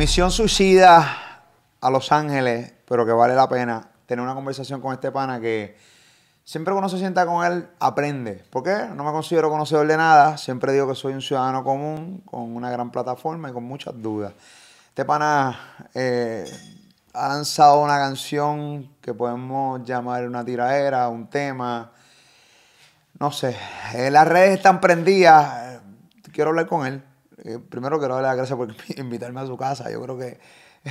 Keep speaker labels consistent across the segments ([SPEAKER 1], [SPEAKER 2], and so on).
[SPEAKER 1] Misión suicida a Los Ángeles, pero que vale la pena tener una conversación con este pana que siempre que uno se sienta con él, aprende. ¿Por qué? No me considero conocedor de nada. Siempre digo que soy un ciudadano común, con una gran plataforma y con muchas dudas. Este pana eh, ha lanzado una canción que podemos llamar una tiraera, un tema. No sé, eh, las redes están prendidas. Eh, quiero hablar con él. Eh, primero quiero darle las gracias por invitarme a su casa. Yo creo que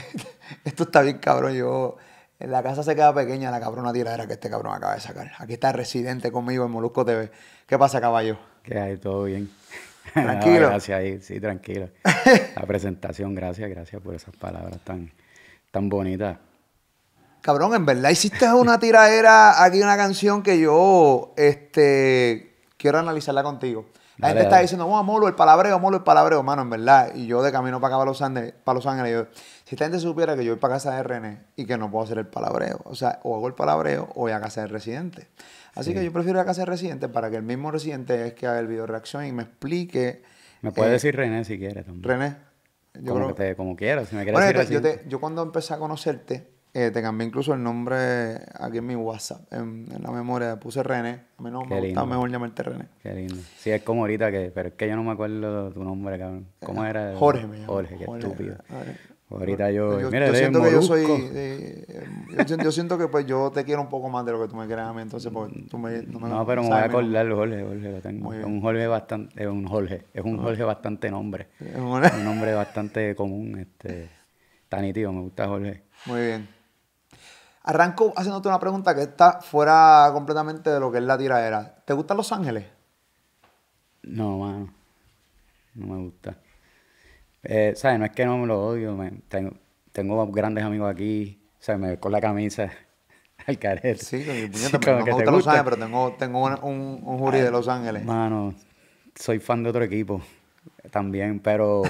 [SPEAKER 1] esto está bien cabrón. Yo, en la casa se queda pequeña la cabrona tiradera que este cabrón acaba de sacar. Aquí está residente conmigo en Molusco TV. ¿Qué pasa, caballo? Que hay? ¿Todo bien? Tranquilo. gracias sí, tranquilo.
[SPEAKER 2] la presentación, gracias, gracias por esas palabras tan, tan bonitas.
[SPEAKER 1] Cabrón, en verdad hiciste una tiradera aquí, una canción que yo este, quiero analizarla contigo. La gente está diciendo, vamos oh, a molo el palabreo, molo el palabreo, mano, en verdad. Y yo de camino para acá, para Los Ángeles, para Los Ángeles si esta gente supiera que yo voy para casa de René y que no puedo hacer el palabreo, o sea, o hago el palabreo o voy a casa de residente. Así que yo prefiero ir a casa de residente para que el mismo residente es que haga el video reacción y me explique. Me puede eh, decir
[SPEAKER 2] René si quiere también. René. Yo como, quieras, si me quieres yo,
[SPEAKER 1] yo cuando empecé a conocerte, eh, te cambié incluso el nombre aquí en mi WhatsApp, en, la memoria. Puse René. A mí no me mejor llamarte René.
[SPEAKER 2] Qué lindo. Sí, es como ahorita que. Pero es que yo no me acuerdo tu nombre, cabrón. ¿Cómo eh, era? Jorge, me Jorge, qué estúpido. Ahorita yo. Yo, yo siento que yo soy.
[SPEAKER 1] Eh, yo, siento que pues yo te quiero un poco más de lo que tú me creas a mí, entonces pues, tú me, no pero me voy a acordar,
[SPEAKER 2] Jorge, Jorge, lo tengo. Es un Jorge bastante. Es un Jorge. Es un ah. Jorge bastante nombre. Es un nombre bastante común. Este, tan me gusta Jorge.
[SPEAKER 1] Muy bien. Arranco haciéndote una pregunta que está fuera completamente de lo que es la tiradera. ¿Te gusta Los Ángeles?
[SPEAKER 2] No, mano. No me gusta. Eh, ¿Sabes? No es que no me lo odio. Tengo, grandes amigos aquí. O me con la camisa
[SPEAKER 1] al carete. Sí, con mi puñeta, pero me Los Ángeles, pero tengo, un, un, jury de Los Ángeles.
[SPEAKER 2] Mano, soy fan de otro equipo también, pero...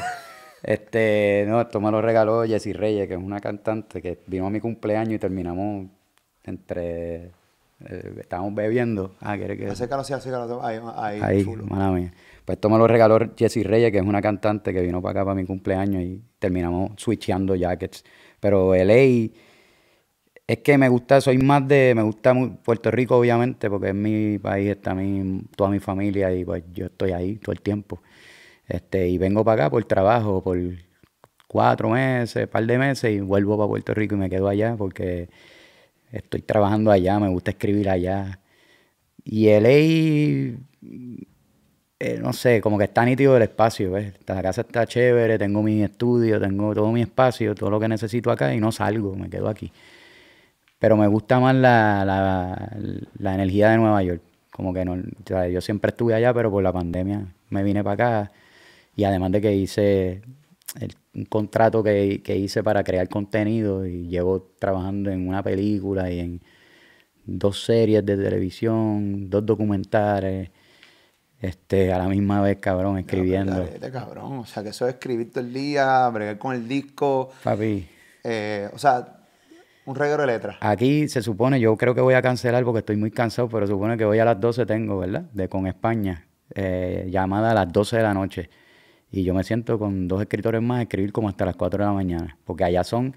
[SPEAKER 2] Este, no, esto me lo regaló Jessie Reyes, que es una cantante que vino a mi cumpleaños y terminamos entre. Eh, estábamos bebiendo. Ah, quiere que. Ah,
[SPEAKER 1] ahí, ahí, mía.
[SPEAKER 2] Pues esto me lo regaló Jessie Reyes, que es una cantante que vino para acá para mi cumpleaños y terminamos switchando jackets. Pero LA. Es que me gusta, soy más de, me gusta Puerto Rico obviamente porque es mi país, está mi, toda mi familia y pues yo estoy ahí todo el tiempo. Este, y vengo para acá por trabajo, por cuatro meses, par de meses, y vuelvo para Puerto Rico y me quedo allá porque estoy trabajando allá, me gusta escribir allá. Y el eh, no sé, como que está nítido del espacio, ¿ves? La casa está chévere, tengo mi estudio, tengo todo mi espacio, todo lo que necesito acá y no salgo, me quedo aquí. Pero me gusta más la, energía de Nueva York. Como que no, yo siempre estuve allá, pero por la pandemia me vine para acá y además de que hice el, un contrato que, hice para crear contenido y llevo trabajando en una película y en dos series de televisión, dos documentales, este, a la misma vez, cabrón, escribiendo.
[SPEAKER 1] cabrón, o sea, que eso es escribir todo el día, bregar con el disco. Papi. Eh, o sea, un reguero de letras.
[SPEAKER 2] Aquí se supone, yo creo que voy a cancelar porque estoy muy cansado, pero se supone que voy a las 12 tengo, ¿verdad? De con España, eh, llamada a las 12 de la noche. Y yo me siento con dos escritores más a escribir como hasta las 4 de la mañana, porque allá son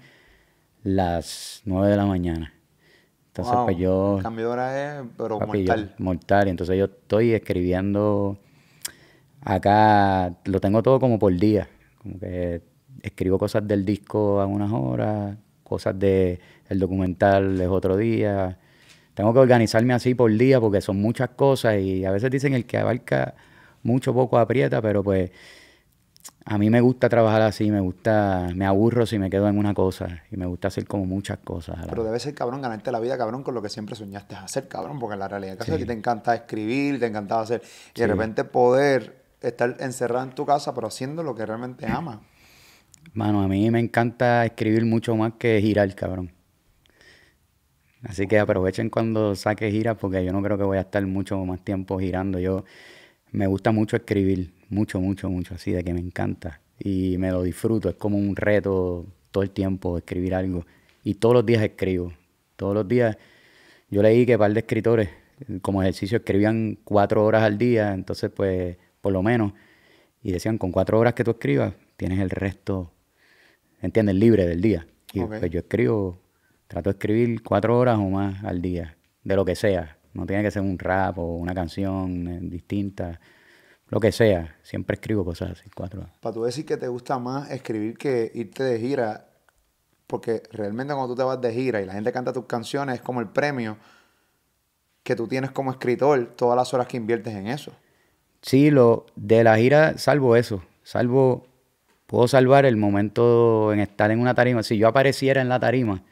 [SPEAKER 2] las 9 de la mañana. Entonces, pues yo. cambio
[SPEAKER 1] de hora es, pero
[SPEAKER 2] mortal. Entonces, yo estoy escribiendo. Acá lo tengo todo como por día. Como que escribo cosas del disco a unas horas, cosas del el documental es otro día. Tengo que organizarme así por día porque son muchas cosas y a veces dicen el que abarca mucho poco aprieta, pero pues a mí me gusta trabajar así, me gusta, me aburro si me quedo en una cosa y me gusta hacer como muchas cosas. Pero
[SPEAKER 1] debe ser cabrón ganarte la vida, cabrón, con lo que siempre soñaste hacer, cabrón, porque en la realidad que te encanta escribir, te encantaba hacer y de repente poder estar encerrado en tu casa pero haciendo lo que realmente amas.
[SPEAKER 2] Mano, a mí me encanta escribir mucho más que girar, cabrón. Así que aprovechen cuando saque gira, porque yo no creo que voy a estar mucho más tiempo girando. Yo me gusta mucho escribir mucho, mucho, mucho, así de que me encanta y me lo disfruto, es como un reto todo el tiempo escribir algo y todos los días escribo, todos los días yo leí que un par de escritores como ejercicio escribían cuatro horas al día, entonces pues por lo menos, y decían con cuatro horas que tú escribas tienes el resto, ¿entiendes? Libre del día. Y pues yo escribo, trato de escribir cuatro horas o más al día, de lo que sea, no tiene que ser un rap o una canción eh, distinta lo que sea. Siempre escribo cosas así, cuatro.
[SPEAKER 1] Para tú decir que te gusta más escribir que irte de gira, porque realmente cuando tú te vas de gira y la gente canta tus canciones, es como el premio que tú tienes como escritor todas las horas que inviertes en eso.
[SPEAKER 2] Sí, lo de la gira salvo eso, salvo puedo salvar el momento en estar en una tarima. Si yo apareciera en la tarima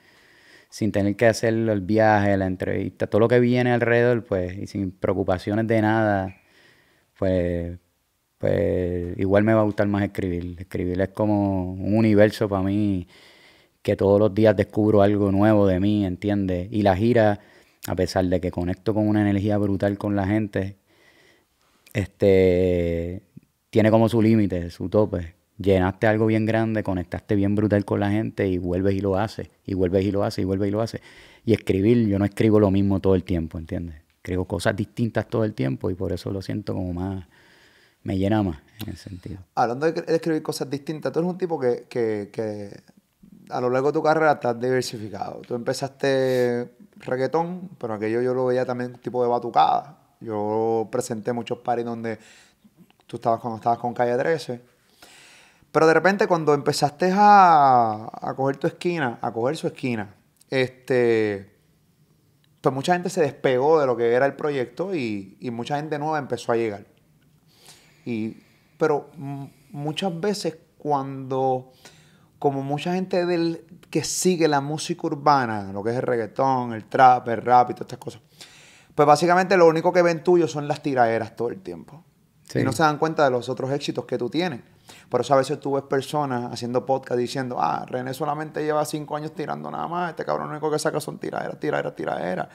[SPEAKER 2] sin tener que hacer el viaje, la entrevista, todo lo que viene alrededor, pues, y sin preocupaciones de nada, pues, pues igual me va a gustar más escribir. Escribir es como un universo para mí que todos los días descubro algo nuevo de mí, ¿entiendes? Y la gira, a pesar de que conecto con una energía brutal con la gente, este, tiene como su límite, su tope. Llenaste algo bien grande, conectaste bien brutal con la gente y vuelves y lo haces, y vuelves y lo haces, y vuelves y lo haces. Y escribir, yo no escribo lo mismo todo el tiempo, ¿entiendes? creo cosas distintas todo el tiempo y por eso lo siento como más, me llena más en el sentido.
[SPEAKER 1] Hablando de, escribir cosas distintas, tú eres un tipo que, a lo largo de tu carrera estás diversificado. Tú empezaste reggaetón, pero aquello yo lo veía también tipo de batucada. Yo presenté muchos paris donde tú estabas cuando estabas con Calle 13. Pero de repente cuando empezaste a, a coger tu esquina, a coger su esquina, este, pues mucha gente se despegó de lo que era el proyecto y, mucha gente nueva empezó a llegar. Y, pero muchas veces cuando, como mucha gente del, que sigue la música urbana, lo que es el reggaetón, el trap, el rap y todas estas cosas, pues básicamente lo único que ven tuyo son las tiraderas todo el tiempo. Y no se dan cuenta de los otros éxitos que tú tienes. Por eso a veces tú ves personas haciendo podcast diciendo, ah, René solamente lleva cinco años tirando nada más, este cabrón lo único que saca son tiraderas, tiradera tiradera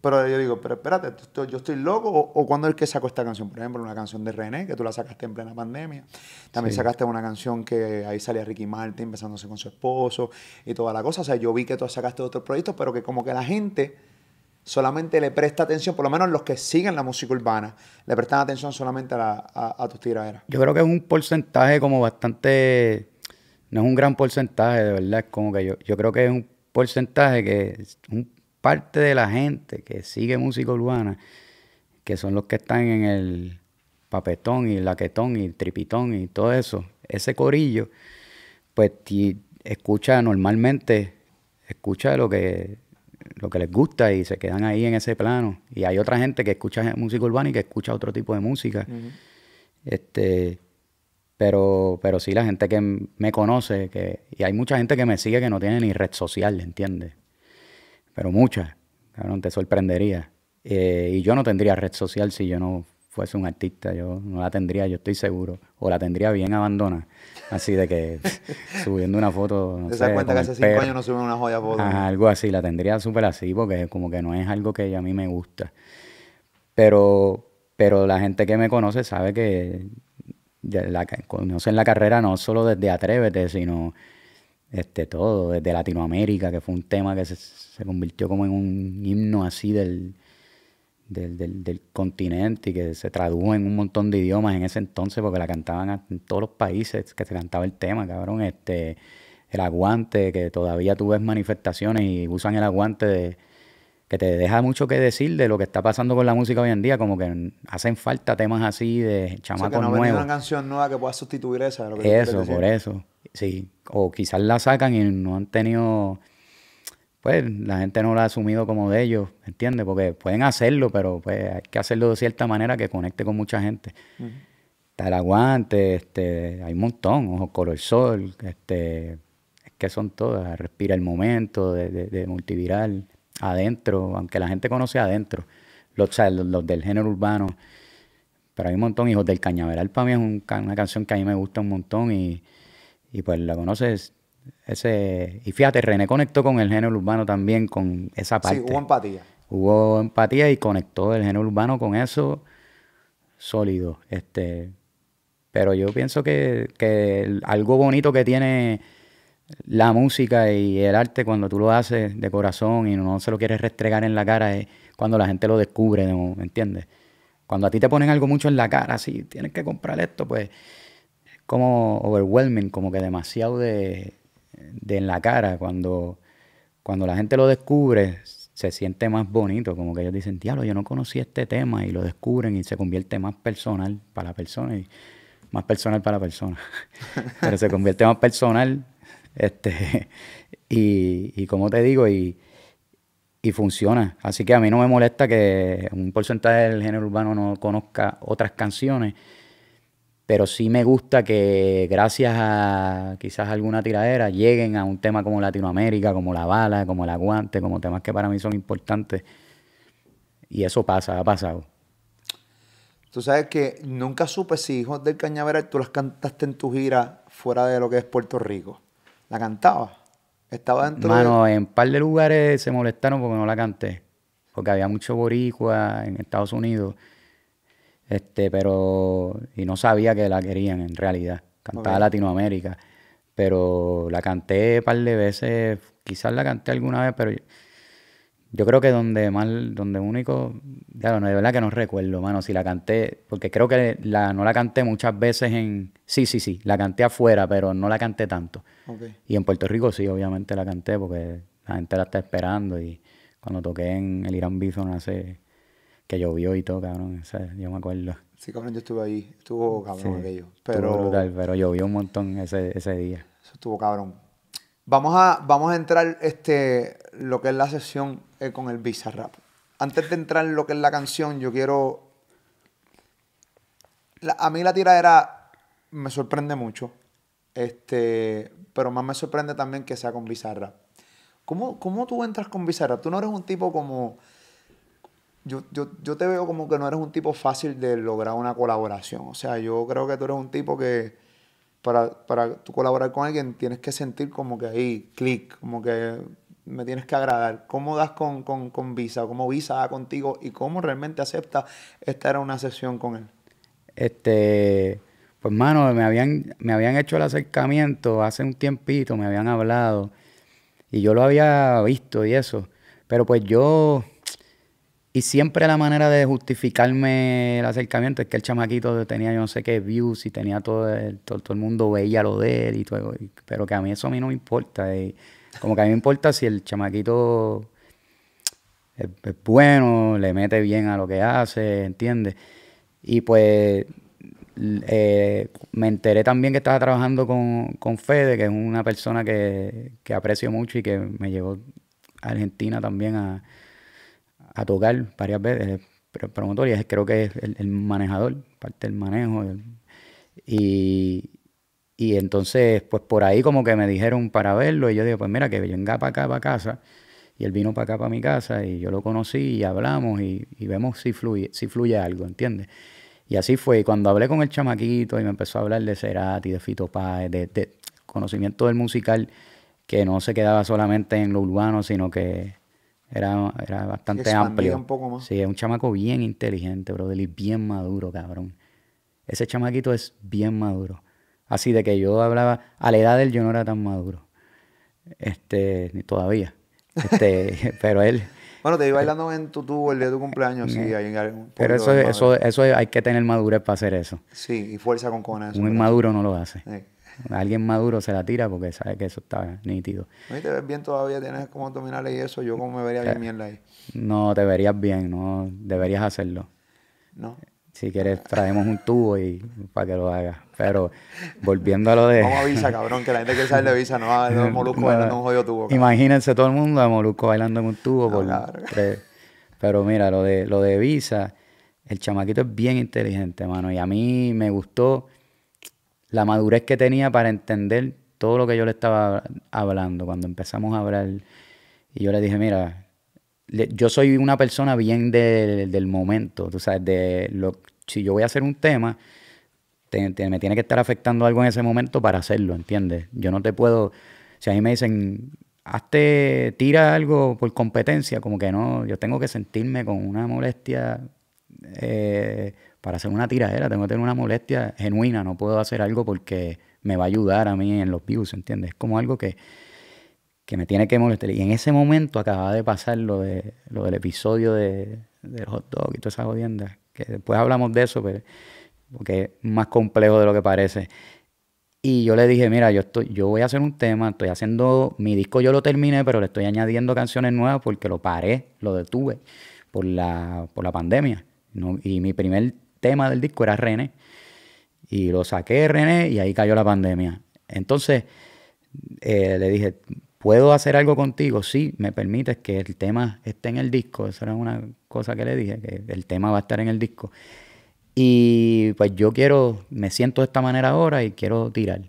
[SPEAKER 1] Pero yo digo, pero espérate, ¿tú, yo estoy loco? ¿O, cuando cuándo es que sacó esta canción? Por ejemplo, una canción de René, que tú la sacaste en plena pandemia. También sacaste una canción que ahí salía Ricky Martin besándose con su esposo y toda la cosa. O sea, yo vi que tú sacaste otros proyectos, pero que como que la gente solamente le presta atención, por lo menos los que siguen la música urbana, le prestan atención solamente a, a, tus tiraderas.
[SPEAKER 2] Yo creo que es un porcentaje como bastante, no es un gran porcentaje, de verdad, es como que yo, yo creo que es un porcentaje que parte de la gente que sigue música urbana, que son los que están en el papetón y el laquetón y el tripitón y todo eso, ese corillo, pues escucha normalmente, escucha lo que lo que les gusta y se quedan ahí en ese plano. Y hay otra gente que escucha música urbana y que escucha otro tipo de música. Este, pero, pero sí la gente que me conoce, que, y hay mucha gente que me sigue que no tiene ni red social, ¿entiendes? Pero mucha, cabrón, te sorprendería. Eh, y yo no tendría red social si yo no fuese un artista, yo no la tendría, yo estoy seguro, o la tendría bien abandonada. Así de que subiendo una foto. ¿Te das cuenta que hace cinco años no
[SPEAKER 1] suben una joya foto? algo
[SPEAKER 2] así, la tendría súper así, porque como que no es algo que a mí me gusta. Pero, pero la gente que me conoce sabe que la, conocen la carrera no solo desde Atrévete, sino este, todo, desde Latinoamérica, que fue un tema que se convirtió como en un himno así del, del, del, continente y que se tradujo en un montón de idiomas en ese entonces porque la cantaban en todos los países que se cantaba el tema, cabrón. Este, el aguante, que todavía tú ves manifestaciones y usan el aguante que te deja mucho que decir de lo que está pasando con la música hoy en día, como que hacen falta temas así de chamacos o que no una
[SPEAKER 1] canción nueva que pueda sustituir esa. eso, por
[SPEAKER 2] eso. Sí. O quizás la sacan y no han tenido pues la gente no lo ha asumido como de ellos, ¿entiendes? Porque pueden hacerlo, pero pues hay que hacerlo de cierta manera que conecte con mucha gente. Talaguante, aguante, este, hay un montón, Ojo Color Sol, este, es que son todas, Respira el Momento, de, de, Multiviral, Adentro, aunque la gente conoce Adentro, los, del género urbano, pero hay un montón, Hijos del Cañaveral para mí es una canción que a mí me gusta un montón y, y pues la conoces ese, y fíjate, René conectó con el género urbano también, con esa parte. Sí, hubo empatía. Hubo empatía y conectó el género urbano con eso sólido. Este, pero yo pienso que, que algo bonito que tiene la música y el arte cuando tú lo haces de corazón y no se lo quieres restregar en la cara es cuando la gente lo descubre, ¿me entiendes? Cuando a ti te ponen algo mucho en la cara, si tienes que comprar esto, pues es como overwhelming, como que demasiado de de en la cara, cuando, cuando la gente lo descubre, se siente más bonito, como que ellos dicen, diablo, yo no conocí este tema y lo descubren y se convierte más personal para la persona y más personal para la persona. Pero se convierte más personal, este, y, y como te digo, y, y funciona. Así que a mí no me molesta que un porcentaje del género urbano no conozca otras canciones pero sí me gusta que gracias a quizás alguna tiradera lleguen a un tema como Latinoamérica, como la bala, como el aguante, como temas que para mí son importantes. Y eso pasa, ha pasado.
[SPEAKER 1] Tú sabes que nunca supe si Hijos del Cañaveral tú las cantaste en tu gira fuera de lo que es Puerto Rico. ¿La cantabas? Estaba dentro Mano,
[SPEAKER 2] en un par de lugares se molestaron porque no la canté. Porque había mucho boricua en Estados Unidos este, pero, y no sabía que la querían en realidad. Cantaba Latinoamérica. Pero la canté un par de veces, quizás la canté alguna vez, pero yo, creo que donde más, donde único, claro, no, de verdad que no recuerdo, mano, si la canté, porque creo que la, no la canté muchas veces en, sí, sí, sí, la canté afuera, pero no la canté tanto. Y en Puerto Rico sí, obviamente la canté, porque la gente la está esperando y cuando toqué en el Irán Bison hace que llovió y todo, cabrón. yo me acuerdo.
[SPEAKER 1] Sí, cabrón, yo estuve ahí. Estuvo cabrón aquello. Pero... brutal,
[SPEAKER 2] pero llovió un montón ese, día.
[SPEAKER 1] Eso estuvo cabrón. Vamos a, vamos a entrar este, lo que es la sesión eh, con el Bizarrap. Antes de entrar en lo que es la canción, yo quiero... a mí la tiradera me sorprende mucho, este, pero más me sorprende también que sea con Bizarrap. ¿Cómo, ¿Cómo tú entras con Bizarrap? Tú no eres un tipo como yo, yo, yo, te veo como que no eres un tipo fácil de lograr una colaboración. O sea, yo creo que tú eres un tipo que para, para tú colaborar con alguien tienes que sentir como que ahí, clic, como que me tienes que agradar. ¿Cómo das con, Visa? ¿Cómo Visa da contigo? ¿Y cómo realmente acepta estar en una sesión con él?
[SPEAKER 2] Este, pues mano, me habían, me habían hecho el acercamiento hace un tiempito, me habían hablado y yo lo había visto y eso. Pero pues yo y siempre la manera de justificarme el acercamiento es que el chamaquito tenía yo no sé qué views y tenía todo el, todo, el mundo veía lo de él y todo. pero que a mí eso a mí no me importa. como que a mí me importa si el chamaquito es, bueno, le mete bien a lo que hace, ¿entiendes? Y pues eh, me enteré también que estaba trabajando con, Fede, que es una persona que, que, aprecio mucho y que me llevó a Argentina también a, a tocar varias veces, eh, y creo que es el, manejador, parte del manejo. y, entonces, pues por ahí como que me dijeron para verlo y yo digo, pues mira, que venga para acá, para casa. Y él vino para acá, para mi casa, y yo lo conocí y hablamos y, vemos si fluye, si fluye algo, ¿entiendes? Y así fue. cuando hablé con el chamaquito y me empezó a hablar de Cerati, de Fito de conocimiento del musical, que no se quedaba solamente en lo urbano, sino que era, era bastante amplio. Un poco más. Sí, es un chamaco bien inteligente, brother, y bien maduro, cabrón. Ese chamaquito es bien maduro. Así de que yo hablaba, a la edad de él yo no era tan maduro. Este, ni todavía. Este, pero él.
[SPEAKER 1] Bueno, te iba eh, bailando en tu tubo el día de tu cumpleaños, eh, Pero eso, eso,
[SPEAKER 2] eso hay que tener madurez para hacer eso.
[SPEAKER 1] Sí, y fuerza con con eso Un
[SPEAKER 2] inmaduro no lo hace alguien maduro se la tira porque sabe que eso está nítido.
[SPEAKER 1] te ves bien todavía? ¿Tienes como abdominales y eso? ¿Yo como me vería bien eh, mierda ahí?
[SPEAKER 2] No, te verías bien, no deberías hacerlo. No. Si quieres, traemos un tubo y para que lo hagas. Pero volviendo a lo de. Vamos a visa, cabrón, que la gente que sale de visa no va a ver Molusco un jodido tubo. Imagínense todo el mundo a Molusco bailando en un tubo. Pero mira, lo de, lo de visa, el chamaquito es bien inteligente, mano. Y a mí me gustó la madurez que tenía para entender todo lo que yo le estaba hablando cuando empezamos a hablar. Y yo le dije, mira, yo soy una persona bien del momento, tú sabes, de lo, si yo voy a hacer un tema, me tiene que estar afectando algo en ese momento para hacerlo, ¿entiendes? Yo no te puedo, si a mí me dicen, hazte, tira algo por competencia, como que no, yo tengo que sentirme con una molestia eh, para hacer una tiradera tengo que tener una molestia genuina, no puedo hacer algo porque me va a ayudar a mí en los views, ¿entiendes? Es como algo que, me tiene que molestar. Y en ese momento acababa de pasar lo, de, lo del episodio de, del hot dog y toda esa jodienda, que después hablamos de eso, pero, porque es más complejo de lo que parece. Y yo le dije, mira, yo, estoy, yo voy a hacer un tema, estoy haciendo, mi disco yo lo terminé, pero le estoy añadiendo canciones nuevas porque lo paré, lo detuve por la, por la pandemia. Y mi primer tema del disco era René. Y lo saqué René y ahí cayó la pandemia. Entonces eh, le dije, ¿puedo hacer algo contigo? Sí, me permites que el tema esté en el disco. Esa era una cosa que le dije, que el tema va a estar en el disco. Y pues yo quiero, me siento de esta manera ahora y quiero tirar.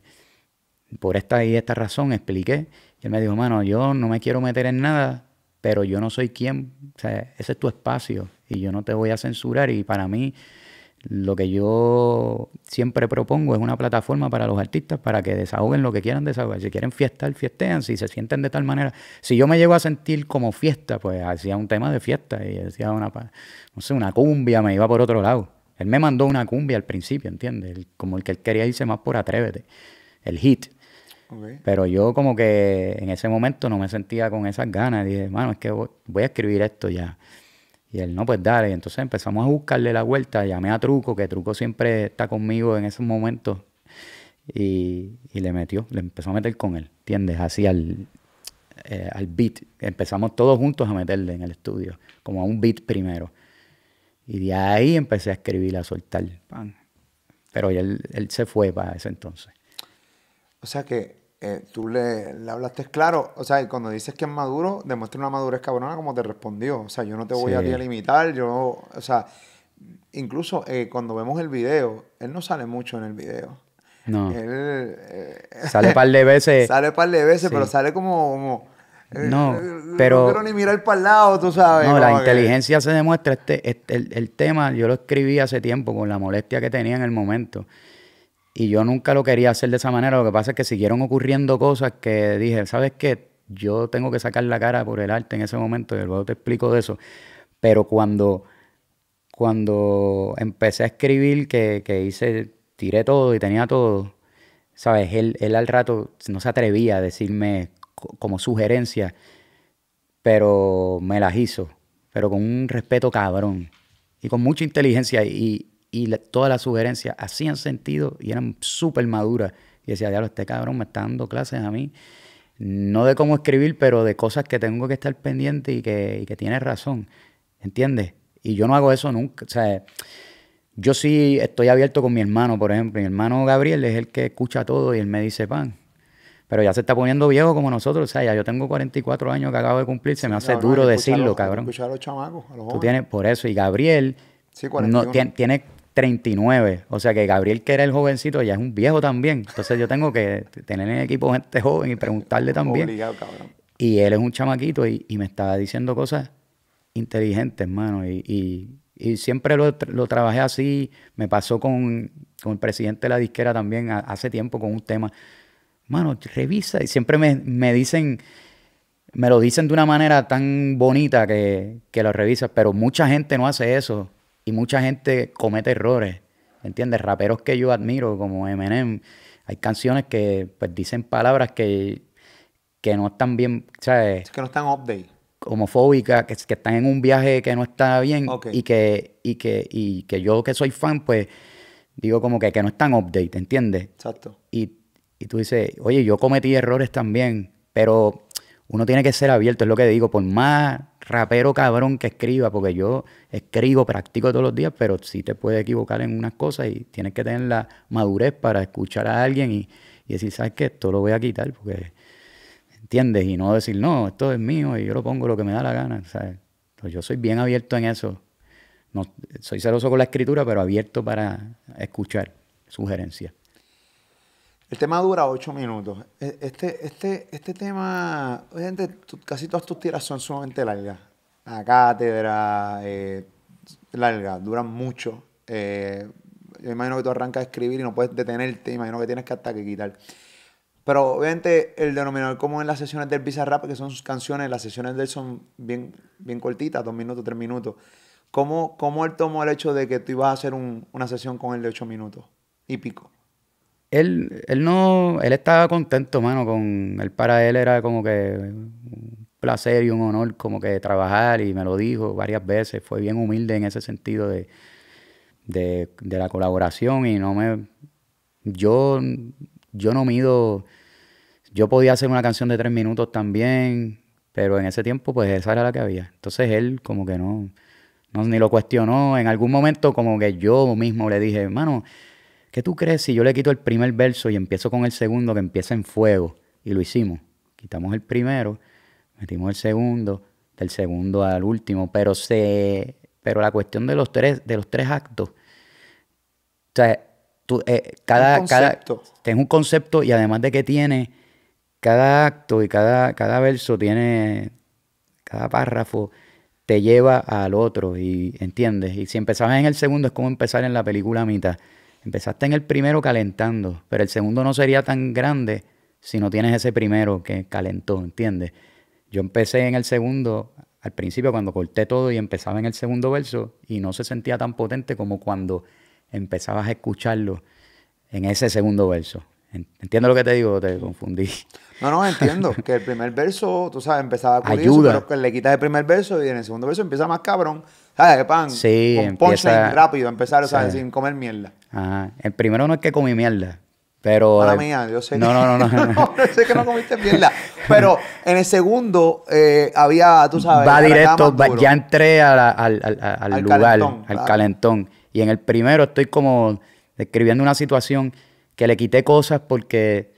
[SPEAKER 2] Por esta y esta razón expliqué. Y él me dijo, mano, yo no me quiero meter en nada, pero yo no soy quien, o sea, ese es tu espacio y yo no te voy a censurar. Y para mí, lo que yo siempre propongo es una plataforma para los artistas para que desahoguen lo que quieran desahogar. Si quieren fiestar, fiestean. Si se sienten de tal manera. Si yo me llego a sentir como fiesta, pues hacía un tema de fiesta y hacía una, no sé, una cumbia, me iba por otro lado. Él me mandó una cumbia al principio, ¿entiendes? Como el que él quería irse más por Atrévete, el hit. Pero yo como que en ese momento no me sentía con esas ganas. Dije, mano, es que voy a escribir esto ya. Y él, no, pues dale. Y entonces empezamos a buscarle la vuelta. Llamé a Truco, que Truco siempre está conmigo en esos momentos. Y, le metió, le empezó a meter con él, ¿entiendes? Así eh, al, beat. Empezamos todos juntos a meterle en el estudio, como a un beat primero. Y de ahí empecé a escribir, a soltar. Pero él, él se fue para ese entonces.
[SPEAKER 1] O sea que eh, tú le, hablaste claro. O sea, y cuando dices que es maduro, demuestra una madurez cabrona como te respondió. O sea, yo no te voy a limitar. Yo, o sea, incluso eh, cuando vemos el video, él no sale mucho en el video. No. Él, eh, sale par de veces. sale par de veces, pero sale como, no, pero. quiero ni mirar para el lado, tú sabes. No, la
[SPEAKER 2] inteligencia se demuestra. Este, este el, tema, yo lo escribí hace tiempo con la molestia que tenía en el momento. Y yo nunca lo quería hacer de esa manera. Lo que pasa es que siguieron ocurriendo cosas que dije, ¿sabes qué? Yo tengo que sacar la cara por el arte en ese momento y luego te explico de eso. Pero cuando, cuando empecé a escribir, que, que hice, tiré todo y tenía todo, ¿sabes? Él, él al rato no se atrevía a decirme como sugerencia, pero me las hizo, pero con un respeto cabrón y con mucha inteligencia. Y, y todas las sugerencias hacían sentido y eran súper maduras. Y decía, diablo, este cabrón me está dando clases a mí, no de cómo escribir, pero de cosas que tengo que estar pendiente y que, tiene razón, ¿entiendes? Y yo no hago eso nunca, o sea, yo sí estoy abierto con mi hermano, por ejemplo. Mi hermano Gabriel es el que escucha todo y él me dice, pan, pero ya se está poniendo viejo como nosotros. O sea, ya yo tengo 44 años que acabo de cumplir, se me hace duro decirlo, cabrón. Escuchar
[SPEAKER 1] a los chamacos, a los Tú tienes,
[SPEAKER 2] por eso, y Gabriel
[SPEAKER 1] sí, no, tiene
[SPEAKER 2] 39. O sea que Gabriel, que era el jovencito, ya es un viejo también. Entonces yo tengo que tener en equipo gente joven y preguntarle también. Y él es un chamaquito y, me estaba diciendo cosas inteligentes, hermano. Y, siempre lo, trabajé así. Me pasó con, el presidente de la disquera también hace tiempo con un tema. Mano, revisa. Y siempre me, dicen me lo dicen de una manera tan bonita que, lo revisa, pero mucha gente no hace eso. Y mucha gente comete errores, ¿entiendes? Raperos que yo admiro, como Eminem, hay canciones que pues, dicen palabras que, que no están bien, ¿sabes? Es que
[SPEAKER 1] no están update.
[SPEAKER 2] Homofóbicas, que, están en un viaje que no está bien y, que, y, que, y que yo que soy fan, pues digo como que, que no están update, ¿entiendes? Exacto. Y, y tú dices, oye, yo cometí errores también, pero uno tiene que ser abierto, es lo que digo, por más rapero cabrón que escriba, porque yo escribo, practico todos los días, pero sí te puedes equivocar en unas cosas y tienes que tener la madurez para escuchar a alguien y, decir, ¿sabes qué? Esto lo voy a quitar porque, ¿entiendes? Y no decir, no, esto es mío y yo lo pongo lo que me da la gana, ¿sabes? Pues yo soy bien abierto en eso. No, soy celoso con la escritura, pero abierto para escuchar sugerencias.
[SPEAKER 1] El tema dura ocho minutos. E, este, este, este tema, obviamente, casi todas tus tiras son sumamente largas. La cátedra, eh, larga, duran mucho. Eh, yo imagino que tú arrancas a escribir y no puedes detenerte, imagino que tienes que hasta que quitar. Pero obviamente el denominador como en las sesiones del Rap que son sus canciones, las sesiones de él son bien, bien cortitas, dos minutos, tres minutos. ¿Cómo, ¿Cómo él tomó el hecho de que tú ibas a hacer una sesión con él de ocho minutos y pico?
[SPEAKER 2] él, no, él estaba contento, mano, con él para él era como que un placer y un honor como que trabajar y me lo dijo varias veces, fue bien humilde en ese sentido de, la colaboración y no me, yo, yo no mido, yo podía hacer una canción de tres minutos también, pero en ese tiempo pues esa era la que había, entonces él como que no, no ni lo cuestionó, en algún momento como que yo mismo le dije, mano, ¿qué tú crees si yo le quito el primer verso y empiezo con el segundo que empieza en fuego? Y lo hicimos. Quitamos el primero, metimos el segundo, del segundo al último, pero se pero la cuestión de los tres de los tres actos. O sea, eh, cada un cada un concepto y además de que tiene cada acto y cada cada verso tiene cada párrafo te lleva al otro y entiendes y si empezabas en el segundo es como empezar en la película a mitad Empezaste en el primero calentando, pero el segundo no sería tan grande si no tienes ese primero que calentó, ¿entiendes? Yo empecé en el segundo, al principio cuando corté todo y empezaba en el segundo verso y no se sentía tan potente como cuando empezabas a escucharlo en ese segundo verso. Entiendo lo que te digo, te confundí.
[SPEAKER 1] No, no, entiendo. Que el primer verso, tú sabes, empezaba curioso, Ayuda. pero que le quitas el primer verso y en el segundo verso empieza más cabrón. ¿Sabes? Pan, sí, empieza, rápido, empezar, sin comer mierda.
[SPEAKER 2] Ajá. El primero no es que comí mierda. Pero. Para mía, yo sé no, que. No, no, no.
[SPEAKER 1] sé que no comiste mierda. Pero en el segundo eh, había, tú sabes. Va directo, ya
[SPEAKER 2] entré al, al, lugar, al calentón. Y en el primero estoy como describiendo una situación que le quité cosas porque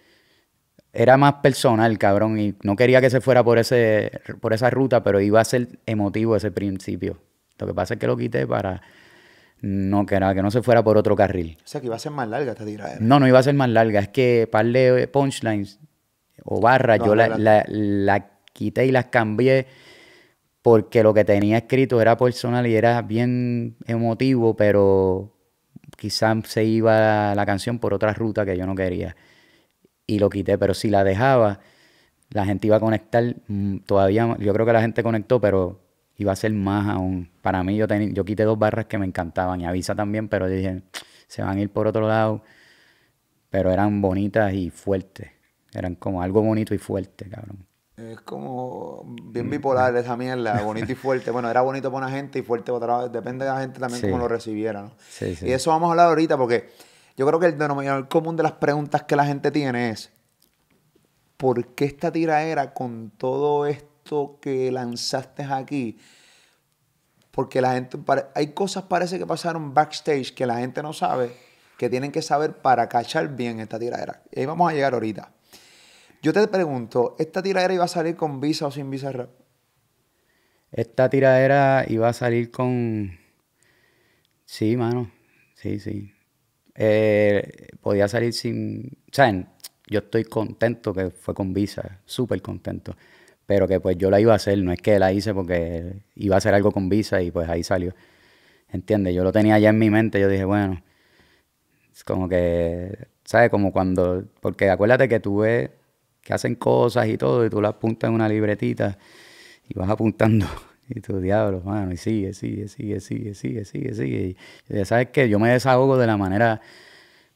[SPEAKER 2] era más personal, cabrón. Y no quería que se fuera por, ese, por esa ruta, pero iba a ser emotivo ese principio. Lo que pasa es que lo quité para no, que, que no se fuera por otro carril.
[SPEAKER 1] O sea, que iba a ser más larga esta tirada. ¿eh?
[SPEAKER 2] No, no iba a ser más larga. Es que para de eh, punchlines o barras, yo la, la, quité y las cambié porque lo que tenía escrito era personal y era bien emotivo, pero quizás se iba la canción por otra ruta que yo no quería. Y lo quité, pero si la dejaba, la gente iba a conectar mm, todavía. Yo creo que la gente conectó, pero y va a ser más aún. Para mí, yo, tenía yo quité dos barras que me encantaban y Avisa también, pero dije, se van a ir por otro lado. Pero eran bonitas y fuertes. Eran como algo bonito y fuerte, cabrón.
[SPEAKER 1] Es como bien mm, bipolar mm. esa mierda, bonito y fuerte. Bueno, era bonito para una gente y fuerte para otra. Depende de la gente también cómo lo recibiera, ¿no? Y eso vamos a hablar ahorita porque yo creo que el denominador común de las preguntas que la gente tiene es ¿por qué esta tira era con todo esto? que lanzaste aquí? Porque la gente, hay cosas parece que pasaron backstage que la gente no sabe, que tienen que saber para cachar bien esta tiradera. Y ahí vamos a llegar ahorita. Yo te pregunto, ¿esta tiradera iba a salir con visa o sin visa rap?
[SPEAKER 2] Esta tiradera iba a salir con... Sí, mano. Sí, sí. Eh, podía salir sin... yo estoy contento que fue con visa, súper contento pero que pues yo la iba a hacer, no es que la hice porque iba a hacer algo con visa y pues ahí salió. ¿Entiendes? Yo lo tenía ya en mi mente, yo dije, bueno, es como que, ¿sabes? Como cuando, porque acuérdate que tú ves que hacen cosas y todo y tú las apuntas en una libretita y vas apuntando y tú, diablo, mano, y sigue, sigue, sigue, sigue, sigue, sigue, sigue. Y, eh, ¿Sabes que Yo me desahogo de la manera,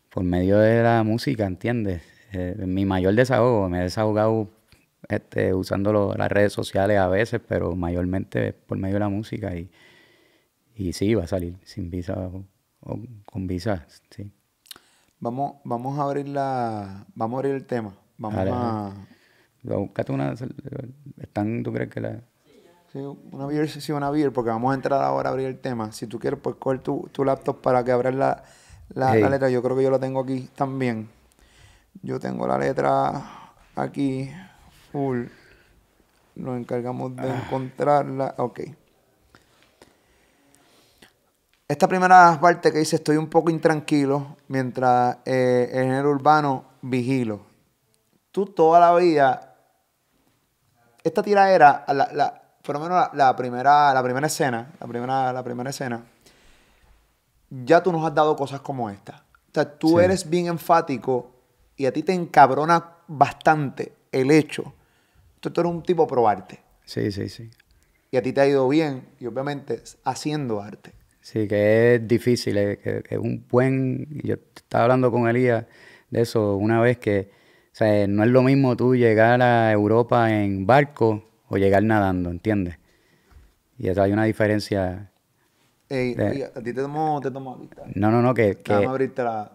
[SPEAKER 2] por medio de la música, ¿entiendes? Eh, mi mayor desahogo, me he desahogado este, usando las redes sociales a veces, pero mayormente por medio de la música. Y, y sí, va a salir sin visa o, con visa,
[SPEAKER 1] Vamos, vamos a abrir la, vamos a abrir el tema. Vamos a...
[SPEAKER 2] Búscate una, están, ¿tú crees que la...?
[SPEAKER 1] Sí, una beer, sí, una vir, porque vamos a entrar ahora a abrir el tema. Si tú quieres, pues coger tu, laptop para que abras la, la letra. Yo creo que yo la tengo aquí también. Yo tengo la letra aquí full. Nos encargamos de ah. encontrarla. Ok. Esta primera parte que dice estoy un poco intranquilo mientras en eh, el urbano vigilo. Tú toda la vida, esta tira era, la, por lo menos la, primera, la primera escena, la primera, la primera escena, ya tú nos has dado cosas como esta. O sea, tú eres bien enfático y a ti te encabrona bastante el hecho tú, eres un tipo pro arte.
[SPEAKER 2] Sí, sí, sí.
[SPEAKER 1] Y a ti te ha ido bien, y obviamente haciendo arte.
[SPEAKER 2] Sí, que es difícil, es, que un buen... Yo estaba hablando con Elías de eso una vez que, o sea, no es lo mismo tú llegar a Europa en barco o llegar nadando, ¿entiendes? Y eso hay una diferencia.
[SPEAKER 1] Ey, a ti te tomo, te No,
[SPEAKER 2] no, no, que, que,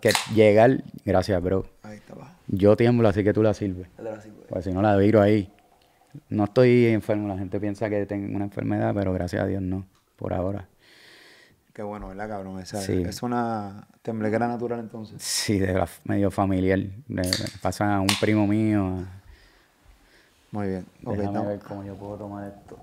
[SPEAKER 2] que llegar, gracias, bro. Ahí está, va. Yo tiemblo, así que tú la sirves. la sirve. Eh. Pues si no la viro ahí. No estoy enfermo, la gente piensa que tengo una enfermedad, pero gracias a Dios no, por ahora.
[SPEAKER 1] Qué bueno, ¿verdad, cabrón? Esa, Es una temblequera natural entonces.
[SPEAKER 2] Sí, de medio familiar. pasa a un primo mío. Muy bien. Déjame ver
[SPEAKER 1] cómo yo puedo tomar esto.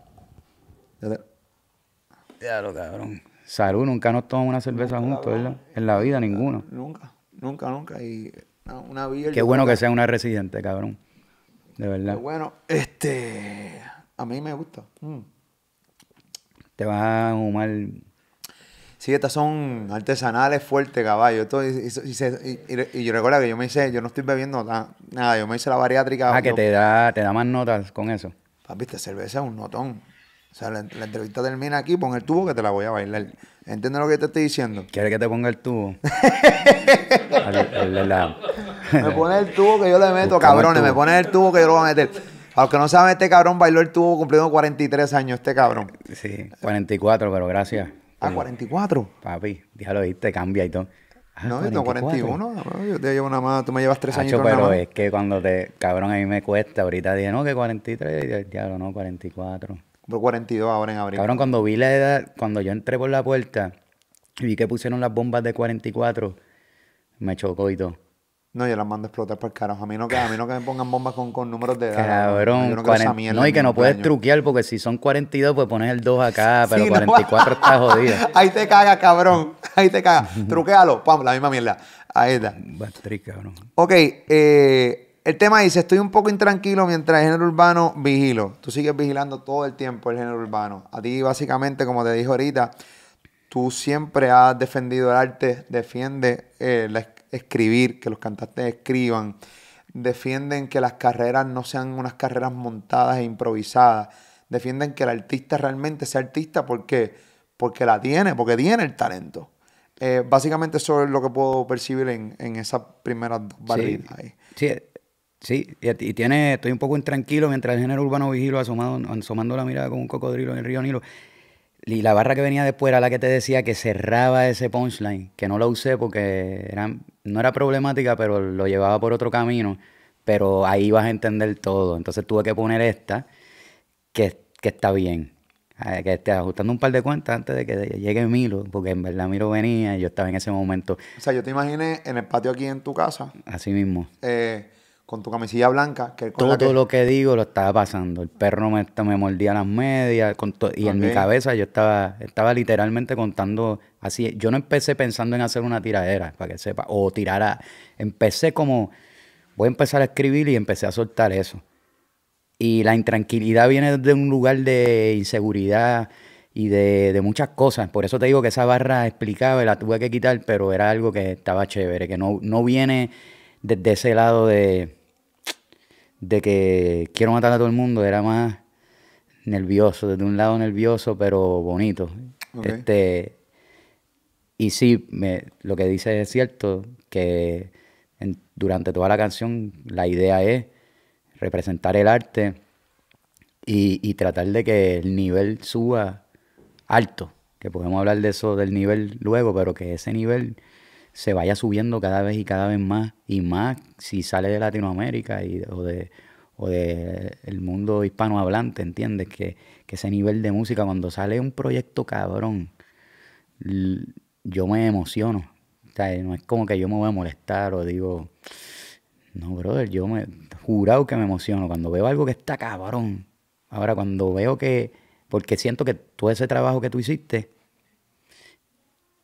[SPEAKER 1] Ya lo cabrón.
[SPEAKER 2] Salud, nunca nos tomamos una cerveza juntos, ¿verdad? En la vida, ninguno.
[SPEAKER 1] Nunca, nunca, nunca. Y una, Qué bueno que sea
[SPEAKER 2] una residente, cabrón.
[SPEAKER 1] De verdad. bueno. Este, este, a mí me gusta. Mm. Te vas a humar. Sí, estas son artesanales fuertes, caballo. y, yo recuerdo que yo me hice, yo no estoy bebiendo nada, yo me hice la bariátrica. Ah, que te da, te da más notas con eso. Papi, esta cerveza es un notón. O sea, la, entrevista termina aquí, pon el tubo que te la voy a bailar. ¿Entiendes lo que te estoy diciendo? ¿Quieres que te ponga el tubo? me pone el tubo que yo le meto, cabrones. Me pone el tubo que yo lo voy a meter. A los que no saben, este cabrón bailó el tubo cumpliendo 43 años, este cabrón.
[SPEAKER 2] Sí, 44, pero gracias. Ah, a 44. Papi, ya lo viste, cambia y todo.
[SPEAKER 1] Ah, no, yo 41. Yo te llevo una más. Tú me llevas tres años. Pero es
[SPEAKER 2] que cuando te. Cabrón, a mí me cuesta. Ahorita dije, no, que 43. Diablo, no, 44.
[SPEAKER 1] Pero 42 ahora en abril. Cabrón, cuando
[SPEAKER 2] vi la edad. Cuando yo entré por la puerta y vi que pusieron las bombas de 44, me chocó y todo.
[SPEAKER 1] No, yo las mando a explotar por A mí no que, a mí no que me pongan bombas con, con números de edad. Cabrón, no, y que no puedes
[SPEAKER 2] truquear porque si son 42, pues pones el 2 acá, pero 44 está jodido.
[SPEAKER 1] Ahí te cagas, cabrón. Ahí te cagas. Truquealo. vamos, la misma mierda. Ahí está. cabrón. Ok, eh, el tema dice, estoy un poco intranquilo mientras el género urbano vigilo. Tú sigues vigilando todo el tiempo el género urbano. A ti básicamente, como te dijo ahorita, tú siempre has defendido el arte, defiende eh, la la, escribir, que los cantantes escriban. Defienden que las carreras no sean unas carreras montadas e improvisadas. Defienden que el artista realmente sea artista porque, porque la tiene, porque tiene el talento. Eh, básicamente eso es lo que puedo percibir en, en esas primeras dos Sí, sí,
[SPEAKER 2] y, tiene, estoy un poco intranquilo mientras el género urbano vigilo asomando asomando la mirada con un cocodrilo en el río Nilo. Y la barra que venía después era la que te decía que cerraba ese punchline, que no lo usé porque no era problemática, pero lo llevaba por otro camino. Pero ahí vas a entender todo. Entonces tuve que poner esta, que, que está bien. Ah, que esté ajustando un par de cuentas antes de que llegue Milo, porque en verdad Milo venía y yo estaba en ese momento.
[SPEAKER 1] O sea, yo te imaginé en el patio aquí en tu casa.
[SPEAKER 2] Así mismo.
[SPEAKER 1] Eh, con tu camisilla blanca. Que todo lo que
[SPEAKER 2] digo lo estaba pasando. El perro me, me mordía las medias y en mi cabeza yo estaba, estaba literalmente contando así. Yo no empecé pensando en hacer una tiradera, para que sepa, o tirar a... Empecé como, voy a empezar a escribir y empecé a soltar eso. Y la intranquilidad viene de un lugar de inseguridad y de, muchas cosas. Por eso te digo que esa barra explicaba y la tuve que quitar, pero era algo que estaba chévere, que no, no viene desde ese lado de de que quiero matar a todo el mundo, era más nervioso, desde un lado nervioso, pero bonito. Este, y sí, me, lo que dice es cierto, que durante toda la canción la idea es representar el arte y, y, tratar de que el nivel suba alto, que podemos hablar de eso del nivel luego, pero que ese nivel se vaya subiendo cada vez y cada vez más y más si sale de Latinoamérica y, o de o del mundo hispanohablante, ¿entiendes? Que, ese nivel de música, cuando sale un proyecto cabrón, yo me emociono. O sea, no es como que yo me voy a molestar o digo, no, brother, yo me jurado que me emociono cuando veo algo que está cabrón. Ahora, cuando veo que, porque siento que todo ese trabajo que tú hiciste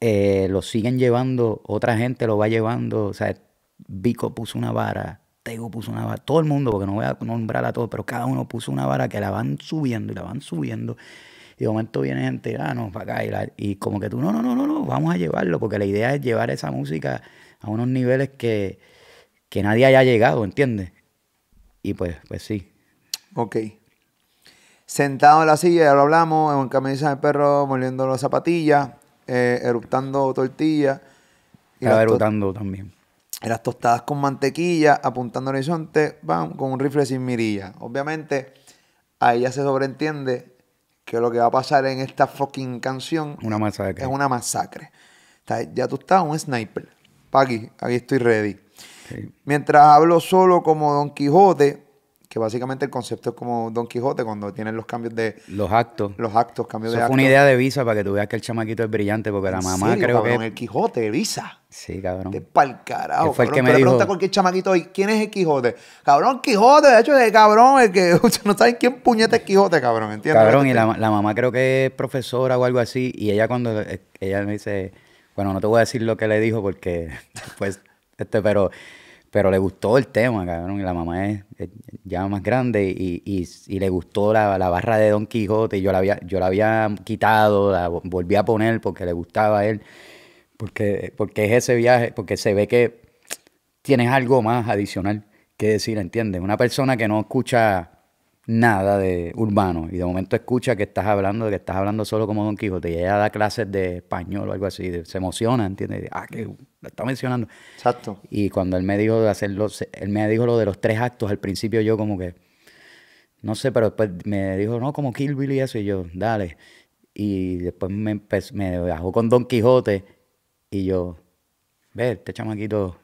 [SPEAKER 2] eh, lo siguen llevando, otra gente lo va llevando, o sea, Vico puso una vara, Tego puso una vara, todo el mundo, porque no voy a nombrar a todos, pero cada uno puso una vara que la van subiendo y la van subiendo. Y de momento viene gente, ah, no, para acá. Y, como que tú, no, no, no, no, no, vamos a llevarlo, porque la idea es llevar esa música a unos niveles que, que nadie haya llegado, ¿entiendes? Y pues, pues sí.
[SPEAKER 1] Ok. Sentado en la silla, ya lo hablamos, en camisa de perro, moliendo las zapatillas eh, eruptando tortillas. Estaba eruptando también. Eras las tostadas con mantequilla, apuntando al horizonte, bam, con un rifle sin mirilla. Obviamente, ahí ya se sobreentiende que lo que va a pasar en esta fucking canción una masacre. es una masacre. ya tú estás un sniper. Pa' aquí, aquí estoy ready. Mientras hablo solo como Don Quijote, que básicamente el concepto es como Don Quijote cuando tienen los cambios de...
[SPEAKER 2] Los actos.
[SPEAKER 1] Los actos, cambios de actos. fue una idea
[SPEAKER 2] de Visa para que tú veas que el chamaquito es brillante porque la mamá creo cabrón, que...
[SPEAKER 1] el Quijote Visa.
[SPEAKER 2] Sí, cabrón. De
[SPEAKER 1] pa'l carajo. Fue el que me dijo... pregunta cualquier chamaquito y ¿quién es el Quijote? Cabrón, Quijote, de hecho, es cabrón, el que... no saben quién puñete es Quijote, cabrón, ¿entiendes? Cabrón, y
[SPEAKER 2] la, la, mamá creo que es profesora o algo así y ella cuando... Eh, ella me dice... Bueno, no te voy a decir lo que le dijo porque... Pues, este, pero pero le gustó el tema, cabrón. Y la mamá es, ya más grande y, le gustó la, barra de Don Quijote. Y yo la había, yo la había quitado, la volví a poner porque le gustaba a él. Porque, porque es ese viaje, porque se ve que tienes algo más adicional que decir, ¿entiendes? Una persona que no escucha nada de urbano. Y de momento escucha que estás hablando, que estás hablando solo como Don Quijote. Y ella da clases de español o algo así. se emociona, ¿entiendes? Ah, que lo está mencionando. Exacto. Y cuando él me dijo de hacerlo, él me dijo lo de los tres actos, al principio yo como que, no sé, pero después me dijo, no, como Kill y eso. Y yo, dale. Y después me, me bajó con Don Quijote y yo, ve, este chamaquito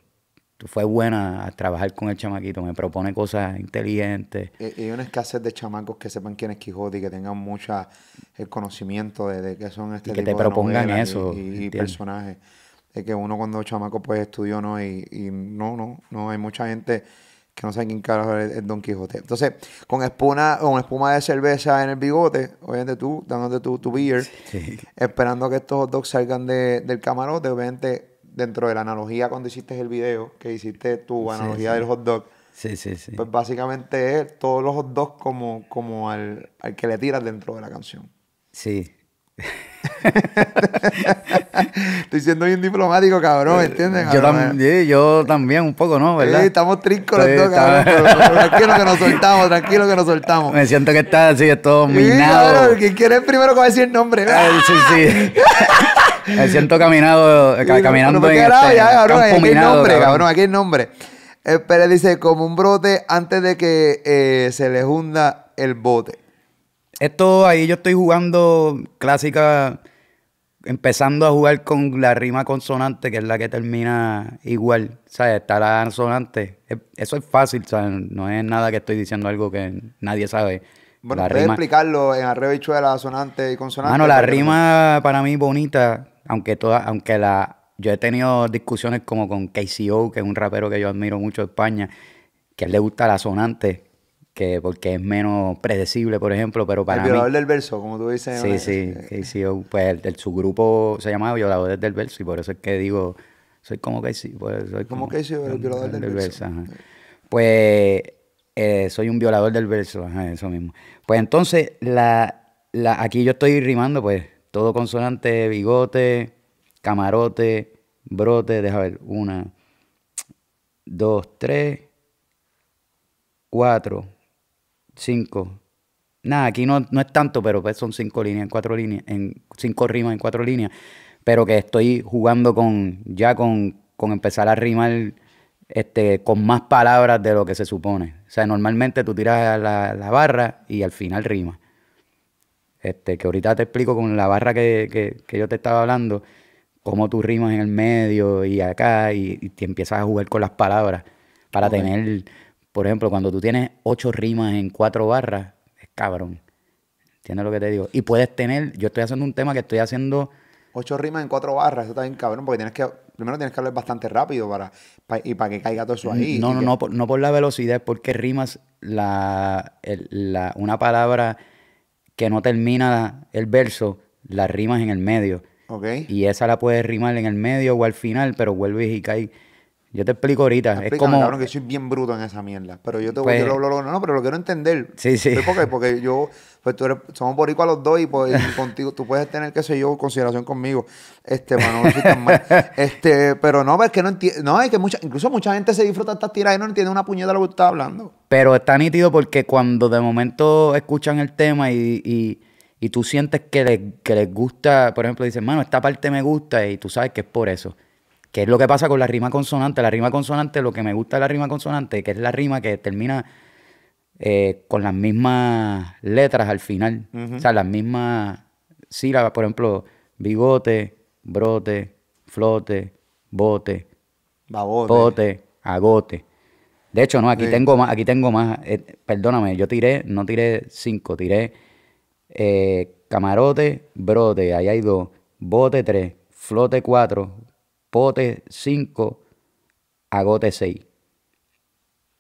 [SPEAKER 2] fue buena a trabajar con el chamaquito, me propone cosas inteligentes.
[SPEAKER 1] Eh, eh, y, una escasez de chamacos que sepan quién es Quijote y que tengan mucho el conocimiento de, de qué son este y que te propongan eso y, personajes. Es que uno cuando chamaco pues estudió, ¿no? Y, y, no, no, no, hay mucha gente que no sabe quién carajo es, Don Quijote. Entonces, con espuma, con espuma de cerveza en el bigote, obviamente tú, dándote tu, tu beer, esperando que estos dos dogs salgan de, del camarote, obviamente dentro de la analogía cuando hiciste el video, que hiciste tu analogía del hot dog. Sí, sí, sí. Pues básicamente es todos los hot dogs como, como al, al que le tiras dentro de la canción.
[SPEAKER 2] Sí.
[SPEAKER 1] Estoy siendo bien diplomático, cabrón, eh, ¿entiendes? Yo, también,
[SPEAKER 2] yo, también, un poco, ¿no? ¿Verdad? Sí, estamos trincos los dos, cabrón. tranquilo
[SPEAKER 1] que nos soltamos, tranquilo que nos soltamos.
[SPEAKER 2] Me siento que está así, es todo minado. Sí, claro,
[SPEAKER 1] que quiere primero que va a decir el nombre. Ay, eh, sí, sí.
[SPEAKER 2] Me siento caminado, eh, caminando en este, aquí cabrón. Aquí
[SPEAKER 1] el nombre. Eh, pero dice, como un brote antes de que eh, se le hunda el bote. Esto ahí yo estoy jugando
[SPEAKER 2] clásica, empezando a jugar con la rima consonante, que es la que termina igual, ¿sabes? Está la consonante. Eso es fácil, ¿sabes? No es nada que estoy diciendo algo que nadie sabe. Bueno, puedes
[SPEAKER 1] explicarlo en arreo bichuela, sonante y consonante. no, la rima
[SPEAKER 2] para mí bonita aunque, toda, aunque la, yo he tenido discusiones como con KCO, que es un rapero que yo admiro mucho de España, que a él le gusta la sonante, que porque es menos predecible, por ejemplo, pero para el violador
[SPEAKER 1] del verso, como tú dices. Sí, sí,
[SPEAKER 2] eh, eh. KCO, pues el, su grupo se llamaba Violadores del Verso y por eso es que digo, soy como KCO. Pues, soy como, el violador del, verso. pues eh, soy un violador del verso, eso mismo. Pues entonces, la, la, aquí yo estoy rimando, pues todo consonante, bigote, camarote, brote. Deja ver. Una, dos, tres, cuatro, cinco. Nada, aquí no, no es tanto, pero pues son cinco líneas, cuatro líneas, en cinco rimas, en cuatro líneas. Pero que estoy jugando con, ya con, con empezar a rimar este, con más palabras de lo que se supone. O sea, normalmente tú tiras la, la barra y al final rimas. Este, que ahorita te explico con la barra que, yo te estaba hablando, cómo tú rimas en el medio y acá, y, te empiezas a jugar con las palabras para tener, por ejemplo, cuando tú tienes ocho rimas en cuatro barras, es cabrón. ¿Entiendes lo que te digo? Y puedes tener, yo estoy haciendo un tema que estoy haciendo...
[SPEAKER 1] Ocho rimas en cuatro barras, eso también es cabrón, porque tienes que, primero tienes que hablar bastante rápido para, y para que caiga todo eso ahí. No, no, no,
[SPEAKER 2] por, no por la velocidad, es porque rimas la, una palabra que no termina el verso, la rimas en el medio. Y esa la puedes rimar en el medio o al final, pero vuelves y caes yo te explico ahorita. es como.
[SPEAKER 1] que soy bien bruto en esa mierda. Pero yo te voy, a pues lo, no, pero lo quiero entender. Sí, sí. Pues, ¿Por qué? Porque yo, pues tú eres, somos boricuas los dos y, pues, contigo, tú puedes tener, qué sé yo, consideración conmigo. Este, mano, Este, pero no, es que no entiendo. No, es que mucha, incluso mucha gente se disfruta estas tiras y no entiende una puñeta de lo que tú estás hablando. Pero
[SPEAKER 2] está nítido porque cuando de momento escuchan el tema y, y, y tú sientes que les, que les gusta, por ejemplo, dices, mano, esta parte me gusta y tú sabes que es por eso ¿Qué es lo que pasa con la rima consonante. La rima consonante, lo que me gusta de la rima consonante, que es la rima que termina eh, con las mismas letras al final. O sea, las mismas sílabas, por ejemplo, bigote, brote, flote, bote,
[SPEAKER 1] bote,
[SPEAKER 2] agote. De hecho, no, aquí tengo más, aquí tengo más. Eh, perdóname, yo tiré, no tiré cinco, tiré eh, camarote, brote, ahí hay dos, bote tres, flote cuatro, pote 5, agote 6.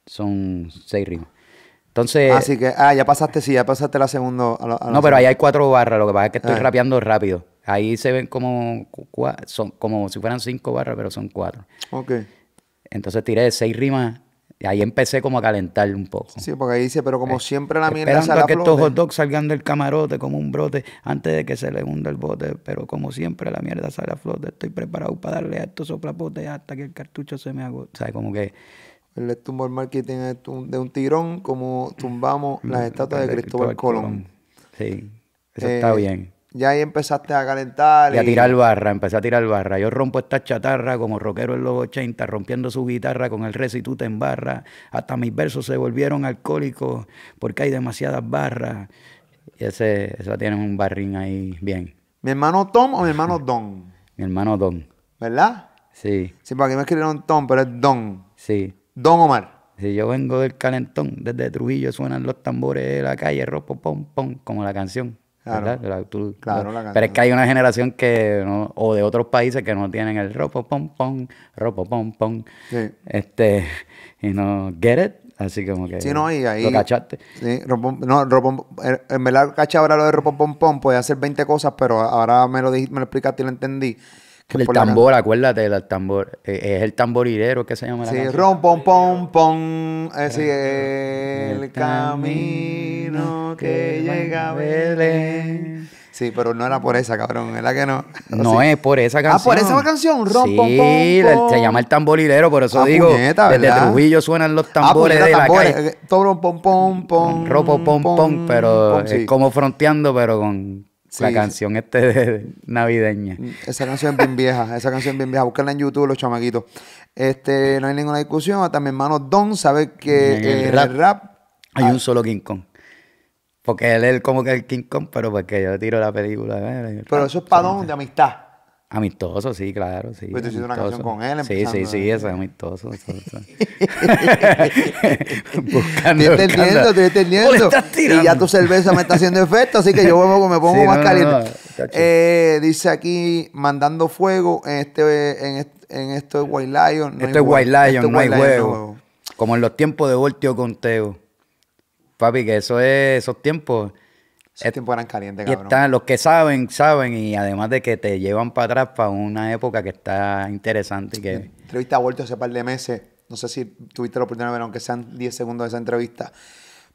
[SPEAKER 2] Son 6 rimas. Entonces. Así
[SPEAKER 1] que, ah, ya pasaste, sí, ya pasaste la segunda. no, pero ahí hay
[SPEAKER 2] cuatro barras, lo que pasa es que estoy ah. rapeando rápido. Ahí se ven como, son, como si fueran cinco barras, pero son cuatro. Ok. Entonces tiré seis rimas ahí empecé como a calentar un poco. Sí,
[SPEAKER 1] porque ahí dice, pero como eh, siempre la mierda sale a que estos hot
[SPEAKER 2] dogs salgan del camarote como un brote antes de que se le hunda el bote. Pero como siempre la mierda sale a flote. Estoy preparado para darle a
[SPEAKER 1] estos soplapotes hasta que el cartucho se me agote. O sea, como que... El le tumbó el marketing de un tirón como tumbamos las mm, estatuas de Cristóbal Colón. Sí, eso eh, está bien. Ya ahí empezaste a calentar. Y, a tirar
[SPEAKER 2] barra, empecé a tirar barra. Yo rompo esta chatarra como rockero en los 80, rompiendo su guitarra con el recitute en barra. Hasta mis versos se volvieron alcohólicos porque hay demasiadas barras. Y ese, eso tiene un barrín ahí
[SPEAKER 1] bien. ¿Mi hermano Tom o mi hermano Don? mi hermano Don. ¿Verdad? Sí. Sí, para que me escribieron Tom, pero es Don. Sí. Don Omar. sí yo vengo del calentón, desde
[SPEAKER 2] Trujillo suenan los tambores de la calle, ropo, pom, pom, como la canción. Claro, claro pero es que hay una generación que, o de otros países que no tienen el ropo pom pom, ropo pom pom. Este, y no, get it. Así como que. Sí, no, y ahí. Lo cachaste.
[SPEAKER 1] Sí, no, er, en verdad caché ahora lo de ropo pom pom, podía hacer 20 cosas, pero ahora me lo, me lo explicaste y lo entendí el tambor, acuérdate, el tambor. Eh, es el tamborilero que se llama Sí, canción? rom, pom, pom, pom. Eh, eh, el, camino que llega a Belén. Sí, pero no era por esa, cabrón, ¿verdad que no? No es por esa ah, canción. Ah, por esa canción, rom, sí, se
[SPEAKER 2] llama el tamborilero, por eso ah, digo. El desde Trujillo suenan los ah, tambores de la calle. Todo rom,
[SPEAKER 1] pom, pom, pom. pom, pero como fronteando, pero con la canción este de navideña. Mm, esa canción es bien vieja, esa canción es bien vieja. Búsquenla en YouTube, los chamaquitos. Este, no hay ninguna discusión. Hasta mi hermano Don sabe que el, rap, hay un solo King Kong. Porque él es como que el King Kong, pero porque yo tiro la película.
[SPEAKER 2] Eh, pero eso es para
[SPEAKER 1] Don de amistad.
[SPEAKER 2] Amistoso, sí, claro, sí. Pues tú hiciste una canción con él, Sí, sí, sí, eso es amistoso.
[SPEAKER 1] buscando, estoy entendiendo, estoy entendiendo. Y ya tu cerveza me está haciendo efecto, así que yo me pongo más caliente. Eh, dice aquí, mandando fuego, en este, en, en esto de White Lion. esto es White Lion, no hay huevo.
[SPEAKER 2] Como en los tiempos de Voltio Conteo. Papi, que eso es, esos tiempos
[SPEAKER 1] tiempo eran caliente, cabrón. Y están, los
[SPEAKER 2] que saben, saben, y además de que te llevan para atrás para una época que está interesante. Y que...
[SPEAKER 1] Entrevista a Volto hace par de meses. No sé si tuviste la oportunidad de ver, aunque sean 10 segundos de esa entrevista.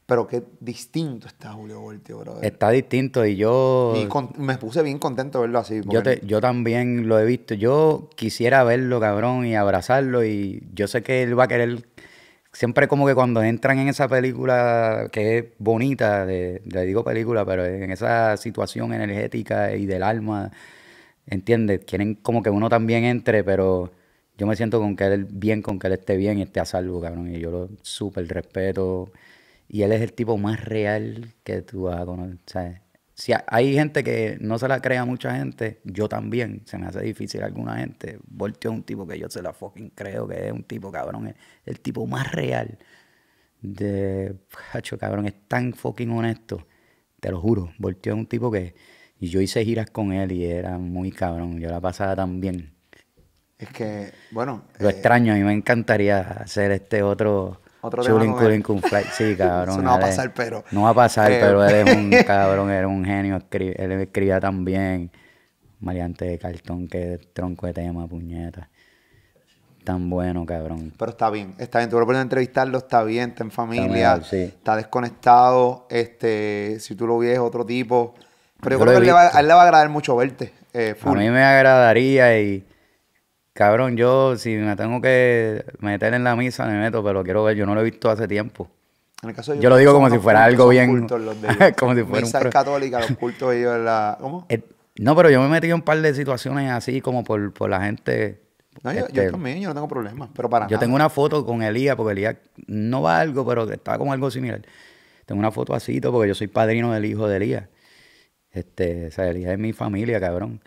[SPEAKER 1] Pero qué distinto está Julio Volte, brother.
[SPEAKER 2] Está distinto y yo...
[SPEAKER 1] me puse bien contento de verlo así. Yo,
[SPEAKER 2] yo también lo he visto. Yo quisiera verlo, cabrón, y abrazarlo. Y yo sé que él va a querer siempre como que cuando entran en esa película que es bonita, le digo película, pero en esa situación energética y del alma, ¿entiendes? Quieren como que uno también entre, pero yo me siento con que él bien, con que él esté bien y esté a salvo, cabrón. Y yo lo súper respeto. Y él es el tipo más real que tú vas a conocer, ¿sabes? si hay gente que no se la crea a mucha gente, yo también, se me hace difícil alguna gente. Volteo a un tipo que yo se la fucking creo que es un tipo, cabrón, el, tipo más real de, hacho, cabrón, es tan fucking honesto, te lo juro. Volteo a un tipo que, y yo hice giras con él y era muy cabrón, yo la pasaba tan bien.
[SPEAKER 1] Es que, bueno.
[SPEAKER 2] Lo eh, extraño, a mí me encantaría hacer este otro otro Chulín, culín, Sí, cabrón. Eso no va a pasar, pero. No va a pasar, pero él es un eh, cabrón, era un genio. él escribía también. Mariante de cartón, que tronco de tema, puñeta. Tan bueno, cabrón.
[SPEAKER 1] Pero está bien, está bien. Tuve que entrevistarlo, está bien, está en familia. Está, desconectado. Este, si tú lo ves, otro tipo. Pero yo, creo que le, va, a él le va a agradar mucho verte. Eh, a
[SPEAKER 2] mí me agradaría y Cabrón, yo si me tengo que meter en la misa, me meto, pero quiero ver, yo no lo he visto hace tiempo.
[SPEAKER 1] yo, lo digo como si fuera algo bien. como si fuera católica, los cultos la. ¿Cómo?
[SPEAKER 2] Eh, no, pero yo me he metido en un par de situaciones así, como por, la gente. No, yo, este, también,
[SPEAKER 1] yo no tengo problemas, pero para Yo tengo una
[SPEAKER 2] foto con Elías, porque Elías no va algo, pero está como algo similar. Tengo una foto así, porque yo soy padrino del hijo de Elías. Este, o sea, Elías es mi familia, cabrón.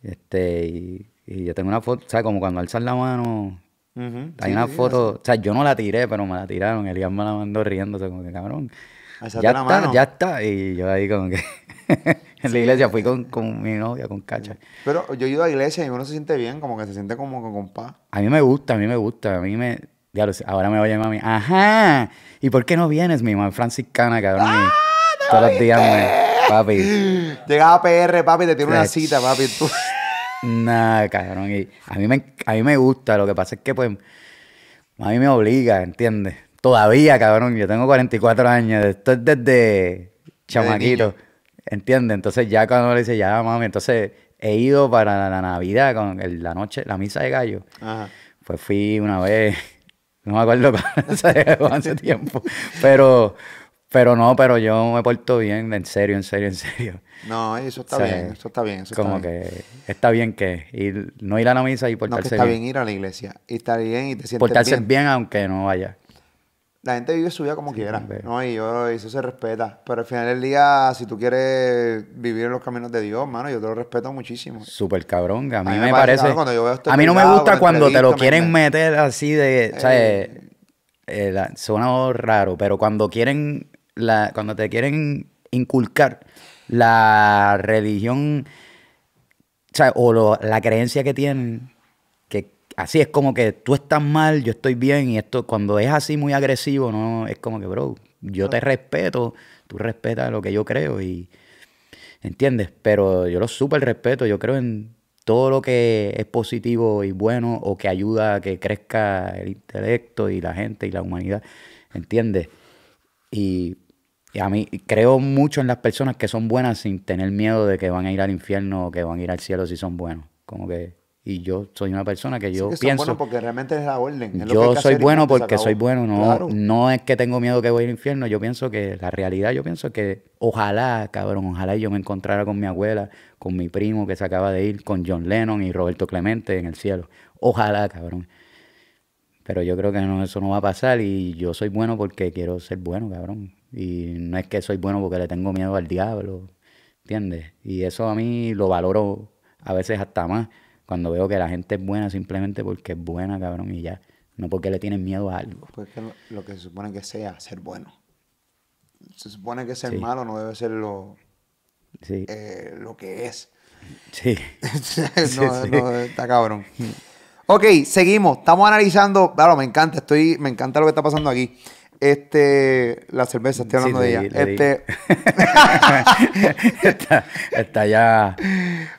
[SPEAKER 2] Este, y y yo tengo una foto, ¿sabes? Como cuando alzas la mano. Hay una foto, o sea, yo no la tiré, pero me la tiraron. Elías me la mandó riéndose, como que cabrón. ya está, ya está. Y yo ahí como que. en la iglesia fui con, mi novia, con Cacha.
[SPEAKER 1] Pero yo he ido a iglesia y uno se siente bien, como que se siente como con paz
[SPEAKER 2] A mí me gusta, a mí me gusta, a mí me. Ya lo sé, ahora me voy a llamar a mí. Ajá. ¿Y por qué no vienes, mi mamá franciscana, cabrón? ¡Ah, todos los días, papi.
[SPEAKER 1] Llegaba PR, papi, te tiene una cita, papi.
[SPEAKER 2] Nada, cabrón. Y a mí, me, a mí me gusta, lo que pasa es que pues a mí me obliga, ¿entiendes? Todavía, cabrón, yo tengo 44 años, esto es desde chamaquito, ¿entiendes? Entonces ya cuando le dice, ya mami, entonces he ido para la Navidad, con la noche, la misa de gallo. Ajá. Pues fui una vez, no me acuerdo cuánto hace tiempo, pero pero no, pero yo me porto bien, en serio, en serio, en serio.
[SPEAKER 1] No, eso está bien, eso está bien. como
[SPEAKER 2] que está bien que ir, no ir a la misa y portarse no, está bien.
[SPEAKER 1] ir a la iglesia. Y estar bien y te sientes portarse
[SPEAKER 2] bien. aunque no vaya.
[SPEAKER 1] La gente vive su vida como quiera, ¿no? Y yo, eso se respeta. Pero al final del día, si tú quieres vivir en los caminos de Dios, mano, yo te lo respeto muchísimo.
[SPEAKER 2] Súper cabrón. A mí, me, parece... Este a mí no me gusta cuando te lo quieren meter así de... ¿Sabes? o eh. sea, eh, suena raro, pero cuando quieren la, cuando te quieren inculcar la religión o, la creencia que tienen, que así es como que tú estás mal, yo estoy bien, y esto cuando es así muy agresivo, no es como que, bro, yo te respeto, tú respetas lo que yo creo y... ¿Entiendes? Pero yo lo súper respeto, yo creo en todo lo que es positivo y bueno o que ayuda a que crezca el intelecto y la gente y la humanidad, ¿entiendes? Y, a mí creo mucho en las personas que son buenas sin tener miedo de que van a ir al infierno o que van a ir al cielo si son buenos. Como que y yo soy una persona que yo pienso que pienso bueno
[SPEAKER 1] porque realmente es la orden yo soy bueno porque soy bueno no
[SPEAKER 2] no es que tengo miedo que voy al infierno yo pienso que la realidad yo pienso que ojalá cabrón ojalá yo me encontrara con mi abuela con mi primo que se acaba de ir con John Lennon y Roberto Clemente en el cielo ojalá cabrón pero yo creo que no, eso no va a pasar y yo soy bueno porque quiero ser bueno, cabrón. Y no es que soy bueno porque le tengo miedo al diablo, ¿entiendes? Y eso a mí lo valoro a veces hasta más cuando veo que la gente es buena simplemente porque es buena, cabrón, y ya. No porque le tienen miedo a algo.
[SPEAKER 1] Porque pues lo que se supone que sea ser bueno. Se supone que ser malo no debe ser lo, eh, que es. Sí. sí, no, está cabrón. Ok, seguimos. Estamos analizando. Claro, me encanta, estoy, me encanta lo que está pasando aquí. Este, la cerveza, estoy hablando de ella. Este. está, ya.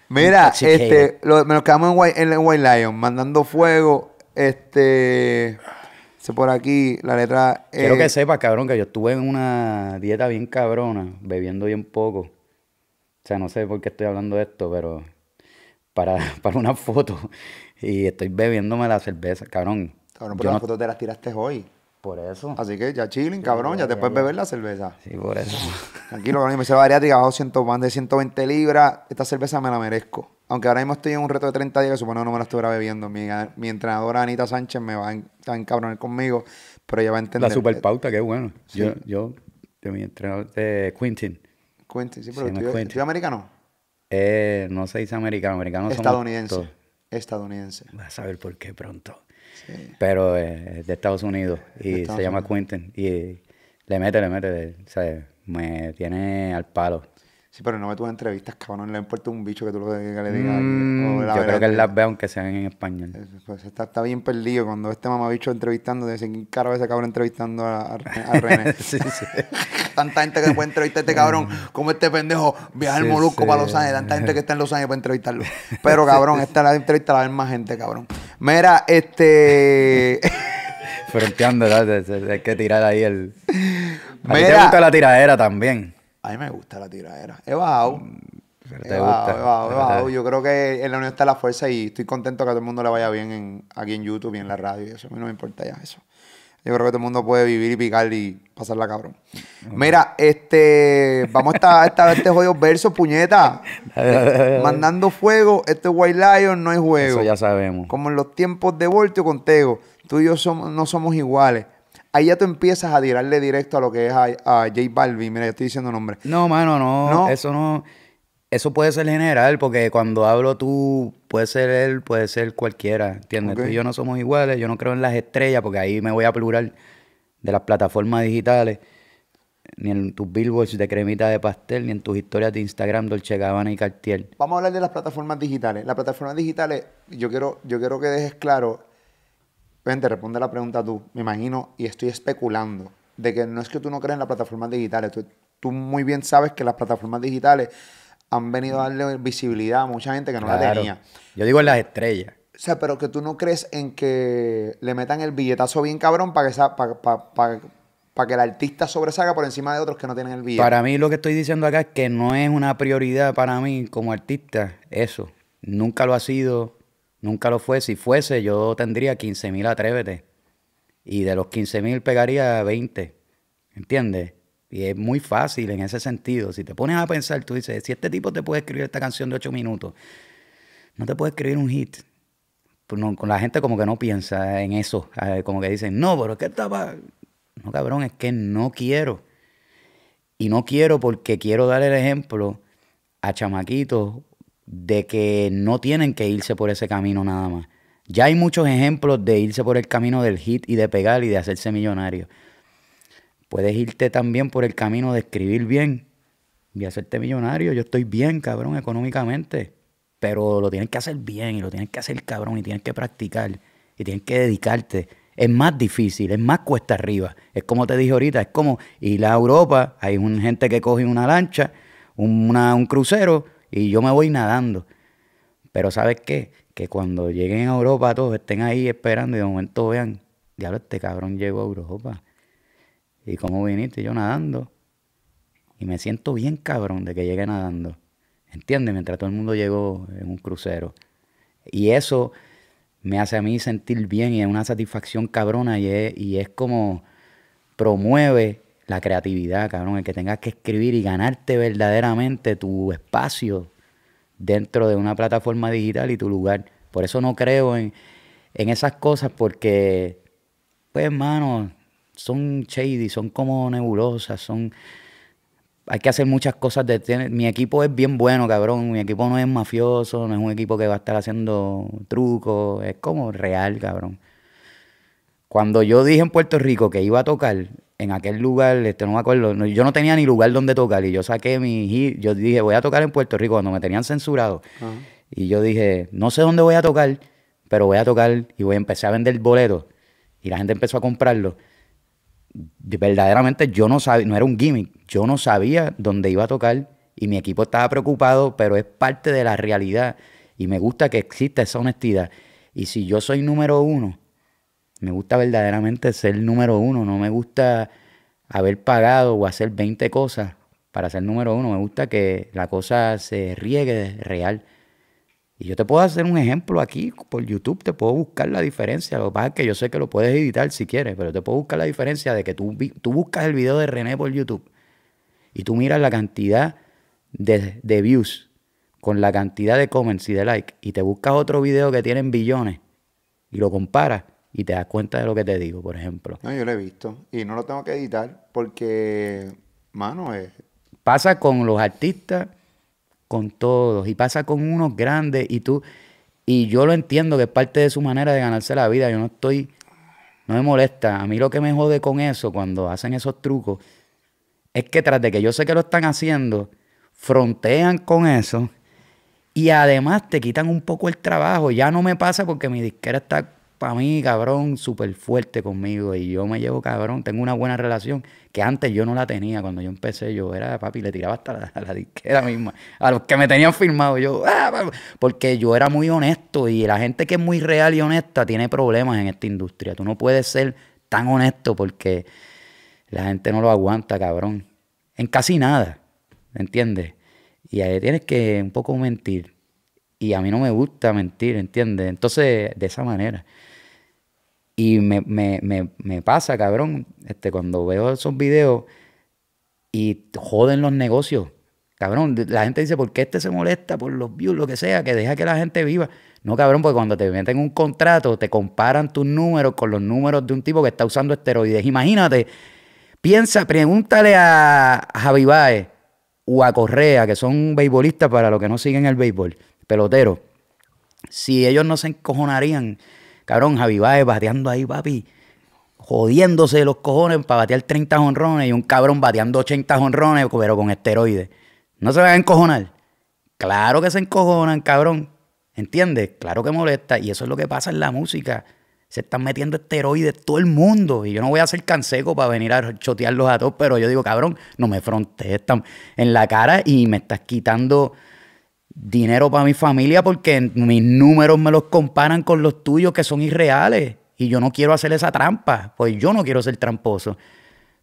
[SPEAKER 1] Mira, este, me lo quedamos en White, Lion, mandando fuego. Este por aquí, la letra. E. Quiero que sepas, cabrón, que yo estuve
[SPEAKER 2] en una dieta bien cabrona, bebiendo bien poco. O sea, no sé por qué estoy hablando de esto, pero para, para una foto y estoy bebiéndome la
[SPEAKER 1] cerveza, cabrón. Cabrón, pero las fotos te las tiraste hoy. Por eso. Así que ya chilling, cabrón, ya te puedes beber la cerveza. Sí, por eso. Tranquilo, cabrón, me hice bariátrica, bajo 100, más de 120 libras. Esta cerveza me la merezco. Aunque ahora mismo estoy en un reto de 30 días que supongo que no me la estuviera bebiendo. Mi, entrenadora Anita Sánchez me va a, encabronar conmigo, pero ella va a entender. La super pauta, qué bueno. Yo, yo, de mi entrenador, de Quintin. Quintin, sí, pero tú, americano.
[SPEAKER 2] Eh, no se dice americano, americano Estadounidense. Somos
[SPEAKER 1] todos estadounidense. Vas a saber por qué pronto.
[SPEAKER 2] Pero eh, de Estados Unidos y se llama Quentin. Y le mete,
[SPEAKER 1] le mete, o sea, me tiene al palo. Sí, pero no me tuve entrevistas, cabrón. Le importa un bicho que tú lo le digas. Mm, yo creo que él las ve aunque sean en español. Pues está, está bien perdido. Cuando este mamabicho entrevistando, dicen, ¿qué caro ese cabrón entrevistando a, a, René? sí, sí. Tanta gente que puede entrevistar a este cabrón, mm. como este pendejo, viaja al molusco para Los Ángeles. Tanta gente que está en Los Ángeles para entrevistarlo. Pero cabrón, esta la entrevista la ver más gente, cabrón. Mira,
[SPEAKER 2] este. Fronteando, ¿sabes? hay que tirar ahí el. A gusta la tiradera también.
[SPEAKER 1] A mí me gusta la tiradera. He bajado. Mm,
[SPEAKER 2] te He
[SPEAKER 1] Yo creo que en la unión está la fuerza y estoy contento que a todo el mundo le vaya bien aquí en YouTube y en la radio. eso a mí no me importa ya eso. Yo creo que todo el mundo puede vivir y picar y pasarla cabrón. Mira, este, vamos a estar vez este jodido verso, puñeta. Mandando fuego, este White Lion no hay juego. Eso ya sabemos. Como en los tiempos de Volteo con tú y yo no somos iguales ahí ya tú empiezas a tirarle directo a lo que es a, J Balvin. Mira, yo estoy diciendo nombre.
[SPEAKER 2] No, mano, no, no. Eso no. Eso puede ser general, porque cuando hablo tú, puede ser él, puede ser cualquiera, ¿entiendes? Tú y yo no somos iguales, yo no creo en las estrellas, porque ahí me voy a plural de las plataformas digitales, ni en tus billboards de cremita de pastel, ni en tus historias de Instagram, Dolce Gabbana y Cartier.
[SPEAKER 1] Vamos a hablar de las plataformas digitales. Las plataformas digitales, yo quiero, yo quiero que dejes claro Vente, responde la pregunta tú. Me imagino, y estoy especulando, de que no es que tú no creas en las plataformas digitales. Tú, muy bien sabes que las plataformas digitales han venido a darle visibilidad a mucha gente que no la tenía. Yo digo en las estrellas. O sea, pero que tú no crees en que le metan el billetazo bien cabrón para que, para que el artista sobresaga por encima de otros que no tienen el billete. Para
[SPEAKER 2] mí lo que estoy diciendo acá es que no es una prioridad para mí como artista eso. Nunca lo ha sido, Nunca lo fue. Si fuese, yo tendría 15.000 atrévete. Y de los 15.000 pegaría 20. ¿Entiendes? Y es muy fácil en ese sentido. Si te pones a pensar, tú dices, si este tipo te puede escribir esta canción de 8 minutos, no te puede escribir un hit. Pues no, con la gente como que no piensa en eso. Ah, como que dicen, no, pero es que estaba... No, cabrón, es que no quiero. Y no quiero porque quiero dar el ejemplo a chamaquitos de que no tienen que irse por ese camino nada más. Ya hay muchos ejemplos de irse por el camino del hit y de pegar y de hacerse millonario. Puedes irte también por el camino de escribir bien y hacerte millonario. Yo estoy bien, cabrón, económicamente. Pero lo tienes que hacer bien y lo tienes que hacer, cabrón, y tienes que practicar y tienes que dedicarte. Es más difícil, es más cuesta arriba. Es como te dije ahorita, es como ir a Europa, hay un, gente que coge una lancha, una, un crucero y yo me voy nadando. Pero ¿sabes qué? Que cuando lleguen a Europa todos estén ahí esperando y de momento vean, ya este cabrón llegó a Europa. ¿Y cómo viniste? Yo nadando. Y me siento bien cabrón de que llegue nadando. ¿Entiendes? Mientras todo el mundo llegó en un crucero. Y eso me hace a mí sentir bien y es una satisfacción cabrona y y es como promueve la creatividad, cabrón, el que tengas que escribir y ganarte verdaderamente tu espacio dentro de una plataforma digital y tu lugar. Por eso no creo en, esas cosas porque, pues, hermano, son shady, son como nebulosas, son... Hay que hacer muchas cosas. De... Mi equipo es bien bueno, cabrón. Mi equipo no es mafioso, no es un equipo que va a estar haciendo trucos. Es como real, cabrón. Cuando yo dije en Puerto Rico que iba a tocar, en aquel lugar, este, no me acuerdo, yo no tenía ni lugar donde tocar y yo saqué mi yo dije, voy a tocar en Puerto Rico cuando me tenían censurado. Y yo dije, no sé dónde voy a tocar, pero voy a tocar y voy a empezar a vender boletos. Y la gente empezó a comprarlo. verdaderamente yo no sabía, no era un gimmick, yo no sabía dónde iba a tocar y mi equipo estaba preocupado, pero es parte de la realidad y me gusta que exista esa honestidad. Y si yo soy número uno, me gusta verdaderamente ser número uno. No me gusta haber pagado o hacer 20 cosas para ser número uno. Me gusta que la cosa se riegue real. Y yo te puedo hacer un ejemplo aquí por YouTube, te puedo buscar la diferencia. Lo que pasa es que yo sé que lo puedes editar si quieres, pero te puedo buscar la diferencia de que tú, tú buscas el video de René por YouTube y tú miras la cantidad de, de views con la cantidad de comments y de likes y te buscas otro video que tienen billones y lo comparas y te das cuenta de lo que te digo, por ejemplo.
[SPEAKER 1] No, yo lo he visto y no lo tengo que editar porque, mano, es...
[SPEAKER 2] Pasa con los artistas, con todos, y pasa con unos grandes y tú... Y yo lo entiendo que es parte de su manera de ganarse la vida. Yo no estoy... No me molesta. A mí lo que me jode con eso, cuando hacen esos trucos, es que tras de que yo sé que lo están haciendo, frontean con eso y además te quitan un poco el trabajo. Ya no me pasa porque mi disquera está ...a mí, cabrón, súper fuerte conmigo. Y yo me llevo, cabrón, tengo una buena relación que antes yo no la tenía. Cuando yo empecé, yo era papi, le tiraba hasta la, disquera misma. A los que me tenían firmado, yo, ah, porque yo era muy honesto. Y la gente que es muy real y honesta tiene problemas en esta industria. Tú no puedes ser tan honesto porque la gente no lo aguanta, cabrón. En casi nada, ¿entiendes? Y ahí tienes que un poco mentir. Y a mí no me gusta mentir, ¿entiendes? Entonces, de esa manera. Y me, me, me, me, pasa, cabrón, este, cuando veo esos videos y joden los negocios. Cabrón, la gente dice, ¿por qué este se molesta por los views, lo que sea, que deja que la gente viva? No, cabrón, porque cuando te meten un contrato, te comparan tus números con los números de un tipo que está usando esteroides. Imagínate, piensa, pregúntale a Javi Baez o a Correa, que son beisbolistas para los que no siguen el béisbol, pelotero, si ellos no se encojonarían Cabrón, Javi Baez bateando ahí, papi. Jodiéndose de los cojones para batear 30 jonrones y un cabrón bateando 80 jonrones, pero con esteroides. ¿No se van a encojonar? Claro que se encojonan, cabrón. ¿Entiendes? Claro que molesta. Y eso es lo que pasa en la música. Se están metiendo esteroides todo el mundo. Y yo no voy a ser canseco para venir a chotearlos a todos, pero yo digo, cabrón, no me frontes en la cara y me estás quitando dinero para mi familia porque mis números me los comparan con los tuyos que son irreales y yo no quiero hacer esa trampa, pues yo no quiero ser tramposo.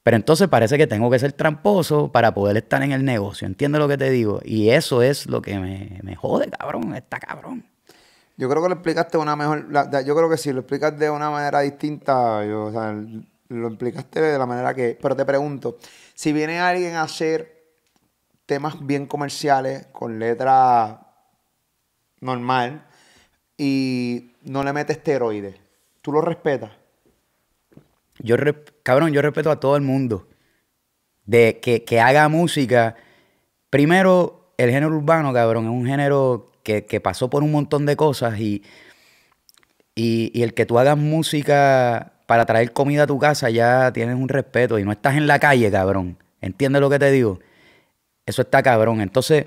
[SPEAKER 2] Pero entonces parece que tengo que ser tramposo para poder estar en el negocio, ¿entiendes lo que te digo? Y eso es lo que me, me
[SPEAKER 1] jode, cabrón, está cabrón. Yo creo que lo explicaste de una mejor, yo creo que sí, lo explicas de una manera distinta, lo explicaste de la manera que, pero te pregunto, si viene alguien a hacer temas bien comerciales, con letra normal, y no le mete esteroides. ¿Tú lo respetas?
[SPEAKER 2] Yo, cabrón, yo respeto a todo el mundo. De que, haga música. Primero, el género urbano, cabrón, es un género que, pasó por un montón de cosas y, y, y el que tú hagas música para traer comida a tu casa ya tienes un respeto y no estás en la calle, cabrón. ¿Entiendes lo que te digo? Eso está cabrón. Entonces,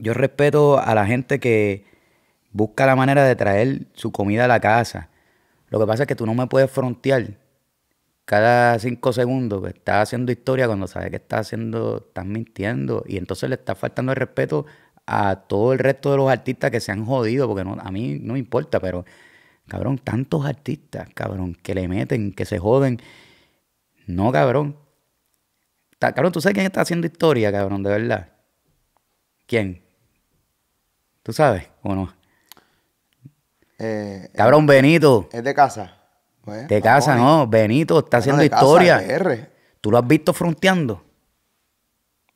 [SPEAKER 2] yo respeto a la gente que busca la manera de traer su comida a la casa. Lo que pasa es que tú no me puedes frontear cada cinco segundos que pues, estás haciendo historia cuando sabes que estás haciendo, estás mintiendo. Y entonces le está faltando el respeto a todo el resto de los artistas que se han jodido, porque no, a mí no me importa, pero cabrón, tantos artistas, cabrón, que le meten, que se joden. No, cabrón, Cabrón, ¿tú sabes quién está haciendo historia, cabrón? De verdad. ¿Quién? ¿Tú sabes o no?
[SPEAKER 1] Eh, cabrón, eh, Benito. Es de casa. Pues, de casa, no.
[SPEAKER 2] Benito está haciendo historia. ¿Tú lo has visto fronteando?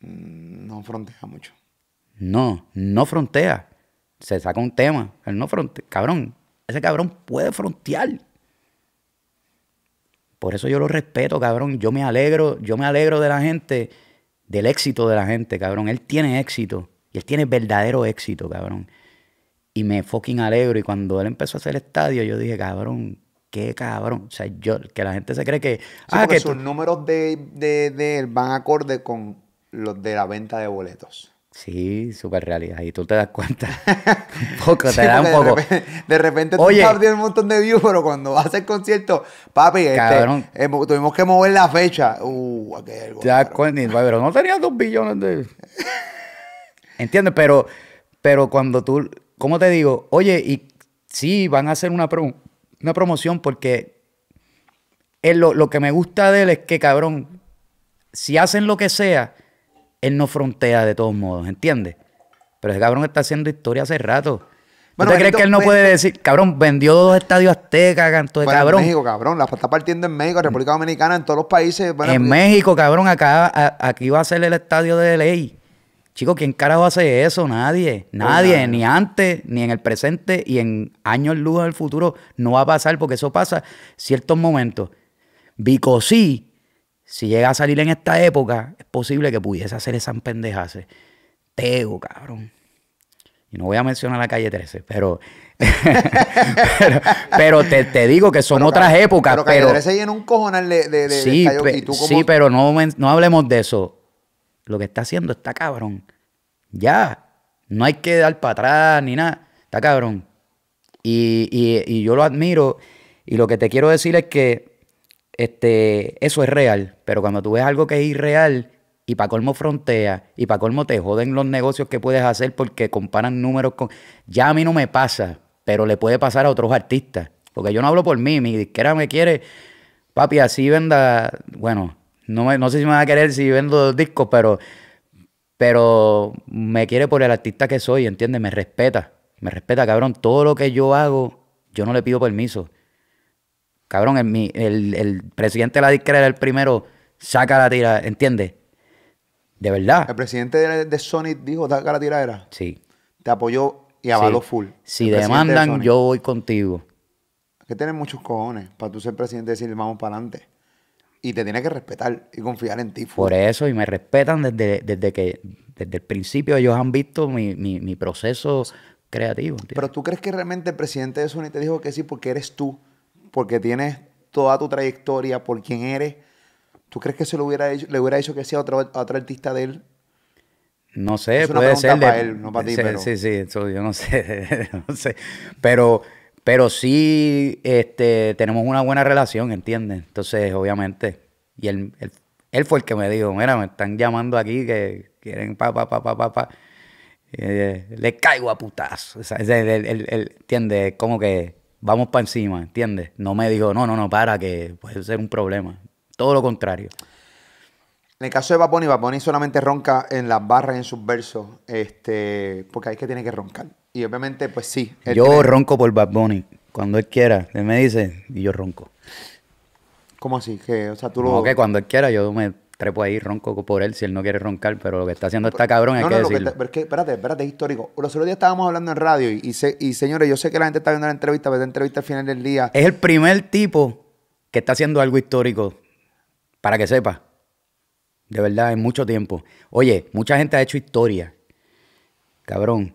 [SPEAKER 1] Mm, no frontea mucho.
[SPEAKER 2] No, no frontea. Se saca un tema. Él no frontea. Cabrón, ese cabrón puede frontear. Por eso yo lo respeto, cabrón. Yo me alegro, yo me alegro de la gente, del éxito de la gente, cabrón. Él tiene éxito. Y él tiene verdadero éxito, cabrón. Y me fucking alegro. Y cuando él empezó a hacer el estadio, yo dije, cabrón, qué cabrón. O sea, yo, que la gente se cree que. Ah, que sus
[SPEAKER 1] números de, de él van acorde con los de la venta de boletos.
[SPEAKER 2] Sí, súper realidad. Y tú te das
[SPEAKER 1] cuenta. poco, te un de Repente, de repente, tú estás un montón de views, pero cuando vas el concierto, papi, este, eh, tuvimos que mover la fecha. Uh, te das cuenta, pero no tenía dos billones de. ¿Entiendes? Pero,
[SPEAKER 2] pero cuando tú. ¿Cómo te digo? Oye, y sí, van a hacer una, una promoción porque lo, lo que me gusta de él es que, cabrón, si hacen lo que sea él no frontea de todos modos, ¿entiendes? Pero ese cabrón está haciendo historia hace rato.
[SPEAKER 1] ¿Usted cree que él no puede
[SPEAKER 2] decir, cabrón, vendió dos estadios aztecas, cantó de cabrón? En México,
[SPEAKER 1] cabrón, la está partiendo en México, República Dominicana, en todos los países. en eh,
[SPEAKER 2] México, cabrón, acá, aquí va a ser el estadio de ley. Chicos, ¿quién carajo hace eso? Nadie, pues nadie, ni antes, ni en el presente, y en años luz del futuro no va a pasar, porque eso pasa ciertos momentos. Vicosí. Si llega a salir en esta época, es posible que pudiese hacer esas pendejas. Tego, cabrón. Y no voy a mencionar la calle 13, pero. pero, te, te, digo que son otras épocas. Pero, calle 13
[SPEAKER 1] en un cojonal de. sí, sí, pero
[SPEAKER 2] no, no hablemos de eso. Lo que está haciendo está cabrón. Ya. No hay que dar para atrás ni nada. Está cabrón. Y, y yo lo admiro. Y lo que te quiero decir es que este, eso es real, pero cuando tú ves algo que es irreal y para colmo frontea y para colmo te joden los negocios que puedes hacer porque comparan números con... Ya a mí no me pasa, pero le puede pasar a otros artistas. Porque yo no hablo por mí, mi disquera me quiere, papi, así venda, bueno, no, me, no sé si me va a querer si vendo discos, pero, pero me quiere por el artista que soy, ¿entiendes? Me respeta, me respeta, cabrón. Todo lo que yo hago, yo no le pido permiso. Cabrón, el, presidente de la disquera era el primero, saca la tira, ¿entiendes?
[SPEAKER 1] De verdad. El presidente de, Sony dijo, saca la tiradera. Sí. Te apoyó y avaló full. Si demandan, yo voy contigo. Hay que tener muchos cojones para tú ser presidente y decir, vamos para adelante. Y te tiene que respetar y confiar en ti. Por
[SPEAKER 2] eso, y me respetan desde, que desde el principio ellos han visto mi, mi, proceso
[SPEAKER 1] creativo. Pero tú crees que realmente el presidente de Sony te dijo que sí porque eres tú porque tienes toda tu trayectoria, por quién eres. ¿Tú crees que se lo hubiera hecho, le hubiera hecho que sea otro, otro artista de él?
[SPEAKER 2] No sé, puede ser. Para él, no para ti, pero... Sí, sí, eso yo no sé, no sé. Pero, pero sí este, tenemos una buena relación, ¿entiendes? Entonces, obviamente. Y él, él, fue el que me dijo, mira, me están llamando aquí que quieren pa, pa, pa, pa, pa, eh, le caigo a putazo. él, ¿Entiendes? Como que vamos para encima, ¿entiendes? No me dijo, no, no, no, para, que puede ser un problema. Todo lo contrario.
[SPEAKER 1] En el caso de Bad Bunny solamente ronca en las barras, en sus versos, este, porque hay que tiene que roncar. Y obviamente, pues sí. Yo
[SPEAKER 2] ronco por Bunny. cuando él quiera. Él me dice y yo ronco.
[SPEAKER 1] ¿Cómo así? Que, o sea, tú que cuando él quiera yo me
[SPEAKER 2] trepo ahí, ronco por él si él no quiere roncar, pero lo que está haciendo está cabrón, que es
[SPEAKER 1] que, espérate, espérate, es histórico. Los otros días estábamos hablando en radio y, señores, yo sé que la gente está viendo la entrevista, pero la entrevista al final del día.
[SPEAKER 2] Es el primer tipo que está haciendo algo histórico, para que sepa. De verdad, en mucho tiempo. Oye, mucha gente ha hecho historia. Cabrón,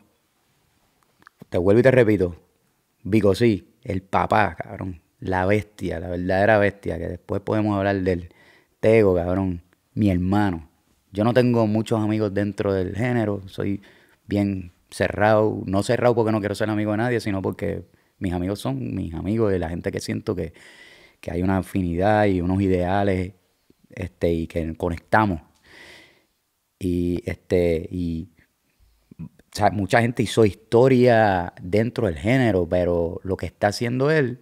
[SPEAKER 2] te vuelvo y te repito, Vigo sí, el papá, cabrón, la bestia, la verdadera bestia, que después podemos hablar del Tego, cabrón mi hermano. Yo no tengo muchos amigos dentro del género, soy bien cerrado, no cerrado porque no quiero ser amigo de nadie, sino porque mis amigos son mis amigos y la gente que siento que, hay una afinidad y unos ideales este, y que conectamos. Y, este, mucha gente hizo historia dentro del género, pero lo que está haciendo él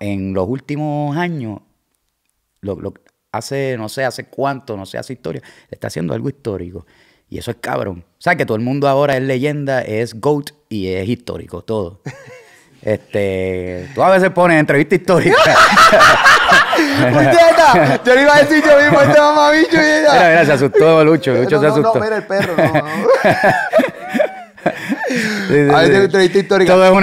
[SPEAKER 2] en los últimos años, lo, lo, hace, no sé, hace cuánto, no sé, hace historia, está haciendo algo histórico. Y eso es cabrón. O sea, que todo el mundo ahora es leyenda, es GOAT y es histórico, todo. Este, tú a veces pones entrevista histórica.
[SPEAKER 1] Puñeta, yo le iba a decir yo mismo este mamabicho y ella. Mira, mira, se asustó Lucho, Lucho se asustó. No, no, mira el
[SPEAKER 2] perro, no.
[SPEAKER 1] Todo es una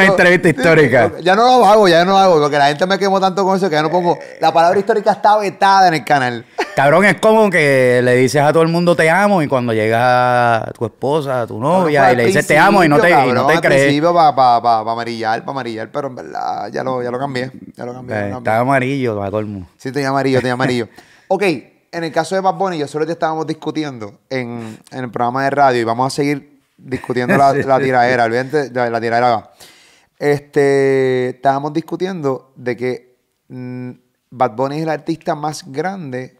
[SPEAKER 1] entrevista histórica. Ya no lo hago, ya no lo hago, porque la gente me quemó tanto con eso que ya no pongo. Eh. La palabra histórica está vetada en el canal. Cabrón, es como
[SPEAKER 2] que le dices a todo el mundo te amo y cuando llega tu esposa, tu novia, y le dices te amo y no te, no te
[SPEAKER 1] para amarillar, para amarillar, pero en verdad ya lo, ya lo cambié. Ya lo cambié. Eh, estaba amarillo Está colmo. Sí, tenía amarillo, tenía amarillo. ok, en el caso de Bad Bunny, yo solo te estábamos discutiendo en el programa de radio y vamos a seguir discutiendo la, la tiradera, la, tiradera Este, estábamos discutiendo de que mm, Bad Bunny es el artista más grande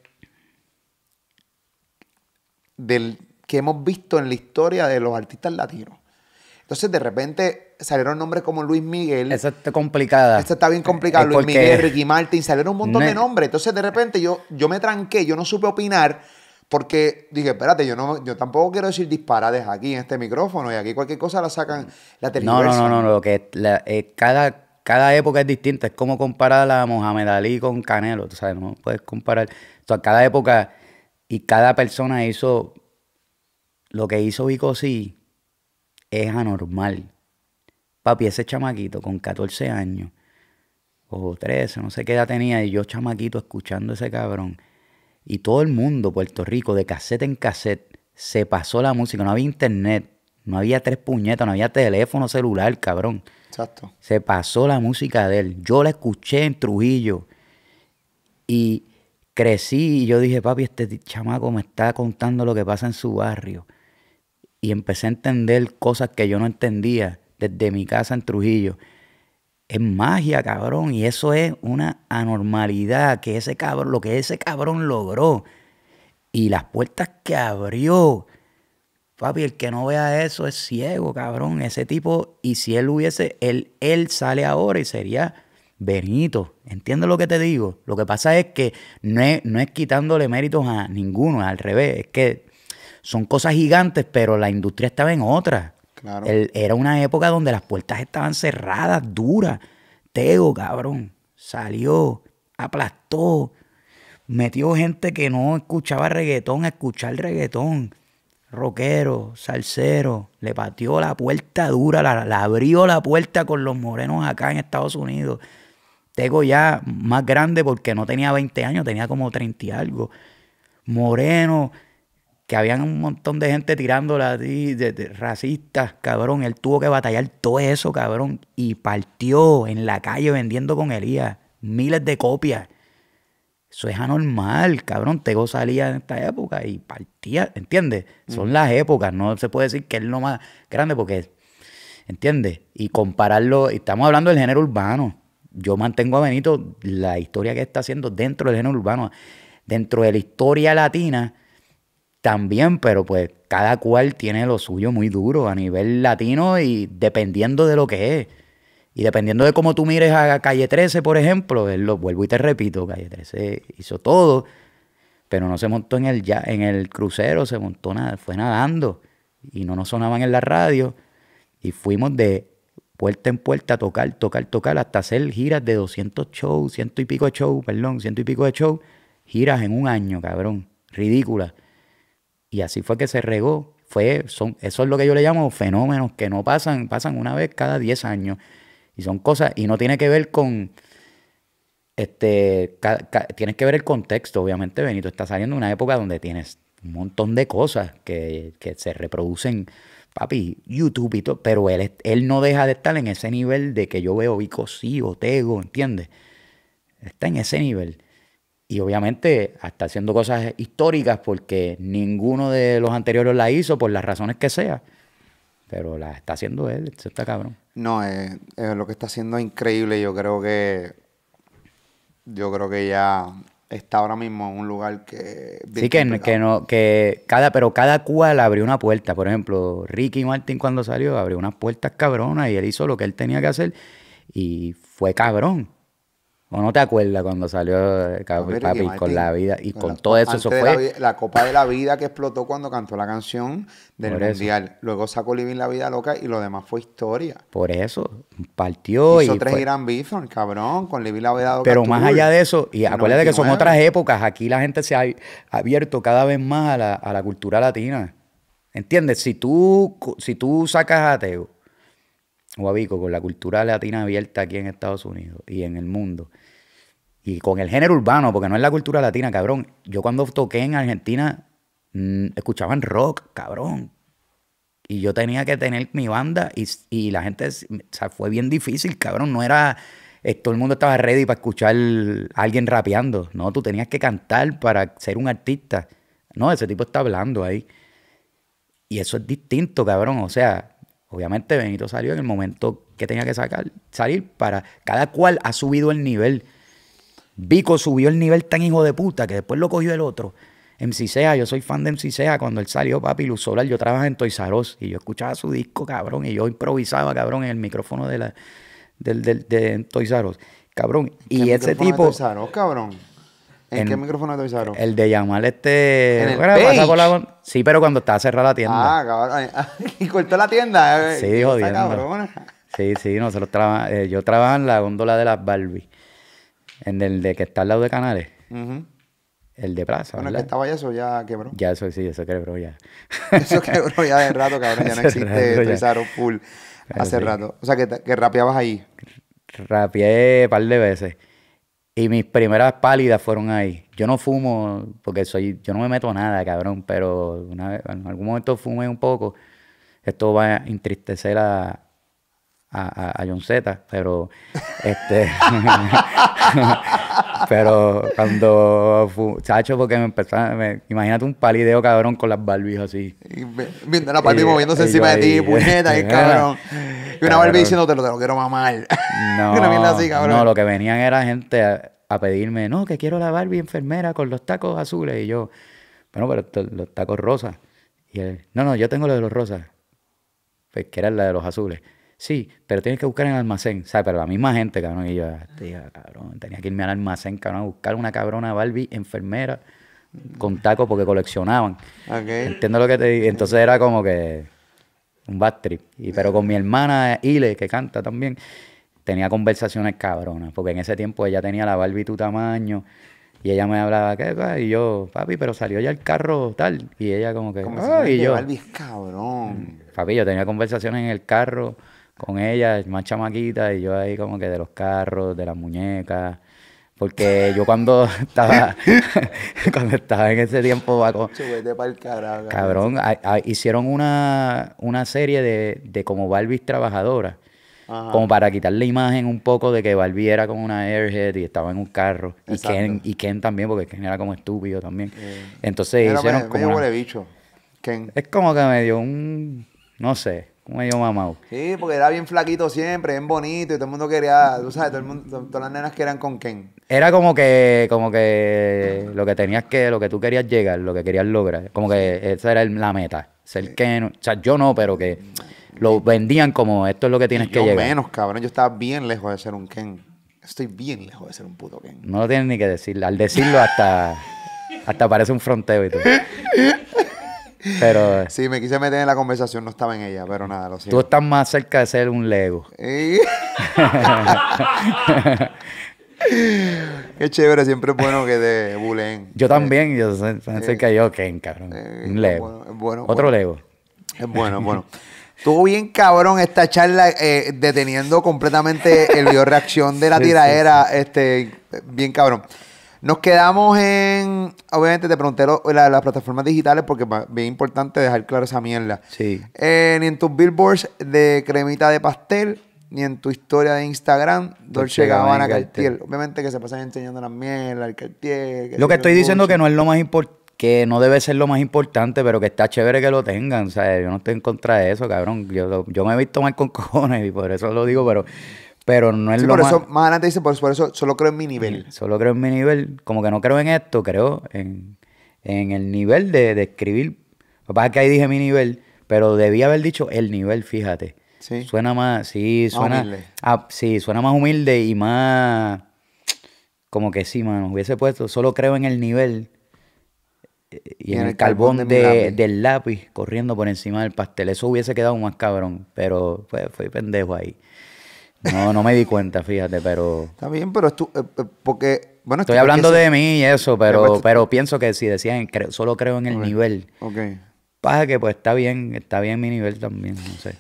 [SPEAKER 1] del, que hemos visto en la historia de los artistas latinos. Entonces, de repente salieron nombres como Luis Miguel. Eso está complicada. Eso está bien complicado. Luis Miguel, Ricky Martin, salieron un montón de nombres. Entonces, de repente yo, yo me tranqué, yo no supe opinar porque dije, espérate, yo no, yo tampoco quiero decir disparades aquí en este micrófono y aquí cualquier cosa la sacan, la No, no, no, no,
[SPEAKER 2] lo que cada, cada época es distinta. Es como comparar a Mohamed Ali con Canelo, tú sabes, no puedes comparar. Entonces, cada época y cada persona hizo lo que hizo Vico sí es anormal. Papi, ese chamaquito con 14 años o 13, no sé qué edad tenía, y yo chamaquito escuchando a ese cabrón y todo el mundo, Puerto Rico, de cassette en cassette, se pasó la música. No había internet, no había tres puñetas, no había teléfono celular, cabrón. Exacto. Se pasó la música de él. Yo la escuché en Trujillo. Y crecí y yo dije, papi, este chamaco me está contando lo que pasa en su barrio. Y empecé a entender cosas que yo no entendía desde mi casa en Trujillo es magia, cabrón. Y eso es una anormalidad que ese cabrón, lo que ese cabrón logró. Y las puertas que abrió. Papi, el que no vea eso es ciego, cabrón. Ese tipo, y si él hubiese, él, sale ahora y sería Benito. ¿Entiendes lo que te digo? Lo que pasa es que no es, no es quitándole méritos a ninguno, al revés. Es que son cosas gigantes, pero la industria estaba en otra era una época donde las puertas estaban cerradas, duras. Tego, cabrón, salió, aplastó, metió gente que no escuchaba reggaetón a escuchar reggaetón. Rockero, salsero, le pateó la puerta dura, la, abrió la puerta con los morenos acá en Estados Unidos. Tego ya más grande porque no tenía 20 años, tenía como 30 y algo. Moreno, que habían un montón de gente tirándola así, de, racistas, cabrón. Él tuvo que batallar todo eso, cabrón. Y partió en la calle vendiendo con Elías miles de copias. Eso es anormal, cabrón. Tego salía en esta época y partía, ¿entiendes? Son mm. las épocas, no se puede decir que es lo más grande porque, ¿entiendes? Y compararlo, estamos hablando del género urbano. Yo mantengo a Benito la historia que está haciendo dentro del género urbano, dentro de la historia latina también, pero pues cada cual tiene lo suyo muy duro a nivel latino y dependiendo de lo que es. Y dependiendo de cómo tú mires a Calle 13, por ejemplo, él lo vuelvo y te repito, Calle 13 hizo todo, pero no se montó en el, en el crucero, se montó nada, fue nadando y no nos sonaban en la radio y fuimos de puerta en puerta a tocar, tocar, tocar, hasta hacer giras de 200 shows, ciento y pico de shows, perdón, ciento y pico de shows, giras en un año, cabrón, ridícula. Y así fue que se regó. Fue, son, eso es lo que yo le llamo fenómenos que no pasan, pasan una vez cada 10 años. Y son cosas, y no tiene que ver con, este, tienes que ver el contexto, obviamente, Benito, está saliendo una época donde tienes un montón de cosas que, que se reproducen, papi, YouTube y todo, pero él, él no deja de estar en ese nivel de que yo veo Vico, sí, Tego, ¿entiendes? Está en ese nivel. Y obviamente está haciendo cosas históricas porque ninguno de los anteriores la hizo por las razones que sea. Pero la está haciendo él, se está cabrón.
[SPEAKER 1] No, eh, eh lo que está haciendo es increíble. Yo creo que. Yo creo que ya está ahora mismo en un lugar que. Sí, que,
[SPEAKER 2] que, no, que cada, pero cada cual abrió una puerta. Por ejemplo, Ricky Martin cuando salió abrió unas puertas cabronas y él hizo lo que él tenía que hacer y fue cabrón. ¿O no te acuerdas cuando salió el eh, papi con la vida y con todo eso? eso fue.
[SPEAKER 1] La, Copa de la Vida que explotó cuando cantó la canción del Mundial. Luego sacó Living la Vida Loca y lo demás fue historia.
[SPEAKER 2] Por eso, partió Hizo y. tres Irán
[SPEAKER 1] Bithorn, cabrón, con Living la Vida Loca. Pero más allá de eso,
[SPEAKER 2] y acuérdate que son otras épocas. Aquí la gente se ha abierto cada vez más a la, cultura latina. ¿Entiendes? Si tú, si tú sacas a Teo o a con la cultura latina abierta aquí en Estados Unidos y en el mundo y con el género urbano, porque no es la cultura latina, cabrón. Yo cuando toqué en Argentina mm, escuchaban rock, cabrón. Y yo tenía que tener mi banda y, la gente, o sea, fue bien difícil, cabrón. No era, eh, todo el mundo estaba ready para escuchar a alguien rapeando. No, tú tenías que cantar para ser un artista. No, ese tipo está hablando ahí. Y eso es distinto, cabrón. O sea, obviamente Benito salió en el momento que tenía que sacar, salir para... Cada cual ha subido el nivel. Vico subió el nivel tan hijo de puta que después lo cogió el otro. en Sea, yo soy fan de MC Sea. Cuando él salió, papi, Luz Solar, yo trabajaba en toisaros y yo escuchaba su disco, cabrón, y yo improvisaba, cabrón, en el micrófono de la del, de toisaros cabrón. y ese tipo.
[SPEAKER 1] De cabrón? ¿En, qué micrófono de toisaros
[SPEAKER 2] El de llamar este. Sí, pero cuando estaba cerrada la tienda.
[SPEAKER 1] Ah, cabrón. y cortó la tienda. Eh, sí, jodiendo.
[SPEAKER 2] Sí, sí, nosotros traba... Eh, yo trabajaba en la góndola de las Barbie. En el de que está al lado de Canales. El de Plaza. Bueno, el que
[SPEAKER 1] estaba ya eso ya quebró.
[SPEAKER 2] Ya eso sí, eso quebró ya.
[SPEAKER 1] eso quebró ya de rato, cabrón. Ya no existe Saro Pool. hace rato. O sea, que, que rapeabas ahí.
[SPEAKER 2] Rapeé un par de veces. Y mis primeras pálidas fueron ahí. Yo no fumo porque soy, yo no me meto nada, cabrón, pero una vez, en algún momento fumé un poco. Esto va a entristecer a, a, a, John Z, pero este pero cuando chacho porque me empezaba imagínate un palideo cabrón con las Barbies así
[SPEAKER 1] viendo la party moviéndose encima de ti puñeta y cabrón y una Barbie diciéndote te lo quiero mamar no una así, cabrón. no lo
[SPEAKER 2] que venían era gente a, pedirme no que quiero la Barbie enfermera con los tacos azules y yo bueno pero los tacos rosas y él no no yo tengo los de los rosas pues que era la de los azules Sí, pero tienes que buscar en el almacén. ¿Sabes? Pero la misma gente, cabrón. Y yo, ah, tía, ah, cabrón, tenía que irme al almacén, cabrón, a buscar una cabrona Barbie enfermera con tacos porque coleccionaban. Okay. Entiendo lo que te digo. Entonces era como que un bad trip. Y, pero con mi hermana Ile, que canta también, tenía conversaciones cabronas. Porque en ese tiempo ella tenía la Barbie tu tamaño. Y ella me hablaba, ¿qué? Y yo, papi, pero salió ya el carro tal. Y ella como que, yo. Barbie
[SPEAKER 1] es cabrón. Mm,
[SPEAKER 2] papi, yo tenía conversaciones en el carro con ella, más chamaquita, y yo ahí como que de los carros, de las muñecas. Porque yo cuando estaba, cuando estaba en ese tiempo, cabrón, hicieron una, una serie de, de como Barbies trabajadora.
[SPEAKER 1] como para
[SPEAKER 2] quitar la imagen un poco de que Barbie era como una airhead y estaba en un carro. Y Ken, y Ken también, porque Ken era como estúpido también. Eh. Entonces hicieron como... bicho. Es como que me dio un... no sé medio mamado.
[SPEAKER 1] Sí, porque era bien flaquito siempre, bien bonito y todo el mundo quería, tú sabes, todo el mundo, todas las nenas querían con Ken.
[SPEAKER 2] Era como que, como que lo que tenías que, lo que tú querías llegar, lo que querías lograr, como que esa era la meta, ser Ken, o sea, yo no, pero que lo vendían como esto es lo que tienes que yo menos,
[SPEAKER 1] cabrón, yo estaba bien lejos de ser un Ken. Estoy bien lejos de ser un puto Ken. No lo tienes ni que decir, al decirlo hasta, hasta parece un fronteo y todo. Pero, sí, eh. me quise meter en la conversación, no estaba en ella, pero nada, lo siento. Tú estás más cerca de ser un Lego. Qué chévere, siempre es bueno que te bulen. Yo eh, también, yo soy eh, cerca de yo, Ken, cabrón. un Lego. Bueno, bueno, Otro Lego.
[SPEAKER 2] Es bueno, bueno.
[SPEAKER 1] Estuvo bien cabrón esta charla, deteniendo completamente el reacción de la tiraera. tiradera, este, bien cabrón. Nos quedamos en. Obviamente te pregunté las plataformas digitales porque es bien importante dejar claro esa mierda. Sí. Eh, ni en tus billboards de cremita de pastel, ni en tu historia de Instagram, Dolce Gabbana Cartier. Obviamente que se pasan enseñando la mierdas, el Cartier. lo que estoy diciendo que no es lo
[SPEAKER 2] más Que no debe ser lo más importante, pero que está chévere que lo tengan. O sea, yo no estoy en contra de eso, cabrón. Yo, yo me he visto mal con cojones y por eso lo digo, pero pero no es lo por más... eso,
[SPEAKER 1] más adelante dice, por, eso solo creo en mi nivel.
[SPEAKER 2] Solo creo en mi nivel, como que no creo en esto, creo en, el nivel de, escribir. Lo que pasa es que ahí dije mi nivel, pero debía haber dicho el nivel, fíjate. Sí. Suena más, sí, suena... Humilde. sí, suena más humilde y más... Como que sí, mano, hubiese puesto, solo creo en el nivel
[SPEAKER 1] eh, y, en, el carbón, del
[SPEAKER 2] lápiz corriendo por encima del pastel. Eso hubiese quedado más cabrón, pero fue pendejo ahí. No, no me di cuenta, fíjate, pero. Está
[SPEAKER 1] bien, pero tú, eh, eh, porque. Bueno, estoy hablando de mí y eso, pero,
[SPEAKER 2] pero, pienso que si decían, solo creo en el nivel. Ok. Pasa que pues está bien, está bien mi nivel también, no sé.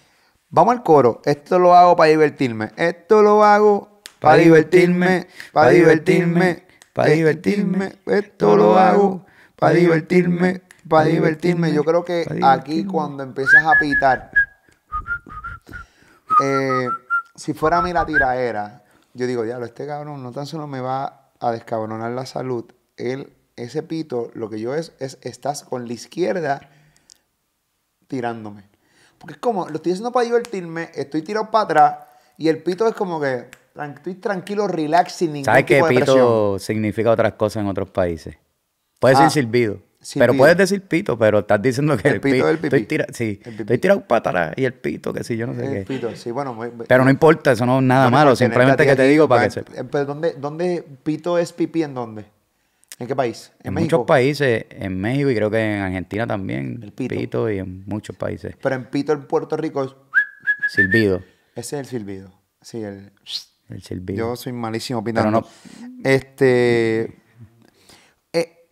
[SPEAKER 1] Vamos al coro. Esto lo hago para divertirme. Esto lo hago para divertirme, para divertirme, para este, divertirme. Esto lo hago para divertirme, para divertirme. Yo creo que aquí cuando empiezas a pitar. Eh, si fuera a mí la tiraera, yo digo, ya, este cabrón no tan solo me va a descabronar la salud, él, ese pito, lo que yo es, es estás con la izquierda tirándome. Porque es como, lo estoy haciendo para divertirme, estoy tirado para atrás y el pito es como que estoy tranquilo, relax, sin ningún ¿Sabes tipo que pito
[SPEAKER 2] significa otras cosas en otros países? Puede ser ah. silbido pero puedes decir pito, pero estás diciendo que el, pito, del pipí. sí, estoy tirado y el pito, que sí, yo no sé el
[SPEAKER 1] Pito, sí, bueno, pues, pero no
[SPEAKER 2] importa, eso no es nada malo, simplemente que te digo para que se
[SPEAKER 1] eh, Pero ¿dónde, ¿Dónde pito es pipí en dónde? ¿En qué país? En, muchos
[SPEAKER 2] países, en México y creo que en Argentina también. El pito. y en muchos países.
[SPEAKER 1] Pero en pito en Puerto Rico es... Silbido. Ese es el silbido. Sí, el... El silbido. Yo soy malísimo pintando. Este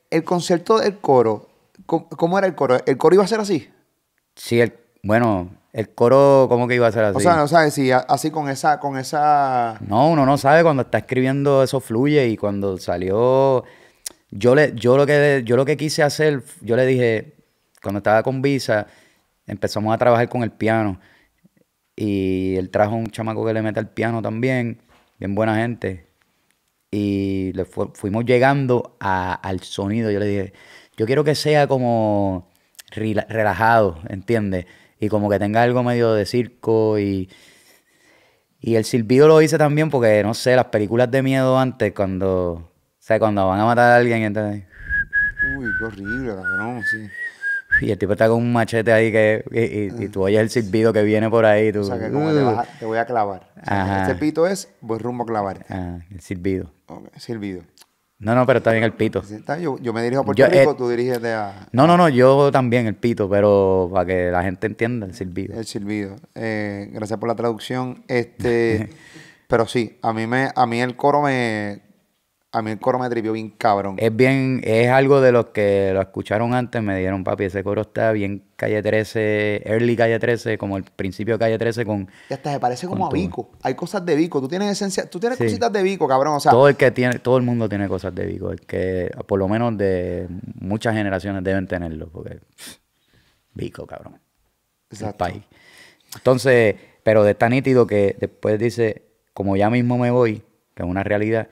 [SPEAKER 1] el concierto del coro, ¿cómo, era el coro? ¿El coro iba a ser así? Sí, el, bueno, el coro, ¿cómo que
[SPEAKER 2] iba a ser así? O sea, no
[SPEAKER 1] sabes si así con esa, con esa.
[SPEAKER 2] No, uno no sabe cuando está escribiendo eso fluye y cuando salió. Yo le, yo lo que yo lo que quise hacer, yo le dije, cuando estaba con Visa, empezamos a trabajar con el piano. Y él trajo un chamaco que le mete el piano también, bien buena gente y le fuimos llegando al sonido. Yo le dije, yo quiero que sea como relajado, ¿entiendes? Y como que tenga algo medio de circo y... Y el silbido lo hice también porque, no sé, las películas de miedo antes, cuando, o cuando van a matar a alguien, entonces...
[SPEAKER 1] Uy, qué horrible, cabrón, sí.
[SPEAKER 2] Y el tipo está con un machete ahí que, y, tú oyes el silbido que viene por ahí. Tú, o sea, que uh. te, voy a clavar. este
[SPEAKER 1] pito es, voy rumbo a clavar
[SPEAKER 2] ah, el silbido. silbido. No, no, pero está bien el pito. Yo, me dirijo a Puerto yo, eh, Rico,
[SPEAKER 1] tú dirígete a... No, no, no, yo también el pito, pero para que la gente entienda el silbido. El silbido. Eh, gracias por la traducción. Este, pero sí, a mí, me, a mí el coro me a mí el coro me trivió bien cabrón. Es bien, es algo de los que lo escucharon antes,
[SPEAKER 2] me dijeron, papi, ese coro está bien calle 13, early calle 13, como el principio de calle 13 con.
[SPEAKER 1] Y hasta se parece como a Vico. Hay cosas de Vico. Tú tienes esencia, tú tienes cositas de Vico, cabrón. O sea, todo el que
[SPEAKER 2] tiene, todo el mundo tiene cosas de Vico. que, por lo menos de muchas generaciones deben tenerlo. Porque. Vico, cabrón. Exacto. El Entonces, pero de tan nítido que después dice, como ya mismo me voy, que es una realidad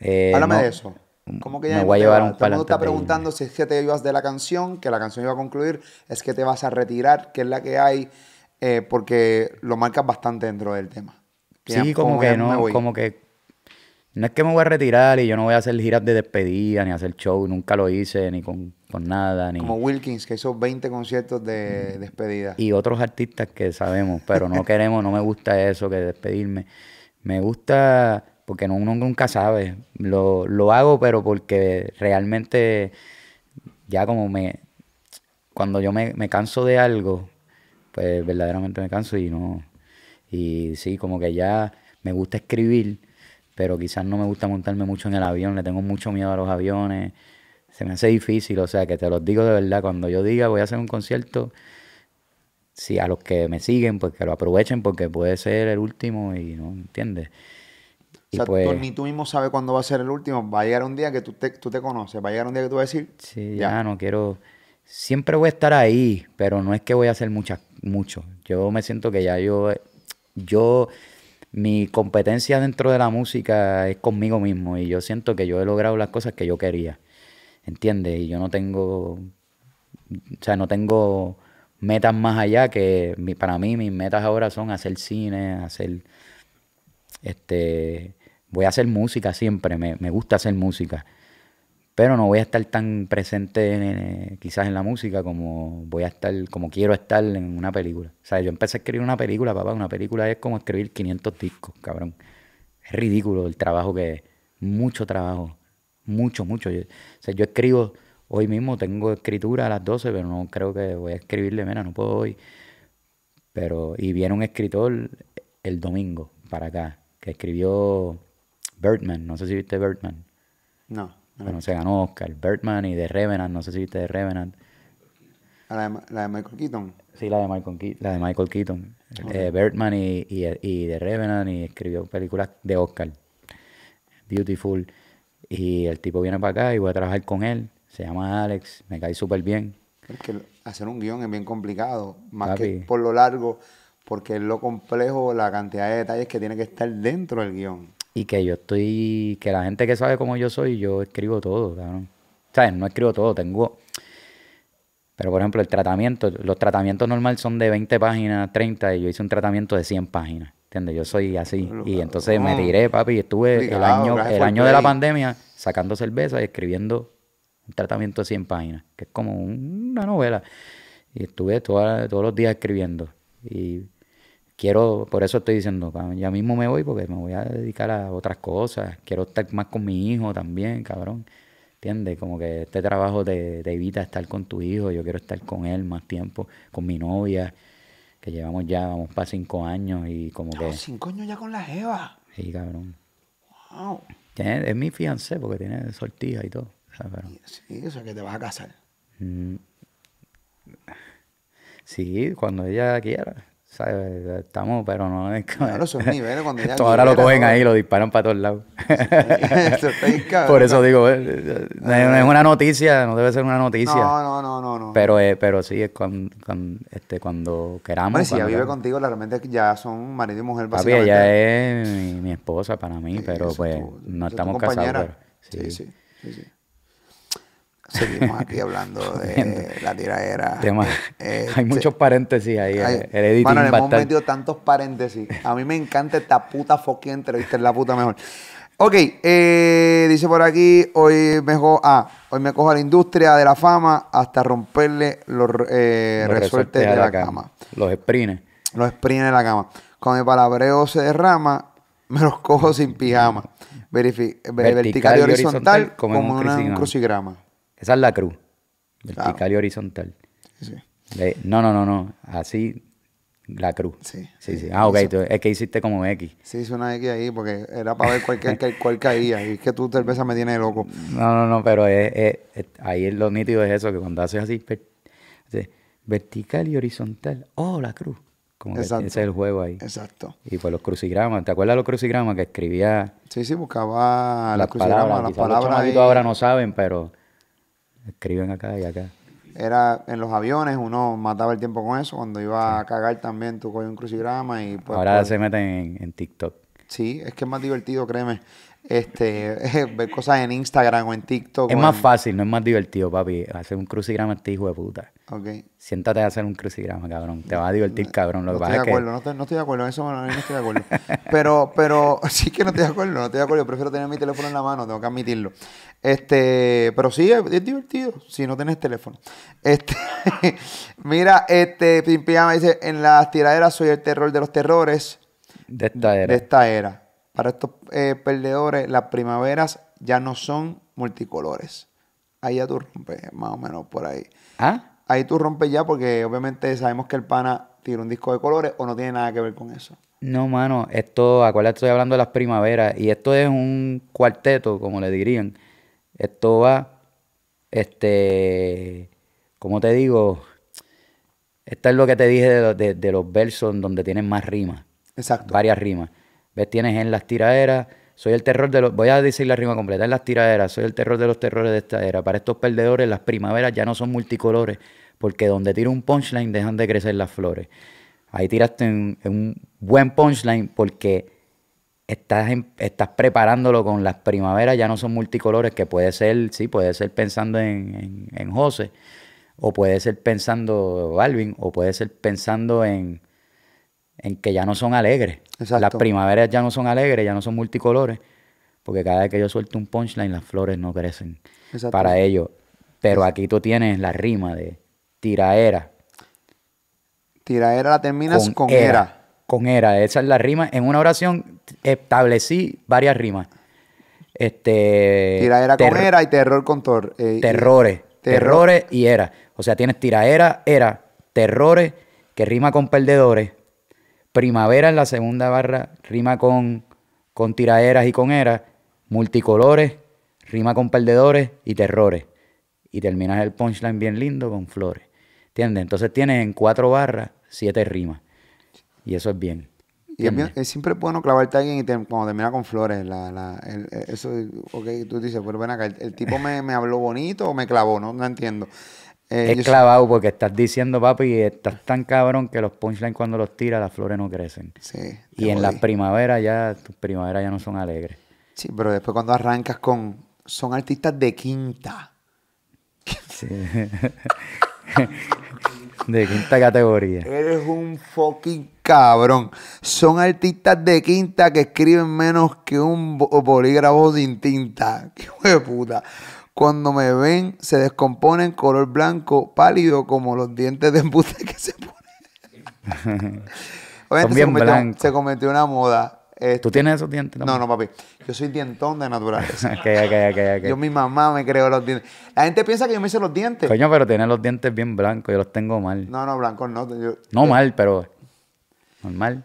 [SPEAKER 1] eh, Háblame de eso. ¿Cómo que ya me voy a llevar un Todo está preguntando si es que te ibas de la canción, que la canción iba a concluir, es que te vas a retirar, que es la que hay, eh, porque lo marcas bastante dentro del tema. sí, como, que no, como
[SPEAKER 2] que no es que me voy a retirar y yo no voy a hacer giras de despedida, ni hacer show, nunca lo hice, ni con, nada. Ni... Como
[SPEAKER 1] Wilkins, que hizo 20 conciertos de despedida. Y
[SPEAKER 2] otros artistas que sabemos, pero no queremos, no me gusta eso, que despedirme. Me gusta porque no, uno nunca sabe. Lo, hago, pero porque realmente ya como me... Cuando yo me, canso de algo, pues verdaderamente me canso y no... Y sí, como que ya me gusta escribir, pero quizás no me gusta montarme mucho en el avión, le tengo mucho miedo a los aviones, se me hace difícil, o sea, que te lo digo de verdad, cuando yo diga voy a hacer un concierto, sí, a los que me siguen, pues que lo aprovechen porque puede ser el último y no, ¿entiendes?
[SPEAKER 1] o sea, pues ni tú mismo sabes cuándo va a ser el último. Va a llegar un día que tú te, tú te conoces. Va a llegar un día que tú vas a decir. Sí, ya.
[SPEAKER 2] no quiero. Siempre voy a estar ahí, pero no es que voy a hacer muchas, mucho. Yo me siento que ya yo. Yo. Mi competencia dentro de la música es conmigo mismo y yo siento que yo he logrado las cosas que yo quería. ¿Entiendes? Y yo no tengo. O sea, no tengo metas más allá que para mí mis metas ahora son hacer cine, hacer este voy a hacer música siempre, me, gusta hacer música, pero no voy a estar tan presente eh, quizás en la música como voy a estar, como quiero estar en una película. O sea, yo empecé a escribir una película, papá, una película es como escribir 500 discos, cabrón. Es ridículo el trabajo que es, mucho trabajo, mucho, mucho. o sea, yo escribo, hoy mismo tengo escritura a las 12, pero no creo que voy a escribirle, mira, no puedo hoy. Pero, y viene un escritor el domingo para acá, que escribió Birdman, no sé si viste Birdman. No. no se ganó Oscar. Birdman y de Revenant, no sé si viste de Revenant.
[SPEAKER 1] La de, Michael Keaton.
[SPEAKER 2] Sí, la de Michael, de Michael Keaton. Eh, bertman Birdman y, y, y, The Revenant y escribió películas de Oscar. Beautiful. Y el tipo viene para acá y voy a trabajar con él. Se llama Alex, me cae súper bien.
[SPEAKER 1] que hacer un guión es bien complicado, más que por lo largo, porque es lo complejo, la cantidad de detalles que tiene que estar dentro del guión
[SPEAKER 2] y que yo estoy, que la gente que sabe cómo yo soy, yo escribo todo, cabrón. ¿Sabes? No escribo todo, tengo... Pero por ejemplo, el tratamiento, los tratamientos normales son de 20 páginas, 30, y yo hice un tratamiento de 100 páginas. ¿Entiendes? Yo soy así. y entonces me ah. tiré, papi, y estuve el año, el año de la pandemia sacando cerveza y escribiendo un tratamiento de 100 páginas, que es como una novela. Y estuve toda, todos los días escribiendo. Y quiero, por eso estoy diciendo, ya mismo me voy porque me voy a dedicar a otras cosas, quiero estar más con mi hijo también, cabrón. ¿Entiendes? Como que este trabajo te, evita estar con tu hijo, yo quiero estar con él más tiempo, con mi novia, que llevamos ya, vamos para cinco años y como que... Cinco
[SPEAKER 1] años ya con la Jeva. Sí, cabrón. Wow.
[SPEAKER 2] es mi fiancé porque tiene sortija y todo.
[SPEAKER 1] Sí, o sea que te vas a casar.
[SPEAKER 2] Mm. Sí, cuando ella quiera. ¿sabes? Estamos, pero no es claro, cuando ya ahora lo cogen ahí y lo disparan para todos lados. Por eso digo, eh, no es eh. una noticia, no debe ser una noticia. No, no, no, no. Pero, eh, pero sí, es este, cuando queramos. si ella vive
[SPEAKER 1] contigo, la realmente ya son marido y mujer Papi,
[SPEAKER 2] ella es mi, esposa para mí, pero pues no estamos casados. sí, sí. sí seguimos aquí hablando de la tiradera. Este, hay muchos paréntesis ahí. Hay, bueno, le hemos metido
[SPEAKER 1] tantos paréntesis. A mí me encanta esta puta fucking entrevista, es la puta mejor. Ok, eh, dice por aquí, hoy me, ah, hoy me cojo a la industria de la fama hasta romperle los, eh, de, la, cama.
[SPEAKER 2] Los esprines.
[SPEAKER 1] Los esprines de la cama. Cuando el palabreo se derrama, me los cojo sin pijama. vertical, y horizontal, como, un crucigrama.
[SPEAKER 2] Esa es la cruz, vertical y horizontal. no, no, no, no, así la cruz. Sí. Sí, sí. Ah, ok, es que hiciste como X.
[SPEAKER 1] Sí, hice una X ahí porque era para ver cuál, caía. Y es que tú cerveza me tiene loco.
[SPEAKER 2] No, no, no, pero es, es, ahí lo nítido es eso, que cuando haces así, vertical y horizontal,
[SPEAKER 1] oh, la cruz. Como que ese es
[SPEAKER 2] el juego ahí. Exacto. Y pues los crucigramas, ¿te acuerdas los crucigramas que escribía?
[SPEAKER 1] Sí, sí, buscaba las, palabras, las palabras. Los ahora no
[SPEAKER 2] saben, pero Escriben acá y acá.
[SPEAKER 1] Era en los aviones, uno mataba el tiempo con eso. Cuando iba a cagar también, tú cogías un crucigrama y pues. Ahora pues se
[SPEAKER 2] meten en, TikTok.
[SPEAKER 1] Sí, es que es más divertido, créeme este, ver cosas en Instagram o en TikTok. Es más
[SPEAKER 2] fácil, no es más divertido, papi. Hacer un crucigrama este hijo de puta. Okay. Siéntate a hacer un crucigrama, cabrón. Te vas a divertir, cabrón. no estoy de acuerdo, no,
[SPEAKER 1] estoy, de acuerdo. eso no, estoy de acuerdo. pero, pero sí que no estoy de acuerdo, no estoy de acuerdo. Yo prefiero tener mi teléfono en la mano, tengo que admitirlo. Este, pero sí, es, divertido si no tienes teléfono. Este, mira, este, Pim dice, en las tiraderas soy el terror de los terrores. De esta era. De esta era. Para estos eh, perdedores, las primaveras ya no son multicolores. Ahí ya tú rompes, más o menos por ahí. ¿Ah? Ahí tú rompes ya porque obviamente sabemos que el pana tira un disco de colores o no tiene nada que ver con eso.
[SPEAKER 2] No, mano, esto, acuérdate, estoy hablando de las primaveras y esto es un cuarteto, como le dirían. Esto va, este, ¿cómo te digo? Esto es lo que te dije de, los versos donde tienen más rimas. Exacto. Varias rimas. ¿Ves? Tienes en las tiraderas. Soy el terror de los. Voy a decir la rima completa. En las tiraderas, soy el terror de los terrores de esta era. Para estos perdedores, las primaveras ya no son multicolores, porque donde tiro un punchline dejan de crecer las flores. Ahí tiraste un, buen punchline porque estás, estás preparándolo con las primaveras, ya no son multicolores, que puede ser, sí, puede ser pensando en, en, José, o puede ser pensando Balvin, o puede ser pensando en, en que ya no son alegres. Las primaveras ya no son alegres, ya no son multicolores, porque cada vez que yo suelto un punchline, las flores no crecen para ello. Pero aquí tú tienes la rima de tiraera.
[SPEAKER 1] Tiraera la terminas con, era.
[SPEAKER 2] Con era, esa es la rima. En una oración establecí varias rimas. Este, tiraera con era
[SPEAKER 1] y terror con tor. Eh, terrores.
[SPEAKER 2] terrores y era. O sea, tienes tiraera, era, terrores, que rima con perdedores, Primavera en la segunda barra rima con, con tiraeras y con eras. Multicolores rima con perdedores y terrores. Y terminas el punchline bien lindo con flores. ¿Entiendes? Entonces tienes en cuatro barras siete rimas. Y eso es bien. Y es,
[SPEAKER 1] siempre bueno clavarte a alguien y cuando termina con flores. La, la, eso, tú dices, pero el, tipo me, me, habló bonito o me clavó, no, no entiendo. Eh, es clavado
[SPEAKER 2] porque estás diciendo, papi, y estás tan cabrón que los punchlines cuando los tira las flores no crecen. Y en la primavera ya, tus primaveras ya no son alegres. Sí, pero después cuando
[SPEAKER 1] arrancas con, son artistas de quinta. Sí. de quinta categoría. Eres un fucking cabrón. Son artistas de quinta que escriben menos que un bolígrafo sin tinta. Qué puta. Cuando me ven, se descomponen color blanco, pálido, como los dientes de embuste que se ponen.
[SPEAKER 2] Obviamente se cometió,
[SPEAKER 1] se cometió, una moda. Este, ¿Tú tienes esos dientes? No, no, papi. Yo soy dientón de naturaleza.
[SPEAKER 2] Ok, ok, ok, Yo, mi
[SPEAKER 1] mamá me creó los dientes. La gente piensa que yo me hice los dientes.
[SPEAKER 2] Coño, pero tienes los dientes bien blancos. Yo los tengo mal.
[SPEAKER 1] No, no, blancos no.
[SPEAKER 2] no mal, pero normal.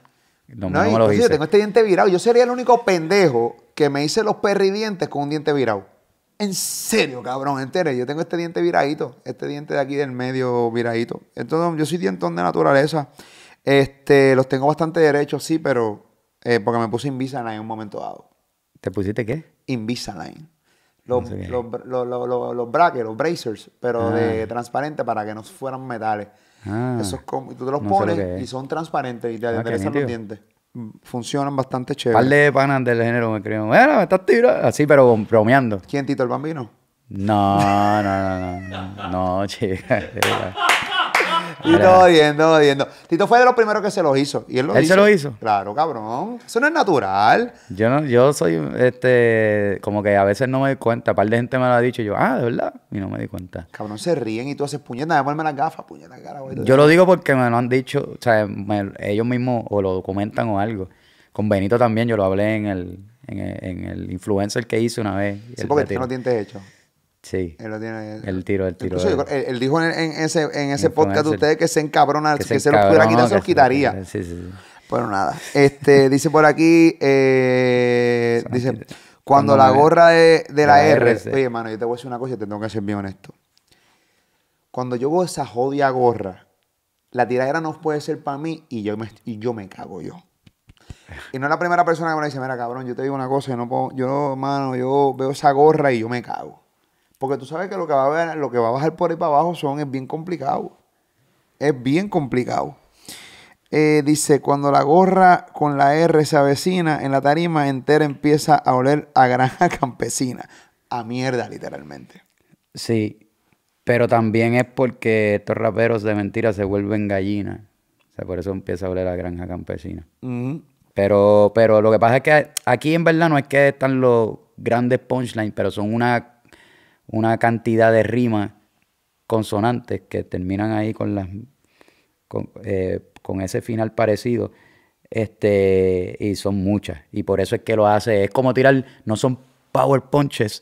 [SPEAKER 2] No, me lo hice. Yo tengo
[SPEAKER 1] este diente virado. Yo sería el único pendejo que me hice los dientes con un diente virado. En serio, cabrón, entere. Yo tengo este diente viradito, este diente de aquí del medio viradito. Entonces, yo soy dientón de naturaleza. Este, los tengo bastante derechos, sí, pero eh, porque me puse Invisalign en un momento dado. ¿Te pusiste qué? Invisalign. Los, los, los, los, los, brackets, los bracers, pero de ah. transparente para que no fueran metales. Ah. Esos, tú te los pones y son transparentes y te ah, los dientes funcionan bastante chévere. Un par de
[SPEAKER 2] panas del género me creo bueno, me estás tirando, así,
[SPEAKER 1] pero bromeando. ¿Quién, Tito el Bambino? No, no, no, no, no, chica. Y todo bien, todo Tito fue de los primeros que se los hizo. Y él se lo hizo? Claro, cabrón. Eso no es natural.
[SPEAKER 2] Yo no, yo soy, este, como que a veces no me doy cuenta. Un par de gente me lo ha dicho yo, ah, de verdad. Y no me di cuenta. Cabrón, se ríen y tú haces
[SPEAKER 1] puñetas, me las gafas, puñetas, cara. Yo lo digo
[SPEAKER 2] porque me lo han dicho, o sea, ellos mismos o lo documentan o algo. Con Benito también, yo lo hablé en el, en el, en el influencer que hice una vez. Sí, porque tú no
[SPEAKER 1] tienes hecho. Sí. El tiro, el tiro. él, dijo en, ese, podcast de ustedes que se encabrona, que, se, los pudiera quitar, se los quitaría. sí, sí, sí. Bueno, nada. Este, dice por aquí, eh, dice, cuando, la gorra de, la, R, oye, hermano, yo te voy a decir una cosa y te tengo que ser bien honesto. Cuando yo veo esa jodia gorra, la tiradera no puede ser para mí y yo me, y yo me cago yo. Y no es la primera persona que me dice, mira, cabrón, yo te digo una cosa, yo no yo, yo veo esa gorra y yo me cago. Porque tú sabes que lo que va a, lo que va a bajar por ahí para abajo son, es bien complicado. Es bien complicado. Eh, dice, cuando la gorra con la R se avecina en la tarima entera empieza a oler a granja campesina. A mierda, literalmente. Sí, pero también es
[SPEAKER 2] porque estos raperos de mentira se vuelven gallinas. O sea, por eso empieza a oler a granja campesina. pero, pero lo que pasa es que aquí en verdad no es que están los grandes punchlines, pero son una una cantidad de rimas consonantes que terminan ahí con las eh, con, ese final parecido este y son muchas y por eso es que lo hace es como tirar no son power punches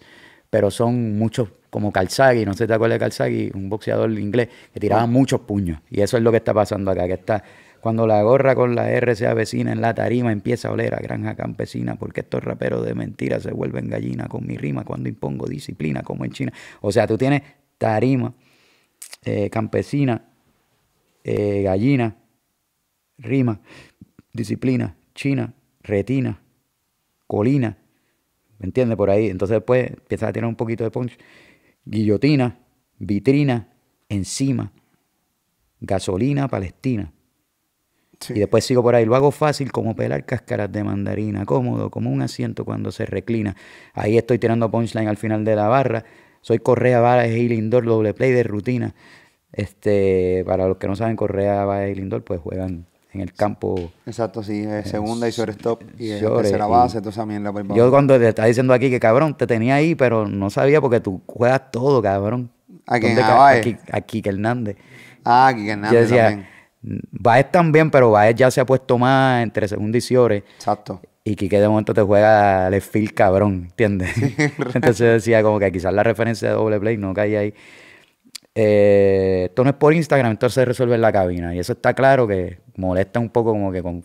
[SPEAKER 2] pero son muchos como Calzaghi, no sé si te acuerdas de Calzaghi, un boxeador inglés que tiraba muchos puños y eso es lo que está pasando acá que está cuando la gorra con la R se avecina en la tarima, empieza a oler a granja campesina, porque estos raperos de mentira se vuelven gallina con mi rima cuando impongo disciplina, como en China. O sea, tú tienes tarima, eh, campesina, eh, gallina, rima, disciplina, china, retina, colina, ¿me entiendes? Por ahí. Entonces después pues, empieza a tener un poquito de punch. Guillotina, vitrina, encima, gasolina, palestina. Y después sigo por ahí. Lo hago fácil como pelar cáscaras de mandarina, cómodo, como un asiento cuando se reclina. Ahí estoy tirando punchline al final de la barra. Soy Correa Vara, y Lindor, doble play de rutina. Este, para los que no saben, Correa Vara y Lindor pues juegan en el campo.
[SPEAKER 1] Exacto, sí, segunda y shortstop y es tercera base, tú también Yo
[SPEAKER 2] cuando te estaba diciendo aquí que cabrón, te tenía ahí, pero no sabía porque tú juegas todo, cabrón. ¿A quién? Aquí, aquí, Hernández.
[SPEAKER 1] Ah, aquí Hernández también.
[SPEAKER 2] Baez también, pero Baez ya se ha puesto más entre segundos y Ciore. Exacto. Y que de momento te juega el Esfil cabrón, ¿entiendes? Entonces decía como que quizás la referencia de doble play no cae ahí. Eh, esto no es por Instagram, entonces se resuelve en la cabina. Y eso está claro que molesta un poco como que con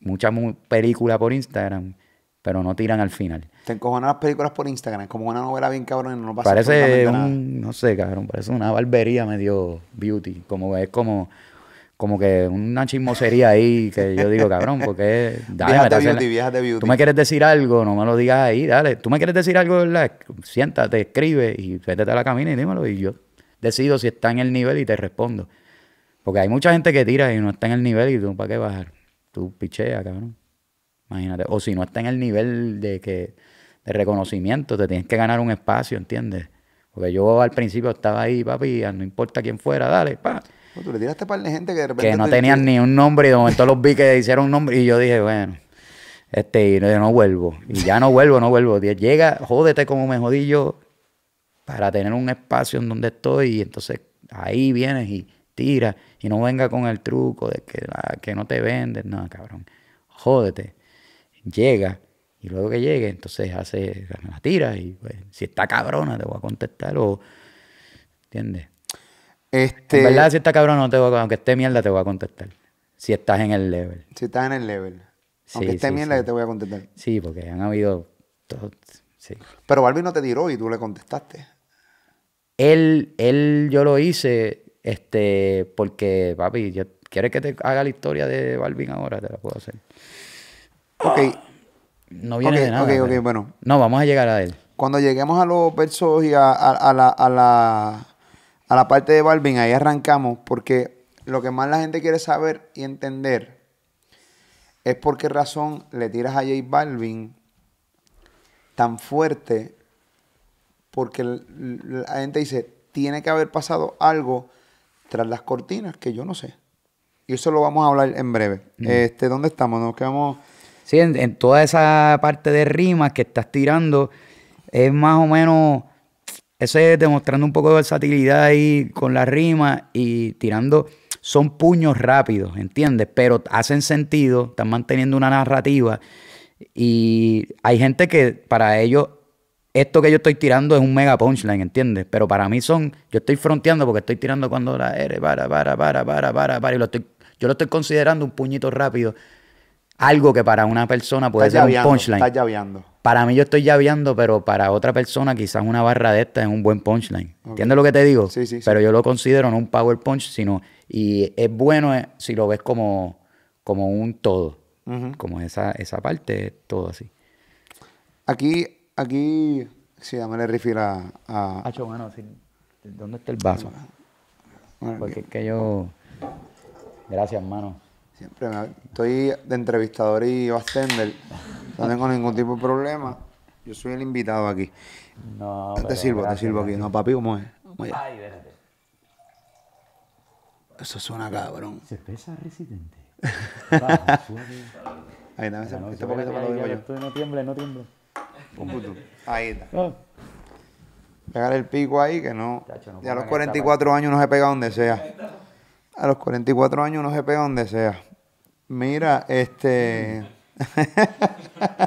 [SPEAKER 2] muchas películas película por Instagram, pero no tiran al final.
[SPEAKER 1] Te encojonan las películas por Instagram, Es como una novela bien cabrón y no pasa Parece un,
[SPEAKER 2] no sé, cabrón, parece una barbería medio beauty. Como es como como que una chismosería ahí que yo digo, cabrón, porque dale,
[SPEAKER 1] me beauty, Tú me quieres
[SPEAKER 2] decir algo, no me lo digas ahí, dale. Tú me quieres decir algo, ¿verdad? Siéntate, escribe y vete a la camina y dímelo. Y yo decido si está en el nivel y te respondo. Porque hay mucha gente que tira y no está en el nivel y tú, ¿para qué bajar? Tú picheas, cabrón. Imagínate. O si no está en el nivel de que de reconocimiento, te tienes que ganar un espacio, ¿entiendes? Porque yo al principio estaba ahí, papi, no importa quién fuera, dale, pa
[SPEAKER 1] que no tenían
[SPEAKER 2] ni un nombre y de momento los vi que hicieron un nombre y yo dije, bueno, este, y no, vuelvo. Y ya no vuelvo, no vuelvo. Llega, jódete como me jodí yo para tener un espacio en donde estoy y entonces ahí vienes y tira y no venga con el truco de que, ah, que no te vendes, nada, cabrón. Jódete. Llega y luego que llegue, entonces hace la tira y pues, si está cabrona te voy a contestar o ¿entiendes? Este, en verdad, si está cabrón, no te a, aunque esté mierda, te voy a contestar. Si estás en el level.
[SPEAKER 1] Si estás en el level. Aunque esté mierda, te voy a contestar.
[SPEAKER 2] Sí, porque han habido.
[SPEAKER 1] Pero Balvin no te tiró y tú le contestaste.
[SPEAKER 2] Él, él, yo lo hice, este, porque, papi, yo, ¿quieres que te haga la historia de Balvin ahora? Te la puedo hacer.
[SPEAKER 1] Ok. No viene nada. Ok, ok, bueno. No, vamos a llegar a él. Cuando lleguemos a los versos y a la a la parte de Balvin, ahí arrancamos, porque lo que más la gente quiere saber y entender es por qué razón le tiras a J Balvin tan fuerte, porque la gente dice, tiene que haber pasado algo tras las cortinas que yo no sé. Y eso lo vamos a hablar en breve. Este, ¿Dónde estamos? Nos quedamos... Sí, en, en, toda esa parte de rimas que estás tirando,
[SPEAKER 2] es más o menos ese demostrando un poco de versatilidad ahí con la rima y tirando. Son puños rápidos, ¿entiendes? Pero hacen sentido, están manteniendo una narrativa. Y hay gente que para ellos esto que yo estoy tirando es un mega punchline, ¿entiendes? Pero para mí son, yo estoy fronteando porque estoy tirando cuando la R, para, para, para, para, para, para, y lo estoy, yo lo estoy considerando un puñito rápido algo que para una persona puede ser un punchline. Para mí yo estoy llaveando, pero para otra persona quizás una barra de esta es un buen punchline. ¿Entiendes lo que te digo? Sí, sí, Pero yo lo considero no un power punch, sino... Y es bueno eh, si lo ves como, como un todo. Como esa, esa parte, todo así.
[SPEAKER 1] Aquí, aquí... Sí, me le refiero a... a... bueno, ¿dónde está el vaso? Porque es que yo... Gracias, hermano estoy de entrevistador y ascender No tengo ningún tipo de problema. Yo soy el invitado aquí. No, te sirvo, te sirvo aquí. No, papi, ¿cómo es?
[SPEAKER 2] Ay, déjate.
[SPEAKER 1] Eso suena cabrón.
[SPEAKER 2] Se pesa residente. Ahí, dame no, poquito para No tiemble, no tiemble.
[SPEAKER 1] Ahí está. Ah. Pegar el pico ahí, que no. Y ya a los 44 años no se pega donde sea. A los 44 años no se pega donde sea. Mira, este.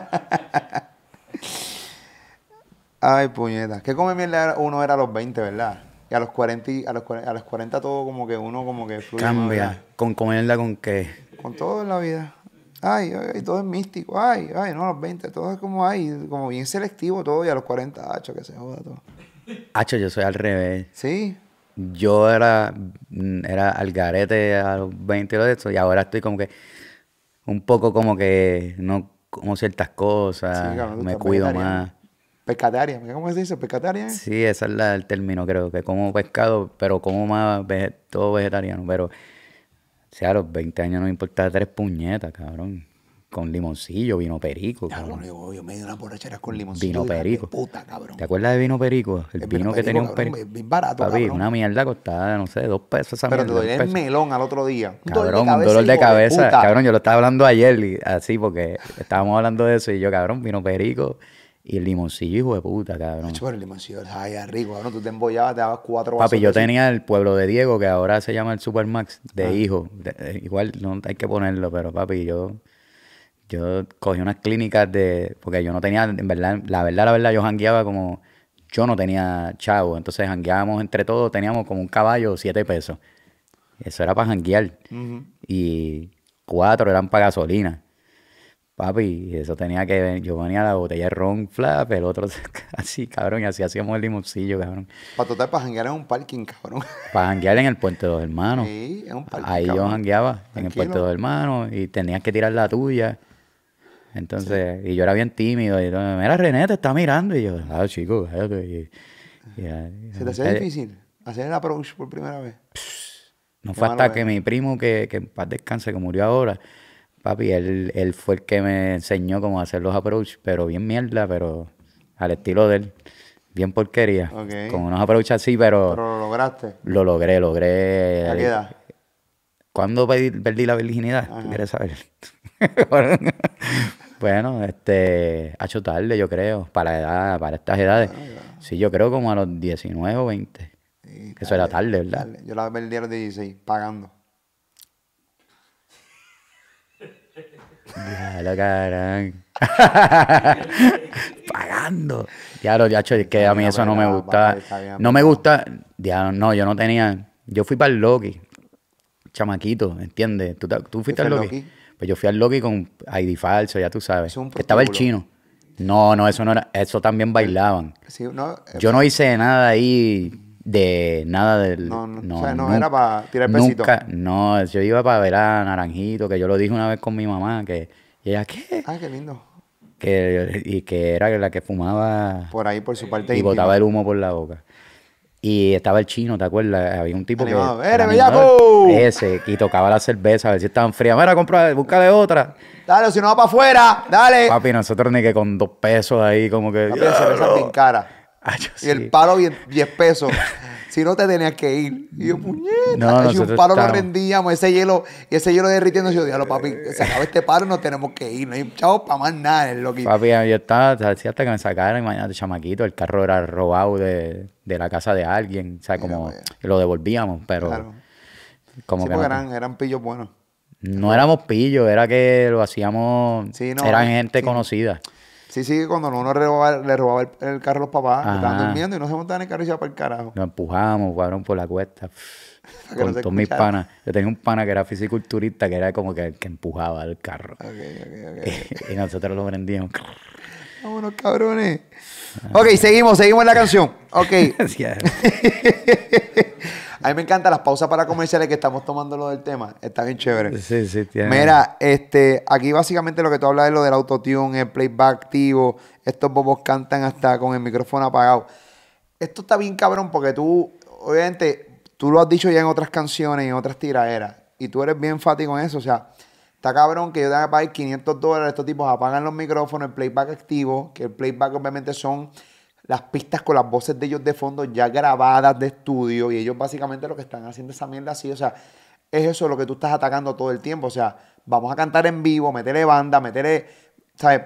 [SPEAKER 1] Ay, puñeta. ¿Qué come mierda uno era a los 20, verdad? Y a los 40, a los, a los 40 todo como que uno como que fluye Cambia.
[SPEAKER 2] ¿Con comerla con qué?
[SPEAKER 1] Con todo en la vida. Ay, ay, todo es místico. Ay, ay, no, a los 20, todo es como, ay, como bien selectivo todo. Y a los 40, hacho, que se joda todo.
[SPEAKER 2] Hacho, yo soy al revés. Sí. Yo era, era al garete a los 20 y de eso. Y ahora estoy como que un poco como que no como ciertas cosas, me cuido más.
[SPEAKER 1] Pescataria, ¿cómo se dice? ¿Pescataria?
[SPEAKER 2] Sí, ese es la, el término, creo, que como pescado, pero como más todo vegetariano. Pero, o sea, a los 20 años no me importaba tres puñetas, cabrón con limoncillo, vino perico. Claro, cabrón. yo, me di una borrachera con limoncillo. Vino perico. Puta, cabrón. ¿Te acuerdas de vino perico? El, vino, que tenía un perico. bien barato, Papi, una mierda costada, no sé, dos pesos Pero te doy el
[SPEAKER 1] melón al otro día. cabrón, un dolor de cabeza. cabrón, yo
[SPEAKER 2] lo estaba hablando ayer así porque estábamos hablando de eso y yo, cabrón, vino perico. Y el limoncillo, hijo de puta, cabrón. Pero el
[SPEAKER 1] limoncillo ay, arriba rico, cabrón. Tú te embollabas, te dabas cuatro vasos. Papi, yo tenía
[SPEAKER 2] el pueblo de Diego, que ahora se llama el Supermax, de ah. hijo. Eh, igual no hay que ponerlo, pero papi, yo yo cogí unas clínicas de, porque yo no tenía, en verdad, la verdad, la verdad, yo jangueaba como, yo no tenía chavo, entonces jangueábamos entre todos, teníamos como un caballo, siete pesos. Eso era para janguear. Y cuatro eran para gasolina. Papi, eso tenía que, yo ponía la botella de ron, flap, el otro así, cabrón, y así hacíamos el limoncillo, cabrón.
[SPEAKER 1] Para total, para janguear en un parking, cabrón.
[SPEAKER 2] Para janguear en el Puente de los Hermanos.
[SPEAKER 1] Sí, en un parking, Ahí yo
[SPEAKER 2] jangueaba, en el Puente de los Hermanos, y tenías que tirar la tuya. Entonces, y yo era bien tímido. Y yo, mira, René te está mirando. Y yo, ah, chico, Y, ah, ¿Se te hace eh, difícil
[SPEAKER 1] hacer el approach por primera vez? no fue hasta que mi
[SPEAKER 2] primo, que, que en paz descanse, que murió ahora, papi, él, fue el que me enseñó cómo hacer los approach, pero bien mierda, pero al estilo de él. Bien porquería. como Con unos approach así, pero. Pero lo lograste. Lo logré, logré. ¿Cuándo perdí, la virginidad? ¿Quieres saber? Bueno, este, ha hecho tarde, yo creo, para edad, para estas edades. Ah, sí, yo creo como a los 19 o 20. Eso era tarde, ¿verdad?
[SPEAKER 1] Yo la perdí a los 16, pagando.
[SPEAKER 2] Ya, lo Pagando. Diablo, ya, es que a mí eso no me gusta. No me gusta. Diablo, no, yo no tenía. Yo fui para el Loki. Chamaquito, ¿entiendes? ¿Tú, tú fuiste al Loki? Pues yo fui al Loki con ID falso, ya tú sabes. estaba el chino. No, no, eso no era, eso también bailaban.
[SPEAKER 1] yo no eh, hice
[SPEAKER 2] nada ahí de nada del. No, no, o sea, no era para tirar pesito. Nunca, no, yo iba para ver a Naranjito, que yo lo dije una vez con mi mamá, que y ella, ¿qué? Ah, qué lindo. Que, y que era la que fumaba.
[SPEAKER 1] Por ahí, por su parte. Y botaba el humo
[SPEAKER 2] por la boca. Y estaba el chino, ¿te acuerdas? Había un tipo animado. que. Ese, que tocaba la cerveza, a ver si estaban frías. Mira, compra, de otra.
[SPEAKER 1] Dale, si no va para afuera, dale. Papi,
[SPEAKER 2] nosotros ni que con dos pesos ahí, como que. cerveza bien
[SPEAKER 1] cara. y el palo, diez pesos. Si no te tenías que ir. Y yo, puñeta, no, y un palo lo rendíamos, ese hielo, y ese hielo derritiendo, yo diablo, papi, se acaba este palo no tenemos que ir. No hay chavos para más nada, lo que. Papi,
[SPEAKER 2] yo estaba hasta que me sacaron, de chamaquito, el carro era robado de, de la casa de alguien. O sea, como pues. lo devolvíamos, pero. Claro. Como que eran, pillos buenos. No éramos pillos, era que lo hacíamos.
[SPEAKER 1] eran gente sí. conocida. Sí, sí, cuando uno robaba, le robaba el, carro a los papás, estaban durmiendo y no se montaban en el carro y se iba para el carajo.
[SPEAKER 2] Nos empujamos, cabrón, por la cuesta. Con todos mis panas. Yo tenía un pana que era fisiculturista, que era como que, que empujaba el carro. y nosotros lo prendíamos.
[SPEAKER 1] Vámonos, cabrones. Ok, seguimos, seguimos en la canción. Ok. A mí me encantan las pausas para comerciales que estamos tomando lo del tema. Está bien chévere. Sí, sí, tiene. Mira, este, aquí básicamente lo que tú hablas es lo del autotune, el playback activo. Estos bobos cantan hasta con el micrófono apagado. Esto está bien cabrón porque tú, obviamente, tú lo has dicho ya en otras canciones y en otras tiraderas. Y tú eres bien enfático en eso. O sea, está cabrón que yo tenga que pagar 500 dólares. Estos tipos apagan los micrófonos, el playback activo, que el playback obviamente son las pistas con las voces de ellos de fondo ya grabadas de estudio y ellos básicamente lo que están haciendo esa mierda así, o sea, es eso lo que tú estás atacando todo el tiempo, o sea, vamos a cantar en vivo, meterle banda, meterle, ¿sabes?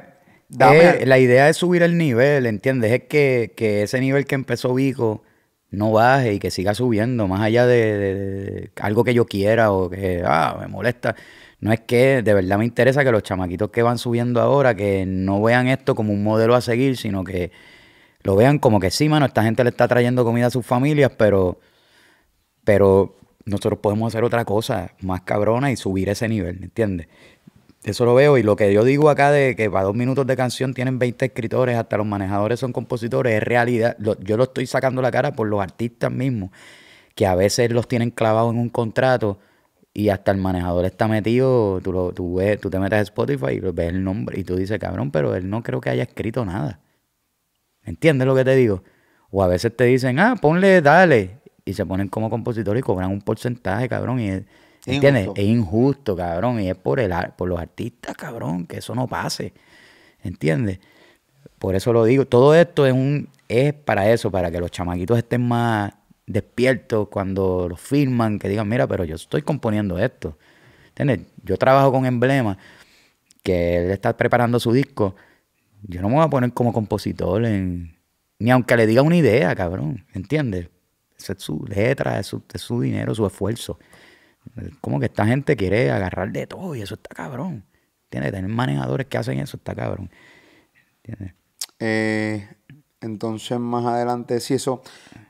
[SPEAKER 1] Dame.
[SPEAKER 2] la idea es subir el nivel, ¿entiendes? Es que, ese nivel que empezó Vico no baje y que siga subiendo, más allá de, algo que yo quiera o que, ah, me molesta no es que de verdad me interesa que los chamaquitos que van subiendo ahora, que no vean esto como un modelo a seguir, sino que lo vean como que sí, mano, esta gente le está trayendo comida a sus familias, pero, pero nosotros podemos hacer otra cosa más cabrona y subir ese nivel, ¿entiendes? Eso lo veo y lo que yo digo acá de que para dos minutos de canción tienen 20 escritores, hasta los manejadores son compositores, es realidad. yo lo estoy sacando la cara por los artistas mismos, que a veces los tienen clavados en un contrato y hasta el manejador está metido, tú, tú, ves, tú te metes a Spotify y ves el nombre y tú dices, cabrón, pero él no creo que haya escrito nada. ¿Entiendes lo que te digo? O a veces te dicen, ah, ponle, dale. Y se ponen como compositores y cobran un porcentaje, cabrón. Y ¿Entiendes? Es injusto, cabrón. Y es por, el, por los artistas, cabrón, que eso no pase. ¿Entiendes? Por eso lo digo. Todo esto es, un, es para eso, para que los chamaquitos estén más despiertos cuando los firman, que digan, mira, pero yo estoy componiendo esto. ¿Entiendes? Yo trabajo con Emblema, que él está preparando su disco yo no me voy a poner como compositor ni aunque le diga una idea, cabrón, ¿entiendes? Esa es su letra, es su, es su dinero, su esfuerzo. Como que esta gente quiere agarrar de todo y eso está cabrón. que Tener manejadores que hacen eso está cabrón.
[SPEAKER 1] Eh, entonces, más adelante, si eso.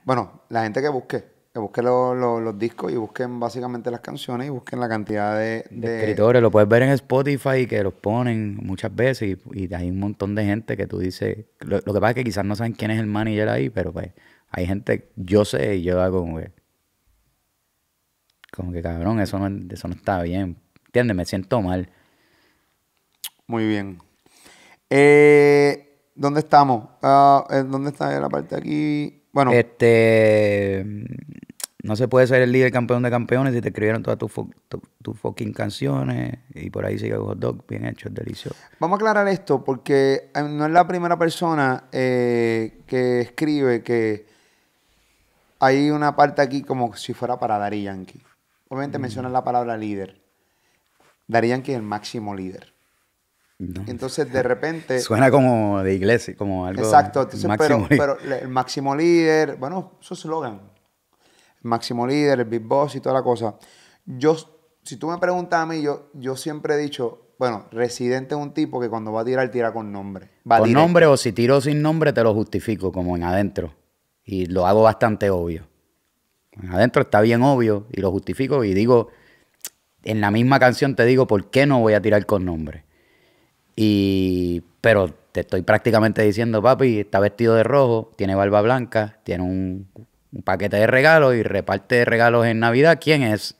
[SPEAKER 1] Bueno, la gente que busque, que busquen los discos y busquen básicamente las canciones y busquen la cantidad de, escritores.
[SPEAKER 2] Lo puedes ver en Spotify que los ponen muchas veces y, hay un montón de gente que tú dices. Lo, que pasa es que quizás no saben quién es el manager ahí, pero pues hay gente, yo sé y yo hago como que. Como que cabrón, eso no, eso no está bien. ¿Entiendes? Me siento mal.
[SPEAKER 1] Muy bien. Eh, ¿Dónde estamos? Ah, eh, ¿Dónde está la parte aquí? Bueno.
[SPEAKER 2] Este. Mm, no se puede ser el líder campeón de campeones si te escribieron todas tus tu, fucking canciones y por ahí sigue hot dog bien hecho, es delicioso.
[SPEAKER 1] Vamos a aclarar esto porque eh, no es la primera persona eh, que escribe que hay una parte aquí como si fuera para Dari Yankee.
[SPEAKER 2] Obviamente mm. menciona
[SPEAKER 1] la palabra líder. Dari Yankee es el máximo líder.
[SPEAKER 2] Entonces, de repente. Suena como de iglesia, como algo. Exacto, pero,
[SPEAKER 1] el máximo líder, bueno, su slogan. El máximo líder, el big boss y toda la cosa. Yo, si tú me preguntas a mí, yo, yo siempre he dicho, bueno, residente es un tipo que cuando va a tirar, tira con nombre. con nombre o
[SPEAKER 2] si tiro sin nombre, te lo justifico, como en adentro. Y lo hago bastante obvio. En adentro está bien obvio y lo justifico y digo, en la misma canción te digo, ¿por qué no voy a tirar con nombre? Y, pero te estoy prácticamente diciendo, papi, está vestido de rojo, tiene barba blanca, tiene un, paquete de regalos y reparte regalos en Navidad. ¿Quién es?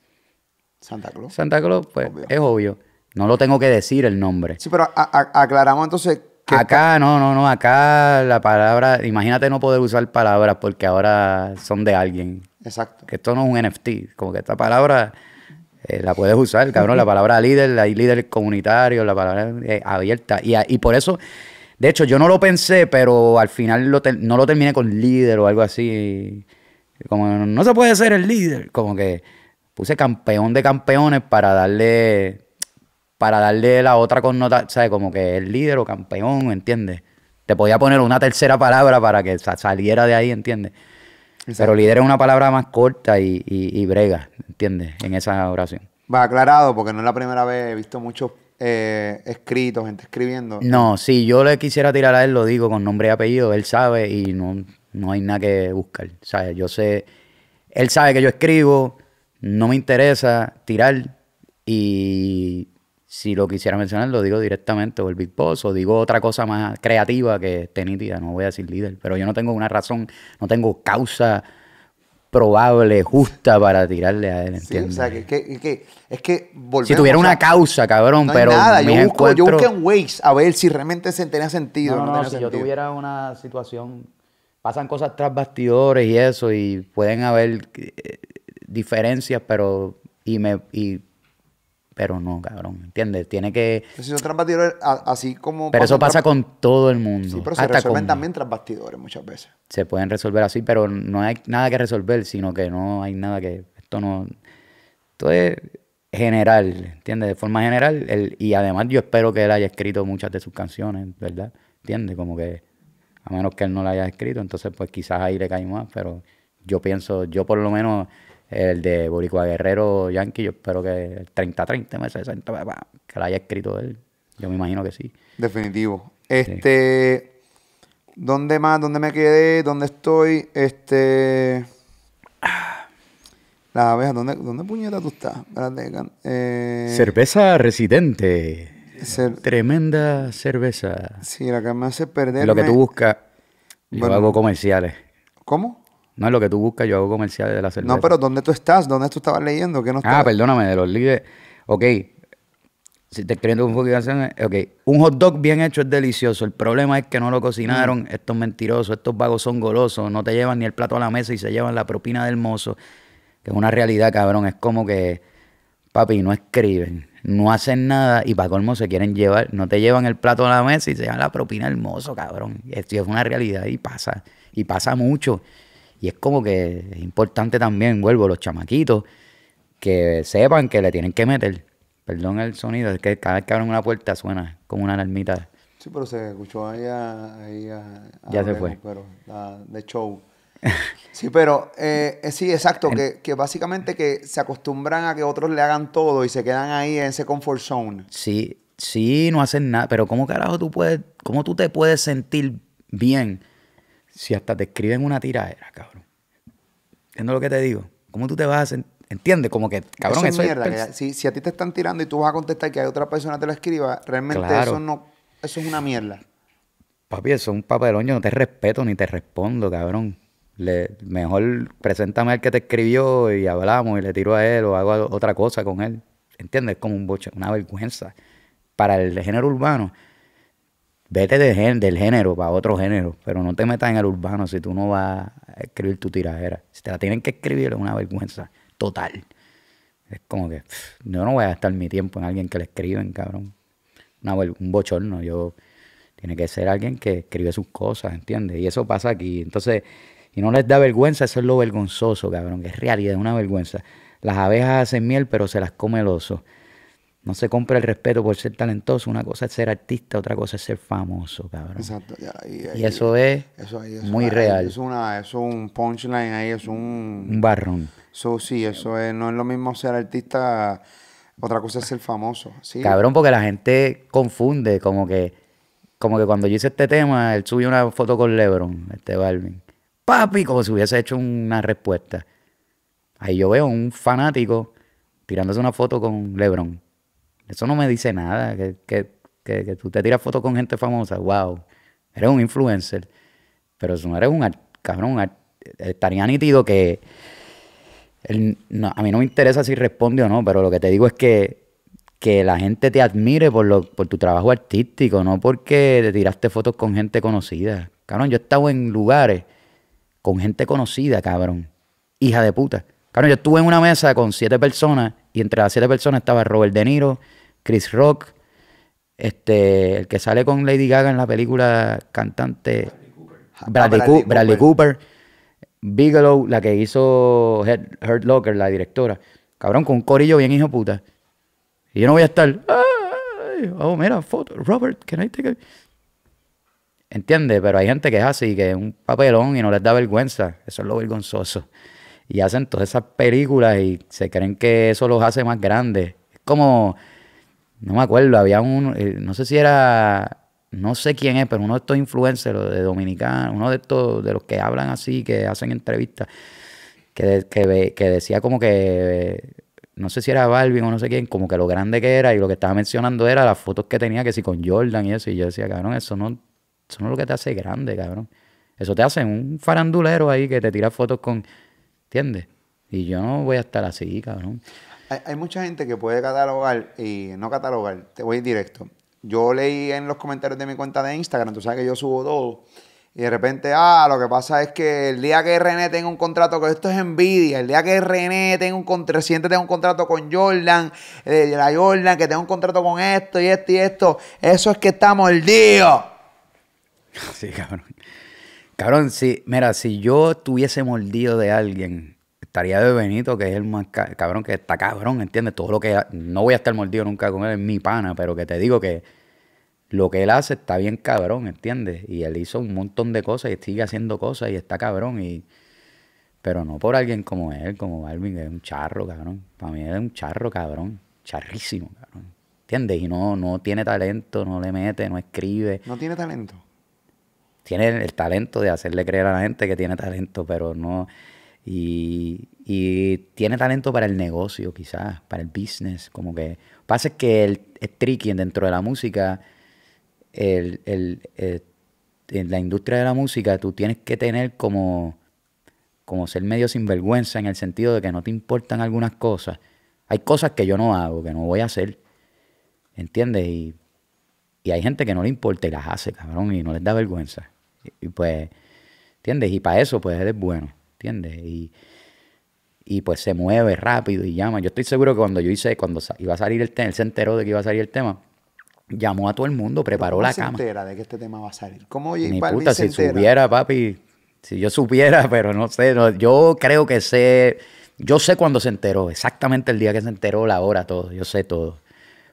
[SPEAKER 2] Santa Claus. Santa Claus, pues es obvio. No lo tengo que decir el nombre. Sí,
[SPEAKER 1] pero aclaramos entonces
[SPEAKER 2] Acá, no, no, no, acá la palabra, imagínate no poder usar palabras porque ahora son de alguien. Exacto. Que esto no es un NFT, como que esta palabra eh, la puedes usar, cabrón, la palabra líder, hay líder comunitario, la palabra eh, abierta. Y, por eso, de hecho, yo no lo pensé, pero al final no lo terminé con líder o algo así. Como no se puede ser el líder, como que puse campeón de campeones para darle para darle la otra connotación, ¿sabes? Como que el líder o campeón, ¿entiendes? Te podía poner una tercera palabra para que saliera de ahí, ¿entiendes? Pero líder es una palabra más corta y, brega, ¿entiendes? En esa oración.
[SPEAKER 1] Va aclarado, porque no es la primera vez, he visto muchos eh, escritos, gente escribiendo. No,
[SPEAKER 2] si yo le quisiera tirar a él, lo digo con nombre y apellido, él sabe y no, no hay nada que buscar. sea, Yo sé, él sabe que yo escribo, no me interesa tirar y si lo quisiera mencionar, lo digo directamente, o el Big Boss, o digo otra cosa más creativa que esté no voy a decir líder, pero yo no tengo una razón, no tengo causa probable, justa para tirarle a él, es que Si tuviera una causa, cabrón, pero. Nada, yo, busco, busqué en
[SPEAKER 1] Waze a ver si realmente se tenía sentido. si yo tuviera una situación.
[SPEAKER 2] Pasan cosas tras bastidores y eso, y pueden haber eh, diferencias, pero. Y me. Y, pero no, cabrón, ¿entiendes? Tiene que...
[SPEAKER 1] Pero si así como... Pero eso pasa
[SPEAKER 2] con todo el mundo. Sí, pero se también
[SPEAKER 1] transbastidores muchas veces.
[SPEAKER 2] Se pueden resolver así, pero no hay nada que resolver, sino que no hay nada que... Esto no... Esto es general, ¿entiendes? De forma general. y además yo espero que él haya escrito muchas de sus canciones, ¿verdad? ¿Entiendes? Como que... A menos que él no la haya escrito, entonces pues quizás ahí le cae más, pero yo pienso, yo por lo menos el de Boricua Guerrero Yankee, yo espero que 30-30, me que la haya escrito él. Yo me imagino que sí. Definitivo.
[SPEAKER 1] Este. ¿Dónde más? ¿Dónde me quedé? ¿Dónde estoy? Este. Ah, Las abejas, ¿dónde, dónde puñeta tú estás? Eh,
[SPEAKER 2] cerveza residente. Tremenda cerveza.
[SPEAKER 1] Sí, la que me hace perder. Lo que tú
[SPEAKER 2] buscas. Yo hago comerciales. ¿Cómo? No es lo que tú buscas, yo hago comerciales de la cerveza. No, pero
[SPEAKER 1] ¿dónde tú estás? ¿Dónde tú estabas leyendo? ¿Qué no
[SPEAKER 2] Ah, perdóname, de los líderes. Ok, si te creyendo un poquito ok, un hot dog bien hecho es delicioso, el problema es que no lo cocinaron, mm. estos mentirosos, estos vagos son golosos, no te llevan ni el plato a la mesa y se llevan la propina del mozo, que es una realidad, cabrón, es como que, papi, no escriben, no hacen nada y para colmo se quieren llevar, no te llevan el plato a la mesa y se llevan la propina del mozo, cabrón, esto es una realidad y pasa, y pasa mucho. Y es como que es importante también, vuelvo, los chamaquitos que sepan que le tienen que meter. Perdón el sonido, es que cada vez que abren una puerta suena como una alarmita.
[SPEAKER 1] Sí, pero se escuchó ahí a, ahí a, ya se fue. Pero, de show. Sí, pero eh, eh, sí, exacto, que, básicamente que se acostumbran a que otros le hagan todo y se quedan ahí en ese comfort zone.
[SPEAKER 2] Sí, sí, no hacen nada, pero ¿cómo carajo tú puedes, cómo tú te puedes sentir bien si hasta te escriben una tiradera, cabrón. Entiendo lo que te digo? ¿Cómo tú te vas a ¿Entiendes? Como que, cabrón, eso, es...
[SPEAKER 1] si, si, a ti te están tirando y tú vas a contestar que hay otra persona te lo escriba, realmente eso no... Eso es una mierda.
[SPEAKER 2] Papi, eso es un papelón. Yo no te respeto ni te respondo, cabrón. Le, mejor preséntame al que te escribió y hablamos y le tiro a él o hago otra cosa con él. ¿Entiendes? Es como un boche, una vergüenza. Para el género urbano vete del género para otro género, pero no te metas en el urbano si tú no vas a escribir tu tiradera. Si te la tienen que escribir es una vergüenza total. Es como que yo no voy a gastar mi tiempo en alguien que le escriben, cabrón. un bochorno, yo... Tiene que ser alguien que escribe sus cosas, ¿entiendes? Y eso pasa aquí. Entonces, y no les da vergüenza, eso es lo vergonzoso, cabrón, que es realidad, es una vergüenza. Las abejas hacen miel, pero se las come el oso. No se compra el respeto por ser talentoso. Una cosa es ser artista, otra cosa es ser famoso, cabrón.
[SPEAKER 1] Exacto. Y, eso es muy real. Es una, eso es un punchline ahí, es un... Un barrón. Eso sí, eso es, no es lo mismo ser artista, otra cosa es ser famoso. ¿sí? Cabrón,
[SPEAKER 2] porque la gente confunde, como que, como que cuando yo hice este tema, él subió una foto con Lebron, este Balvin. Papi, como si hubiese hecho una respuesta. Ahí yo veo un fanático tirándose una foto con Lebron eso no me dice nada. Que, tú te tiras fotos con gente famosa, wow, eres un influencer. Pero eso no eres un cabrón. estaría nítido que. a mí no me interesa si responde o no, pero lo que te digo es que, que la gente te admire por, por tu trabajo artístico, no porque te tiraste fotos con gente conocida. Cabrón, yo he estado en lugares con gente conocida, cabrón. Hija de puta. Cabrón, yo estuve en una mesa con siete personas y entre las siete personas estaba Robert De Niro, Chris Rock, este, el que sale con Lady Gaga en la película cantante Bradley, Cooper. Ah, Bradley Cooper. Bigelow, la que hizo Hurt Locker, la directora. Cabrón, con un corillo bien hijo puta. Y yo no voy a estar. Ay, oh, mira, foto. Robert, can I ¿Entiendes? Pero hay gente que es así, que es un papelón y no les da vergüenza. Eso es lo vergonzoso. Y hacen todas esas películas y se creen que eso los hace más grandes. Es como no me acuerdo, había un, eh, no sé si era, no sé quién es, pero uno de estos influencers de dominicanos, uno de estos, de los que hablan así, que hacen entrevistas, que, que, decía como que, no sé si era Balvin o no sé quién, como que lo grande que era y lo que estaba mencionando era las fotos que tenía, que si con Jordan y eso, y yo decía, cabrón, eso no, eso no es lo que te hace grande, cabrón. Eso te hace un farandulero ahí que te tira fotos con, ¿entiendes? Y yo no voy a estar así, cabrón.
[SPEAKER 1] Hay, mucha gente que puede catalogar y no catalogar, te voy directo. Yo leí en los comentarios de mi cuenta de Instagram, tú sabes que yo subo todo. Y de repente, ah, lo que pasa es que el día que René tenga un contrato, que esto es envidia, el día que René tenga un contrato, tenga un contrato con Jordan, eh, la Jordan, que tenga un contrato con esto y esto y esto, eso es que está mordido.
[SPEAKER 2] Sí, cabrón. Cabrón, sí, mira, si yo tuviese mordido de alguien, estaría de Benito, que es el más cabrón, que está cabrón, ¿entiendes? Todo lo que... No voy a estar mordido nunca con él, es mi pana, pero que te digo que lo que él hace está bien cabrón, ¿entiendes? Y él hizo un montón de cosas y sigue haciendo cosas y está cabrón y... Pero no por alguien como él, como Balvin, que es un charro, cabrón. Para mí es un charro, cabrón. Charrísimo, cabrón. ¿Entiendes? Y no, no tiene talento, no le mete, no escribe. ¿No
[SPEAKER 1] tiene talento? Tiene
[SPEAKER 2] el talento de hacerle creer a la gente que tiene talento, pero no... Y, tiene talento para el negocio, quizás, para el business. Como que pasa es que el, el tricky dentro de la música, el, eh, en la industria de la música, tú tienes que tener como, como ser medio sinvergüenza en el sentido de que no te importan algunas cosas. Hay cosas que yo no hago, que no voy a hacer. ¿Entiendes? Y, hay gente que no le importa y las hace, cabrón, y no les da vergüenza. y, pues, ¿entiendes? Y para eso, pues, eres bueno. ¿entiendes? Y, pues se mueve rápido y llama. Yo estoy seguro que cuando yo hice, cuando iba a salir el tema, él se enteró de que iba a salir el tema, llamó a todo el mundo, preparó la cámara. cama. se
[SPEAKER 1] entera de que este tema va a salir? ¿Cómo oye si supiera,
[SPEAKER 2] papi, si yo supiera, pero no sé, yo creo que sé, yo sé cuándo se enteró, exactamente el día que se enteró, la hora, todo, yo sé todo,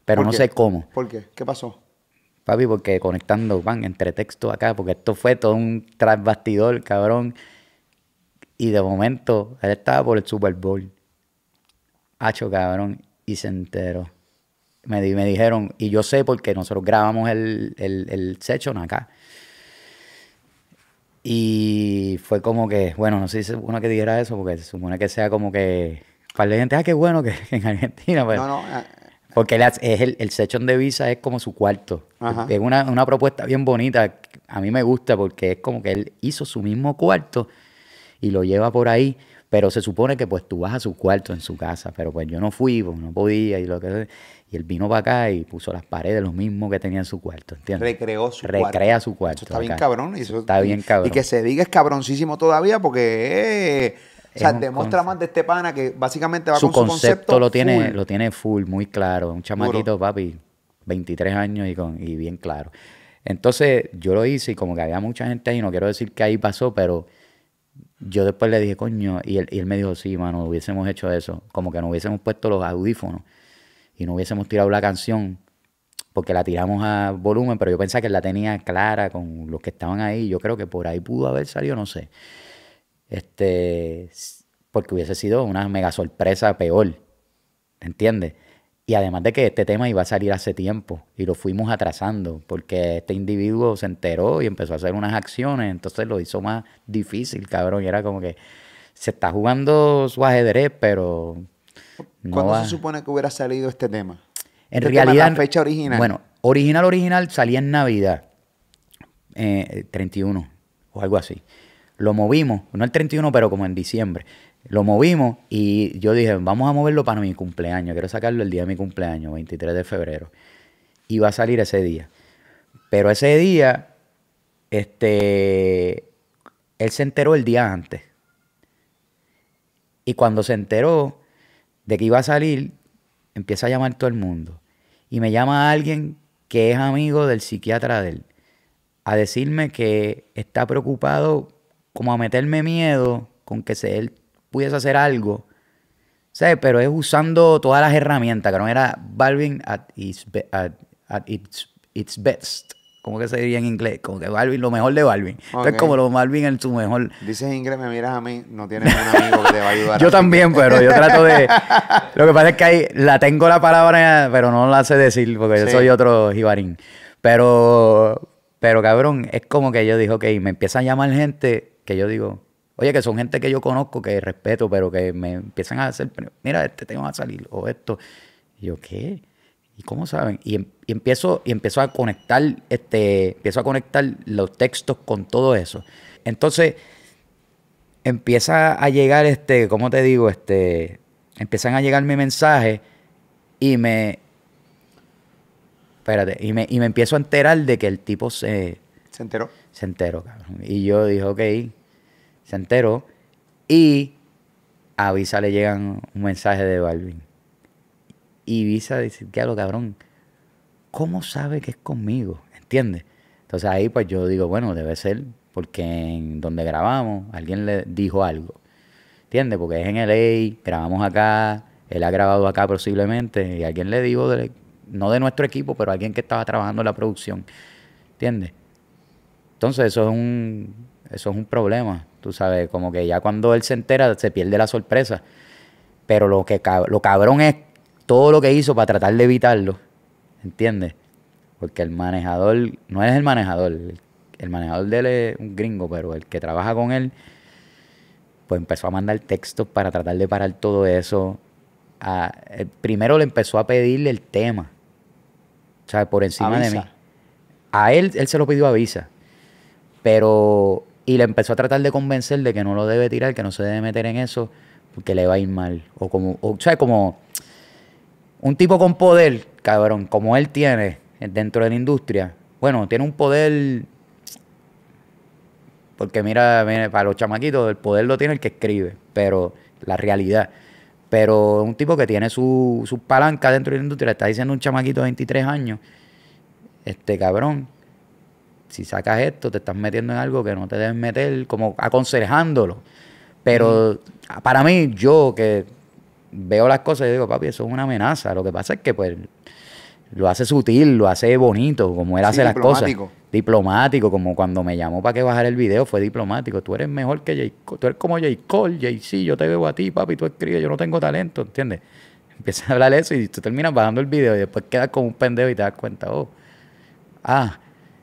[SPEAKER 2] pero no sé cómo.
[SPEAKER 1] ¿Por qué? ¿Qué pasó?
[SPEAKER 2] Papi, porque conectando, van, entre texto acá, porque esto fue todo un bastidor cabrón y de momento, él estaba por el Super Bowl. Hacho, cabrón, y se enteró. Me, me dijeron, y yo sé porque nosotros grabamos el, el, el acá. Y fue como que, bueno, no sé si es uno que dijera eso, porque se supone que sea como que para la gente, ah, qué bueno que en Argentina. Pues. Eh. porque el, es el, el de visa es como su cuarto. Es una, una propuesta bien bonita. A mí me gusta porque es como que él hizo su mismo cuarto y lo lleva por ahí, pero se supone que pues tú vas a su cuarto en su casa, pero pues yo no fui, pues no podía y lo que y él vino para acá y puso las paredes lo mismo que tenía en su cuarto, ¿entiendes?
[SPEAKER 1] Recreó su Recrea cuarto. Recrea
[SPEAKER 2] su cuarto. está bien cabrón. Y está bien cabrón. Y que
[SPEAKER 1] se diga es cabroncísimo todavía porque... Eh, o sea, demuestra más de este pana que básicamente va su concepto su concepto lo tiene, lo
[SPEAKER 2] tiene full, muy claro. Un chamaquito, papi, 23 años y, con, y bien claro. Entonces yo lo hice y como que había mucha gente ahí, no quiero decir que ahí pasó, pero yo después le dije, coño, y él, y él me dijo, sí, mano, hubiésemos hecho eso. Como que nos hubiésemos puesto los audífonos y no hubiésemos tirado la canción, porque la tiramos a volumen, pero yo pensaba que la tenía clara con los que estaban ahí. Yo creo que por ahí pudo haber salido, no sé. Este, porque hubiese sido una mega sorpresa peor. ¿Entiendes? Y además de que este tema iba a salir hace tiempo y lo fuimos atrasando porque este individuo se enteró y empezó a hacer unas acciones, entonces lo hizo más difícil, cabrón. Y era como que se está jugando su ajedrez, pero... ¿Cuándo se
[SPEAKER 1] supone que hubiera salido este tema? En este realidad... fecha original. Bueno,
[SPEAKER 2] original, original salía en Navidad, 31 eh, o algo así. Lo movimos, no el 31, pero como en diciembre. Lo movimos y yo dije, vamos a moverlo para mi cumpleaños. Quiero sacarlo el día de mi cumpleaños, 23 de febrero. Y va a salir ese día. Pero ese día, este, él se enteró el día antes. Y cuando se enteró de que iba a salir, empieza a llamar todo el mundo. Y me llama alguien que es amigo del psiquiatra de él a decirme que está preocupado como a meterme miedo con que se él puedes hacer algo. Pero es usando todas las herramientas, que no era Balvin at its, at, its, best. ¿Cómo que se diría en inglés? Como que Balvin, lo mejor de Balvin. Entonces, como lo Balvin en su mejor.
[SPEAKER 1] Dices inglés, me miras a mí, no tienes un amigo que te va a ayudar. yo también, pero yo trato de.
[SPEAKER 2] Lo que pasa es que ahí la tengo la palabra, pero no la sé decir, porque yo soy otro jibarín. Pero, pero cabrón, es como que yo digo, ok, me empiezan a llamar gente que yo digo, Oye, que son gente que yo conozco, que respeto, pero que me empiezan a hacer, mira, este tengo va a salir, o esto. yo, ¿qué? ¿Y cómo saben? Y, em, empiezo, y a conectar, este, empiezo a conectar los textos con todo eso. Entonces, empieza a llegar, este, ¿cómo te digo? Este, empiezan a llegar mi mensaje y me. Espérate, y me, y me empiezo a enterar de que el tipo se. Se enteró. Se enteró, cabrón. Y yo dije, ok se enteró y a Visa le llegan un mensaje de Balvin. Y Visa dice, ¿qué lo cabrón? ¿Cómo sabe que es conmigo? ¿Entiendes? Entonces ahí pues yo digo, bueno, debe ser porque en donde grabamos alguien le dijo algo. ¿Entiendes? Porque es en LA, grabamos acá, él ha grabado acá posiblemente y alguien le dijo, no de nuestro equipo, pero alguien que estaba trabajando en la producción. ¿Entiendes? Entonces eso es un, eso es un problema. Tú sabes, como que ya cuando él se entera se pierde la sorpresa. Pero lo que lo cabrón es todo lo que hizo para tratar de evitarlo. ¿Entiendes? Porque el manejador, no es el manejador, el manejador de él es un gringo, pero el que trabaja con él, pues empezó a mandar textos para tratar de parar todo eso. Eh, primero le empezó a pedirle el tema. O sea, por encima de mí. A él, él se lo pidió a Visa. Pero y le empezó a tratar de convencer de que no lo debe tirar, que no se debe meter en eso, porque le va a ir mal. O como, o, sea, como un tipo con poder, cabrón, como él tiene dentro de la industria. Bueno, tiene un poder. Porque mira, para los chamaquitos, el poder lo tiene el que escribe, pero la realidad. Pero un tipo que tiene su, su palanca dentro de la industria, le está diciendo un chamaquito de 23 años, este cabrón, si sacas esto, te estás metiendo en algo que no te debes meter, como aconsejándolo. Pero para mí, yo que veo las cosas y digo, papi, eso es una amenaza. Lo que pasa es que, pues, lo hace sutil, lo hace bonito, como él hace las cosas. Diplomático, como cuando me llamó para que bajara el video, fue diplomático. Tú eres mejor que Jay Cole. Tú eres como Jay Cole, jay yo te veo a ti, papi, tú escribes, yo no tengo talento, ¿entiendes? Empiezas a hablar eso y tú terminas bajando el video y después quedas como un pendejo y te das cuenta, oh, ah,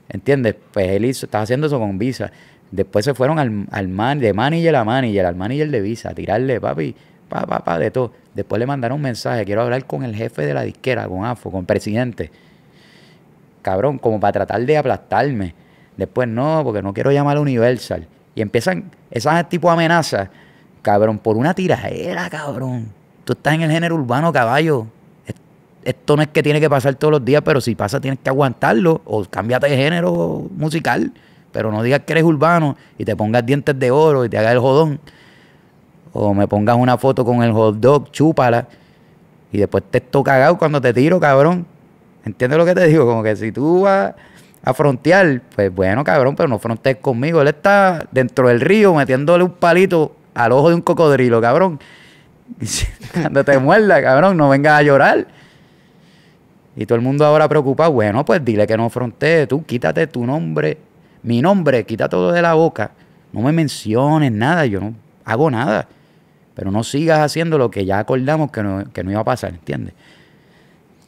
[SPEAKER 2] ¿Entiendes? Pues él hizo, estaba haciendo eso con Visa. Después se fueron al, al man, de manager a manager, al manager de Visa, a tirarle, papi, pa, pa, pa, de todo. Después le mandaron un mensaje, quiero hablar con el jefe de la disquera, con AFO, con presidente. Cabrón, como para tratar de aplastarme. Después no, porque no quiero llamar a Universal. Y empiezan esas tipo amenazas, cabrón, por una tirajera cabrón. Tú estás en el género urbano, caballo esto no es que tiene que pasar todos los días, pero si pasa tienes que aguantarlo o cámbiate de género musical, pero no digas que eres urbano y te pongas dientes de oro y te hagas el jodón. O me pongas una foto con el hot dog, chúpala. Y después te estoy cagado cuando te tiro, cabrón. ¿Entiendes lo que te digo? Como que si tú vas a frontear, pues bueno, cabrón, pero no frontees conmigo. Él está dentro del río metiéndole un palito al ojo de un cocodrilo, cabrón. Cuando te muerda, cabrón, no vengas a llorar. Y todo el mundo ahora preocupa bueno, pues dile que no frontee, tú quítate tu nombre, mi nombre, quita todo de la boca. No me menciones nada, yo no hago nada. Pero no sigas haciendo lo que ya acordamos que no, iba a pasar, ¿entiendes?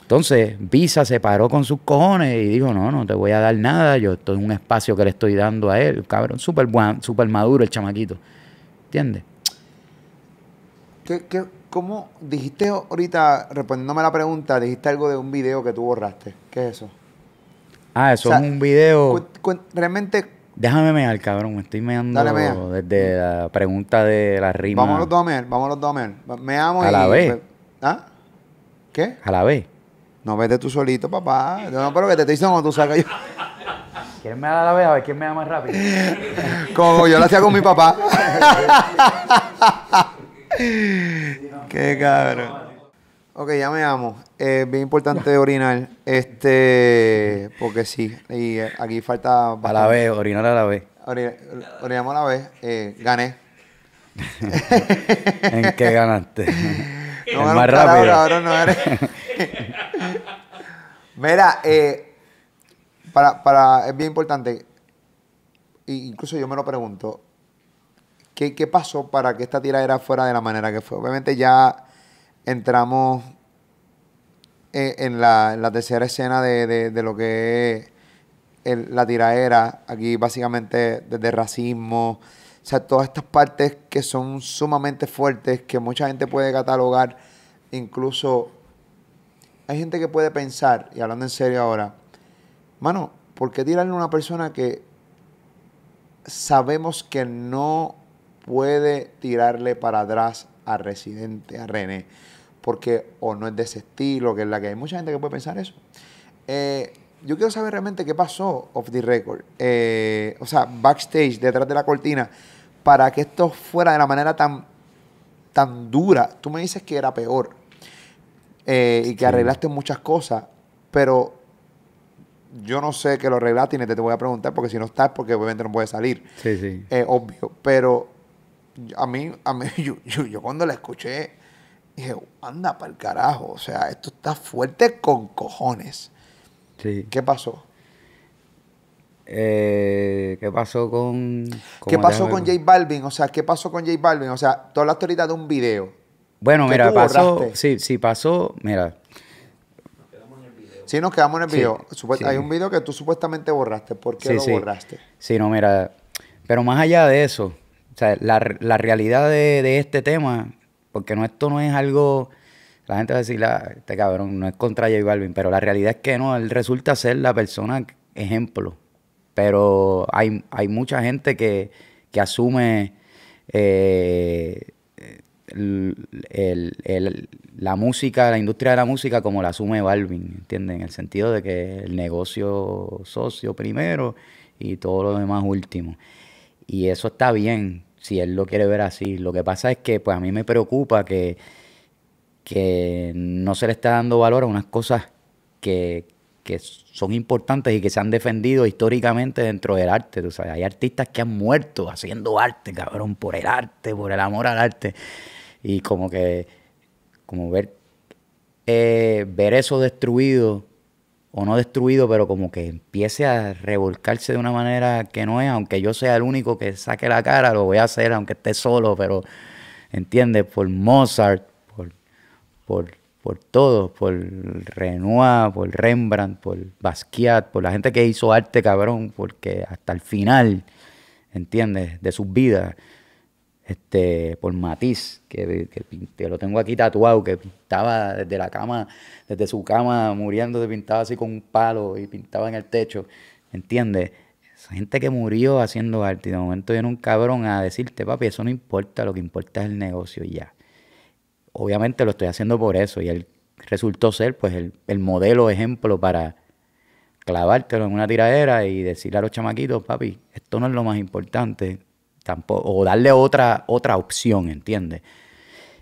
[SPEAKER 2] Entonces, Visa se paró con sus cojones y dijo, no, no te voy a dar nada, yo estoy en un espacio que le estoy dando a él, cabrón, súper super maduro el chamaquito, ¿entiendes?
[SPEAKER 1] ¿Qué, qué ¿Cómo dijiste ahorita, respondiéndome a la pregunta, dijiste algo de un video que tú borraste? ¿Qué es eso?
[SPEAKER 2] Ah, eso es un video. Realmente. Déjame mear, cabrón. Me estoy meando desde la pregunta de la rima. Vamos los dos
[SPEAKER 1] a mear, vamos los dos a mear. Meamos a y. A la vez. ¿Ah? ¿Qué? A la vez. No, vete tú solito, papá. No, pero que te estoy uno, tú saca yo.
[SPEAKER 2] ¿Quién me da la vez? A ver, ¿quién me da más rápido? Como yo lo hacía con mi papá. Qué cabrón.
[SPEAKER 1] Ok, ya me amo. Es eh, bien importante orinar. Este, porque sí. Y eh, aquí falta. A la vez, orinar a la vez. orinamos a la vez. Eh, gané. ¿En qué ganaste? No, es más rápido. Mira, para, para, es bien importante, incluso yo me lo pregunto, ¿Qué, pasó para que esta tiradera fuera de la manera que fue? Obviamente ya entramos eh, en, la, tercera escena de, lo que es la tiradera. Aquí básicamente desde racismo, o sea, todas estas partes que son sumamente fuertes, que mucha gente puede catalogar, incluso hay gente que puede pensar, y hablando en serio ahora, mano, ¿por qué tirarle a una persona que sabemos que no puede tirarle para atrás a Residente, a René, porque o no es de ese estilo, que es la que hay mucha gente que puede pensar eso. Eh, yo quiero saber realmente qué pasó off the record, eh, o sea, backstage, detrás de la cortina, para que esto fuera de la manera tan, tan dura. Tú me dices que era peor eh, y que arreglaste muchas cosas, pero yo no sé que lo arreglaste y te, te voy a preguntar porque si no estás, porque obviamente no puede salir. Sí, sí. obvio, pero a mí, a mí yo, yo, cuando la escuché, dije, anda para el carajo, o sea, esto está fuerte con cojones. Sí. ¿Qué pasó?
[SPEAKER 2] Eh, ¿Qué pasó con... ¿Qué pasó con J
[SPEAKER 1] Balvin? O sea, ¿qué pasó con J Balvin? O sea, toda la autoridad de un video.
[SPEAKER 2] Bueno, mira, pasó... Sí, sí, pasó, mira.
[SPEAKER 1] Sí, nos quedamos en el video. Hay un video que tú supuestamente borraste. ¿Por qué lo borraste?
[SPEAKER 2] Sí, no, mira. Pero más allá de eso, o sea, la, la realidad de, este tema, porque no, esto no es algo. La gente va a decir, ah, este cabrón, no es contra Jay Balvin, pero la realidad es que no, él resulta ser la persona ejemplo. Pero hay, mucha gente que, asume eh, la música, la industria de la música, como la asume Balvin, ¿entienden? En el sentido de que el negocio socio primero y todo lo demás último. Y eso está bien, si él lo quiere ver así. Lo que pasa es que pues a mí me preocupa que, que no se le está dando valor a unas cosas que, son importantes y que se han defendido históricamente dentro del arte. hay artistas que han muerto haciendo arte, cabrón, por el arte, por el amor al arte. Y como que, como ver, eh, ver eso destruido o no destruido, pero como que empiece a revolcarse de una manera que no es, aunque yo sea el único que saque la cara, lo voy a hacer, aunque esté solo, pero, ¿entiendes? Por Mozart, por, por, por todo, por Renoir, por Rembrandt, por Basquiat, por la gente que hizo arte cabrón, porque hasta el final, ¿entiendes? De sus vidas este, por Matiz, que, lo tengo aquí tatuado, que pintaba desde la cama, desde su cama, muriendo, se pintaba así con un palo y pintaba en el techo. ¿Entiendes? Esa gente que murió haciendo arte y de momento viene un cabrón a decirte, papi, eso no importa, lo que importa es el negocio y ya. Obviamente lo estoy haciendo por eso y él resultó ser pues el, el modelo ejemplo para clavártelo en una tiradera y decirle a los chamaquitos, papi, esto no es lo más importante, o darle otra, otra opción, ¿entiendes?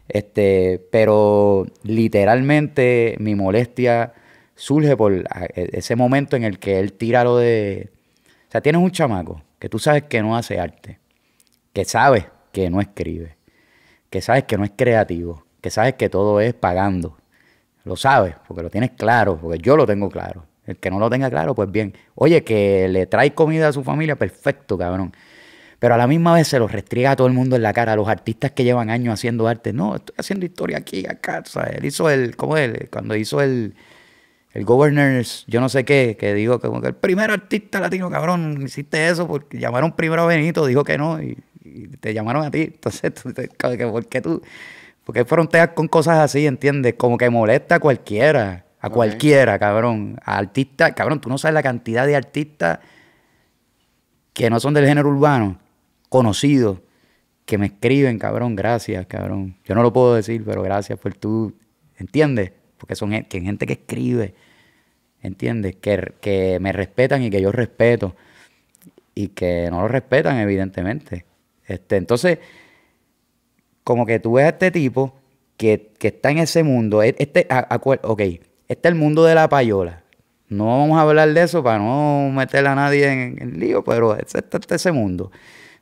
[SPEAKER 2] Este, pero literalmente mi molestia surge por e, ese momento en el que él tira lo de... O sea, tienes un chamaco que tú sabes que no hace arte, que sabes que no escribe, que sabes que no es creativo, que sabes que todo es pagando. Lo sabes, porque lo tienes claro, porque yo lo tengo claro. El que no lo tenga claro, pues bien. Oye, que le trae comida a su familia, perfecto, cabrón pero a la misma vez se los restriega a todo el mundo en la cara, a los artistas que llevan años haciendo arte. No, estoy haciendo historia aquí, acá. O sea, él hizo el, ¿cómo es? Cuando hizo el, el Governors, yo no sé qué, que digo que el primer artista latino, cabrón, hiciste eso porque llamaron primero a Benito, dijo que no, y, te llamaron a ti. Entonces, tú, ¿por qué tú? Porque fronteas con cosas así, ¿entiendes? Como que molesta a cualquiera, a cualquiera, cabrón. A artistas, cabrón, tú no sabes la cantidad de artistas que no son del género urbano conocidos que me escriben, cabrón, gracias, cabrón. Yo no lo puedo decir, pero gracias por tu... ¿entiendes? Porque son que gente que escribe, ¿entiendes? Que, que me respetan y que yo respeto. Y que no lo respetan, evidentemente. Este, entonces, como que tú ves a este tipo que, está en ese mundo. E, este, a, ok, este es el mundo de la payola. No vamos a hablar de eso para no meter a nadie en, el lío, pero este, es este, ese mundo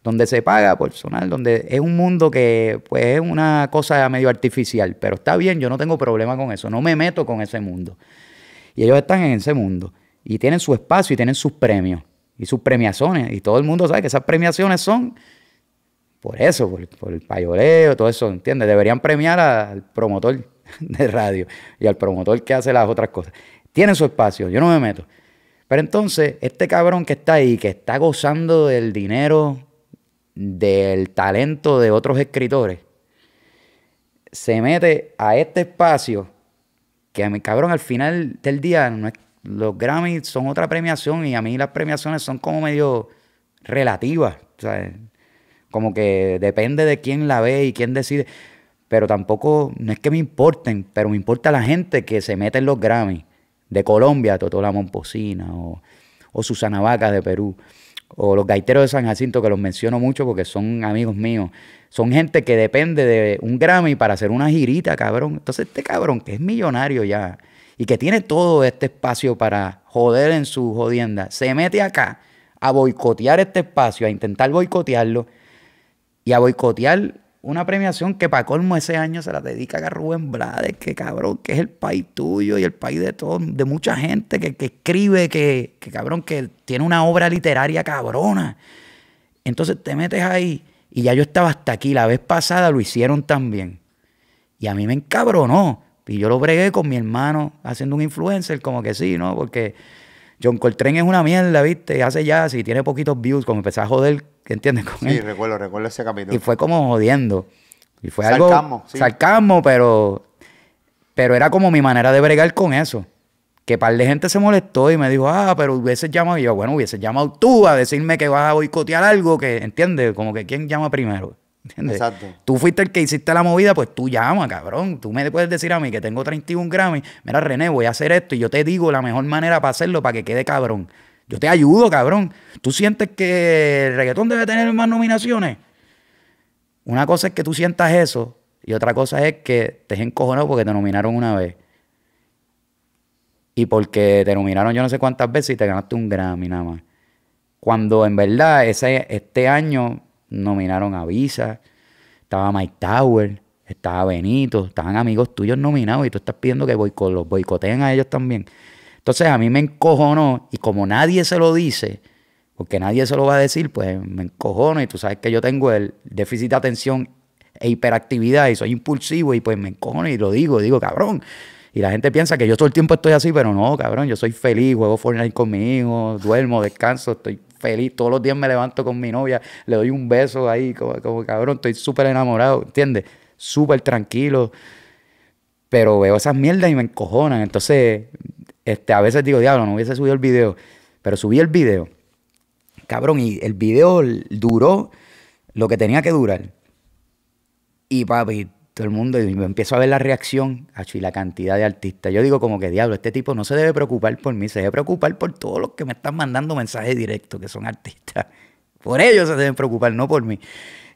[SPEAKER 2] donde se paga por sonar, donde es un mundo que pues es una cosa medio artificial, pero está bien, yo no tengo problema con eso, no me meto con ese mundo. Y ellos están en ese mundo y tienen su espacio y tienen sus premios y sus premiaciones y todo el mundo sabe que esas premiaciones son por eso, por, el payoleo, todo eso, ¿entiendes? Deberían premiar al promotor de radio y al promotor que hace las otras cosas. Tienen su espacio, yo no me meto. Pero entonces, este cabrón que está ahí, que está gozando del dinero del talento de otros escritores, se mete a este espacio que a mi cabrón al final del día no los Grammy son otra premiación y a mí las premiaciones son como medio relativas, como que depende de quién la ve y quién decide, pero tampoco no es que me importen, pero me importa la gente que se mete en los Grammy de Colombia, Totó la Momposina o, o Susana Vaca de Perú o los gaiteros de San Jacinto, que los menciono mucho porque son amigos míos, son gente que depende de un Grammy para hacer una girita, cabrón. Entonces este cabrón que es millonario ya y que tiene todo este espacio para joder en su jodienda, se mete acá a boicotear este espacio, a intentar boicotearlo y a boicotear una premiación que para colmo ese año se la dedica a Rubén Blades, que cabrón, que es el país tuyo y el país de todo, de mucha gente que, escribe, que, que cabrón, que tiene una obra literaria cabrona. Entonces te metes ahí y ya yo estaba hasta aquí. La vez pasada lo hicieron también. Y a mí me encabronó. Y yo lo bregué con mi hermano haciendo un influencer, como que sí, ¿no? Porque John Coltrane es una mierda, ¿viste? Hace ya, si tiene poquitos views, como empecé a joder, ¿entiendes? Con sí,
[SPEAKER 1] recuerdo, recuerdo ese
[SPEAKER 2] camino. Y fue como jodiendo. Y fue algo. Sí. Sarcasmo, pero. Pero era como mi manera de bregar con eso. Que par de gente se molestó y me dijo, ah, pero hubiese llamado. yo, bueno, hubiese llamado tú a decirme que vas a boicotear algo, que, ¿entiendes? Como que quién llama primero. Exacto. Tú fuiste el que hiciste la movida, pues tú llama, cabrón. Tú me puedes decir a mí que tengo 31 Grammy. Mira, René, voy a hacer esto y yo te digo la mejor manera para hacerlo para que quede cabrón. Yo te ayudo, cabrón. ¿Tú sientes que el reggaetón debe tener más nominaciones? Una cosa es que tú sientas eso y otra cosa es que te encojonado porque te nominaron una vez. Y porque te nominaron yo no sé cuántas veces y te ganaste un Grammy nada más. Cuando en verdad ese, este año nominaron a Visa, estaba Mike Tower, estaba Benito, estaban amigos tuyos nominados y tú estás pidiendo que los boicoteen a ellos también. Entonces a mí me encojonó y como nadie se lo dice, porque nadie se lo va a decir, pues me encojono y tú sabes que yo tengo el déficit de atención e hiperactividad y soy impulsivo y pues me encojono y lo digo, digo, cabrón. Y la gente piensa que yo todo el tiempo estoy así, pero no, cabrón, yo soy feliz, juego Fortnite con duermo, descanso, estoy feliz. Todos los días me levanto con mi novia, le doy un beso ahí, como, cabrón, estoy súper enamorado, ¿entiendes? Súper tranquilo. Pero veo esas mierdas y me encojonan. Entonces, este, a veces digo, diablo, no hubiese subido el video. Pero subí el video. Cabrón, y el video duró lo que tenía que durar. Y papi, todo el mundo y empiezo a ver la reacción y la cantidad de artistas. Yo digo como que diablo, este tipo no se debe preocupar por mí, se debe preocupar por todos los que me están mandando mensajes directos, que son artistas. Por ellos se deben preocupar, no por mí.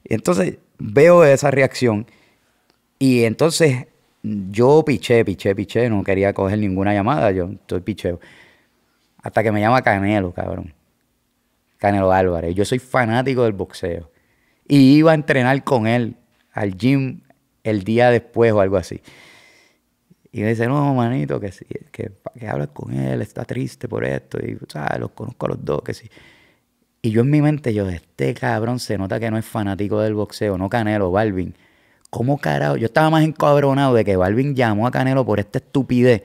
[SPEAKER 2] Entonces veo esa reacción y entonces yo piché, piché, piché, no quería coger ninguna llamada, yo estoy picheo. Hasta que me llama Canelo, cabrón. Canelo Álvarez. Yo soy fanático del boxeo. Y iba a entrenar con él al gym el día después o algo así. Y me dice, no, manito, que sí, que, que hablas con él, está triste por esto, y ¿sabes? los conozco a los dos, que sí. Y yo en mi mente, yo, este cabrón se nota que no es fanático del boxeo, no Canelo, Balvin. ¿Cómo carajo? Yo estaba más encabronado de que Balvin llamó a Canelo por esta estupidez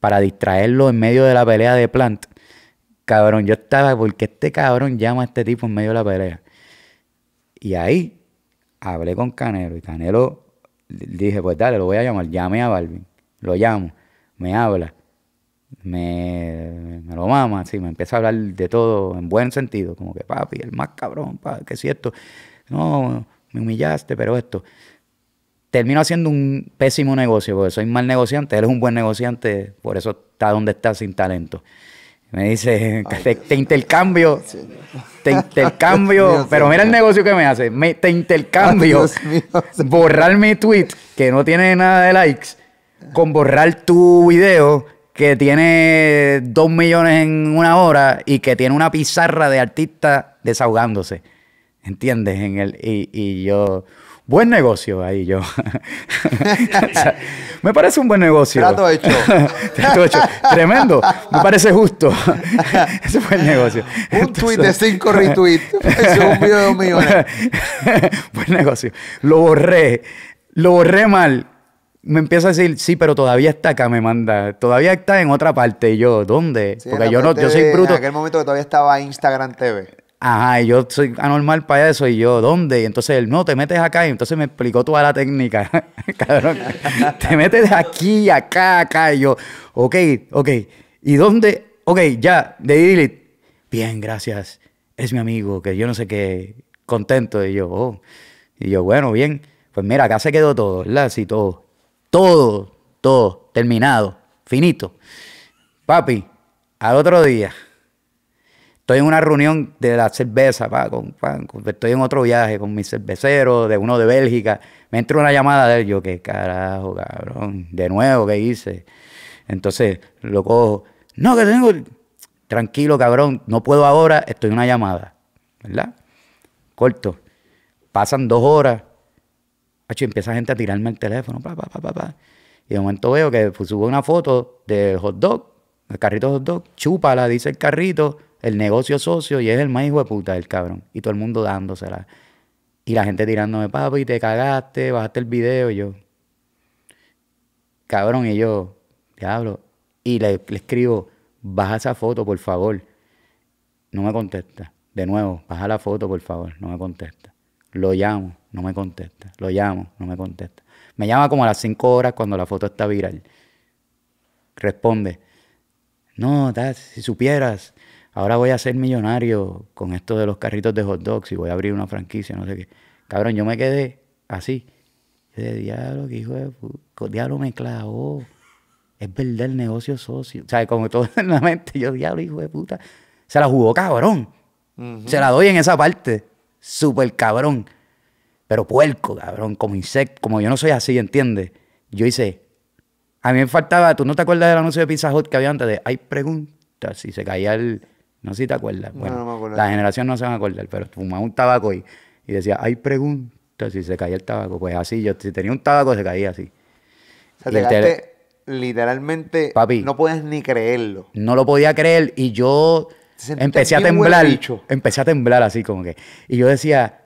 [SPEAKER 2] para distraerlo en medio de la pelea de Plant. Cabrón, yo estaba, porque este cabrón llama a este tipo en medio de la pelea. Y ahí hablé con Canelo y Canelo dije, pues dale, lo voy a llamar. llame a Balvin, lo llamo, me habla, me, lo mama, sí me empieza a hablar de todo en buen sentido, como que papi, el más cabrón, pa que si esto, no, me humillaste, pero esto. Termino haciendo un pésimo negocio, porque soy mal negociante, él es un buen negociante, por eso está donde está sin talento. Me dice, te, intercambio, te intercambio, pero mira el negocio que me hace, me, te intercambio borrar mi tweet que no tiene nada de likes con borrar tu video que tiene dos millones en una hora y que tiene una pizarra de artista desahogándose, ¿entiendes? En el, y, y yo... Buen negocio ahí yo. me parece un buen negocio. Trato hecho. Trato hecho. Tremendo. Me parece justo. Ese fue el negocio. Un tweet de cinco retweets. un video de buen negocio. Lo borré. Lo borré mal me empieza a decir, sí, pero todavía está acá, me manda. Todavía está en otra parte. Y yo, ¿dónde? Porque yo no, yo soy bruto. En aquel
[SPEAKER 1] momento que todavía estaba Instagram TV.
[SPEAKER 2] Ajá, yo soy anormal para eso. Y yo, ¿dónde? Y entonces él, no, te metes acá. Y entonces me explicó toda la técnica. Cabrón, te metes de aquí, acá, acá. Y yo, ok, ok. ¿Y dónde? Ok, ya, de delete. Bien, gracias. Es mi amigo, que yo no sé qué. Contento. Y yo, oh. Y yo, bueno, bien. Pues mira, acá se quedó todo, ¿verdad? Sí, todo. Todo, todo. Terminado. Finito. Papi, al otro día estoy en una reunión de la cerveza, pa, con, estoy en otro viaje con mi cervecero de uno de Bélgica, me entra una llamada de él, yo, qué carajo, cabrón, de nuevo, ¿qué hice? Entonces lo cojo, no, que tengo, tranquilo, cabrón, no puedo ahora, estoy en una llamada, ¿verdad? Corto, pasan dos horas, hecho empieza gente a tirarme el teléfono, pa, pa, pa, Y de momento veo que pues, subo una foto de hot dog, el carrito hot dog, chúpala, dice el carrito, el negocio socio y es el más hijo de puta del cabrón. Y todo el mundo dándosela. Y la gente tirándome, papi, te cagaste, bajaste el video. Y yo, cabrón, y yo, diablo. Y le, le escribo, baja esa foto, por favor. No me contesta. De nuevo, baja la foto, por favor. No me contesta. Lo llamo, no me contesta. Lo llamo, no me contesta. Me llama como a las 5 horas cuando la foto está viral. Responde, no, si supieras, ahora voy a ser millonario con esto de los carritos de hot dogs y voy a abrir una franquicia, no sé qué. Cabrón, yo me quedé así. De diablo, hijo de puta, diablo me clavó. Es verdad el negocio socio. O sea, como todo en la mente, yo, diablo, hijo de puta. Se la jugó cabrón. Se la doy en esa parte. Súper cabrón. Pero puerco, cabrón, como insecto. Como yo no soy así, ¿entiendes? Yo hice. A mí me faltaba, ¿tú no te acuerdas del anuncio de Pizza Hut que había antes de hay preguntas? Si se caía el no si te acuerdas. Bueno, no, me acuerdo. La generación no se van a acordar, pero fumaba un tabaco y, y decía, hay preguntas si se caía el tabaco. Pues así, yo si tenía un tabaco se caía así.
[SPEAKER 1] literalmente, Papi, no puedes ni creerlo.
[SPEAKER 2] No lo podía creer y yo
[SPEAKER 1] empecé a temblar.
[SPEAKER 2] Empecé a temblar así como que. Y yo decía,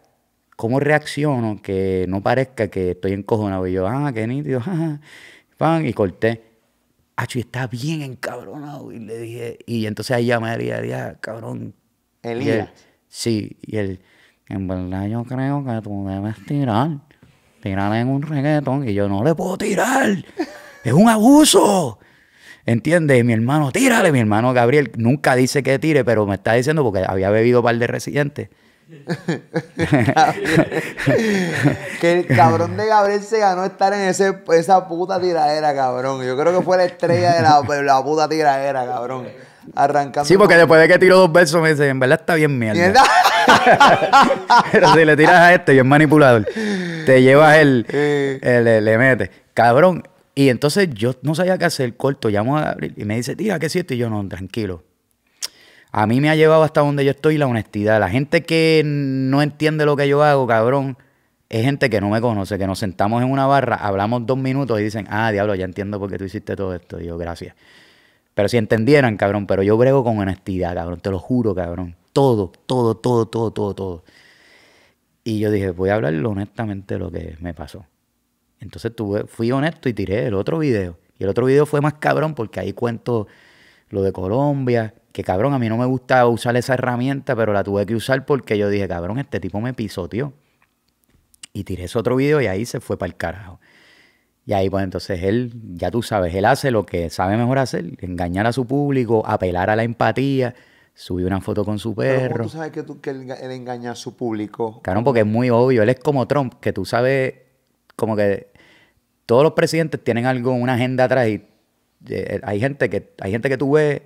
[SPEAKER 2] ¿cómo reacciono que no parezca que estoy encojonado? Y yo, ah, qué nítido, ah, y corté. Ah, está bien encabronado. Y le dije, y entonces ahí llamé a Elías,
[SPEAKER 1] ah, cabrón.
[SPEAKER 2] Elías. sí, y él, en verdad yo creo que tú debes tirar. Tirar en un reggaetón. Y yo, no le puedo tirar. Es un abuso. ¿Entiendes? Mi hermano, tírale. Mi hermano Gabriel nunca dice que tire, pero me está diciendo porque había bebido par de residentes.
[SPEAKER 1] que el cabrón de Gabriel se ganó estar en ese, esa puta tiradera, cabrón. Yo creo que fue la estrella de la, puta tiradera, cabrón. Arrancando. Sí, porque después
[SPEAKER 2] de que tiró dos versos me dice, en verdad está bien mierda. Pero si le tiras a este, yo es manipulador, te llevas el, el, le metes. Cabrón. Y entonces yo no sabía qué hacer corto. Llamo a Gabriel y me dice, tira, ¿qué es esto? Y yo, no, tranquilo a mí me ha llevado hasta donde yo estoy la honestidad. La gente que no entiende lo que yo hago, cabrón, es gente que no me conoce, que nos sentamos en una barra, hablamos dos minutos y dicen, ah, diablo, ya entiendo por qué tú hiciste todo esto. Y yo, gracias. Pero si entendieran, cabrón, pero yo brego con honestidad, cabrón, te lo juro, cabrón. Todo, todo, todo, todo, todo, todo. Y yo dije, voy a hablar honestamente lo que me pasó. Entonces tuve, fui honesto y tiré el otro video. Y el otro video fue más cabrón porque ahí cuento lo de Colombia, que cabrón, a mí no me gustaba usar esa herramienta, pero la tuve que usar porque yo dije, cabrón, este tipo me pisoteó. Y tiré ese otro video y ahí se fue para el carajo. Y ahí, pues entonces él, ya tú sabes, él hace lo que sabe mejor hacer, engañar a su público, apelar a la empatía. subir una foto con su perro. ¿cómo tú
[SPEAKER 1] sabes que, él, engaña a su público?
[SPEAKER 2] Claro, porque es muy obvio. Él es como Trump, que tú sabes, como que todos los presidentes tienen algo, una agenda atrás. Y eh, hay gente que, hay gente que tú ves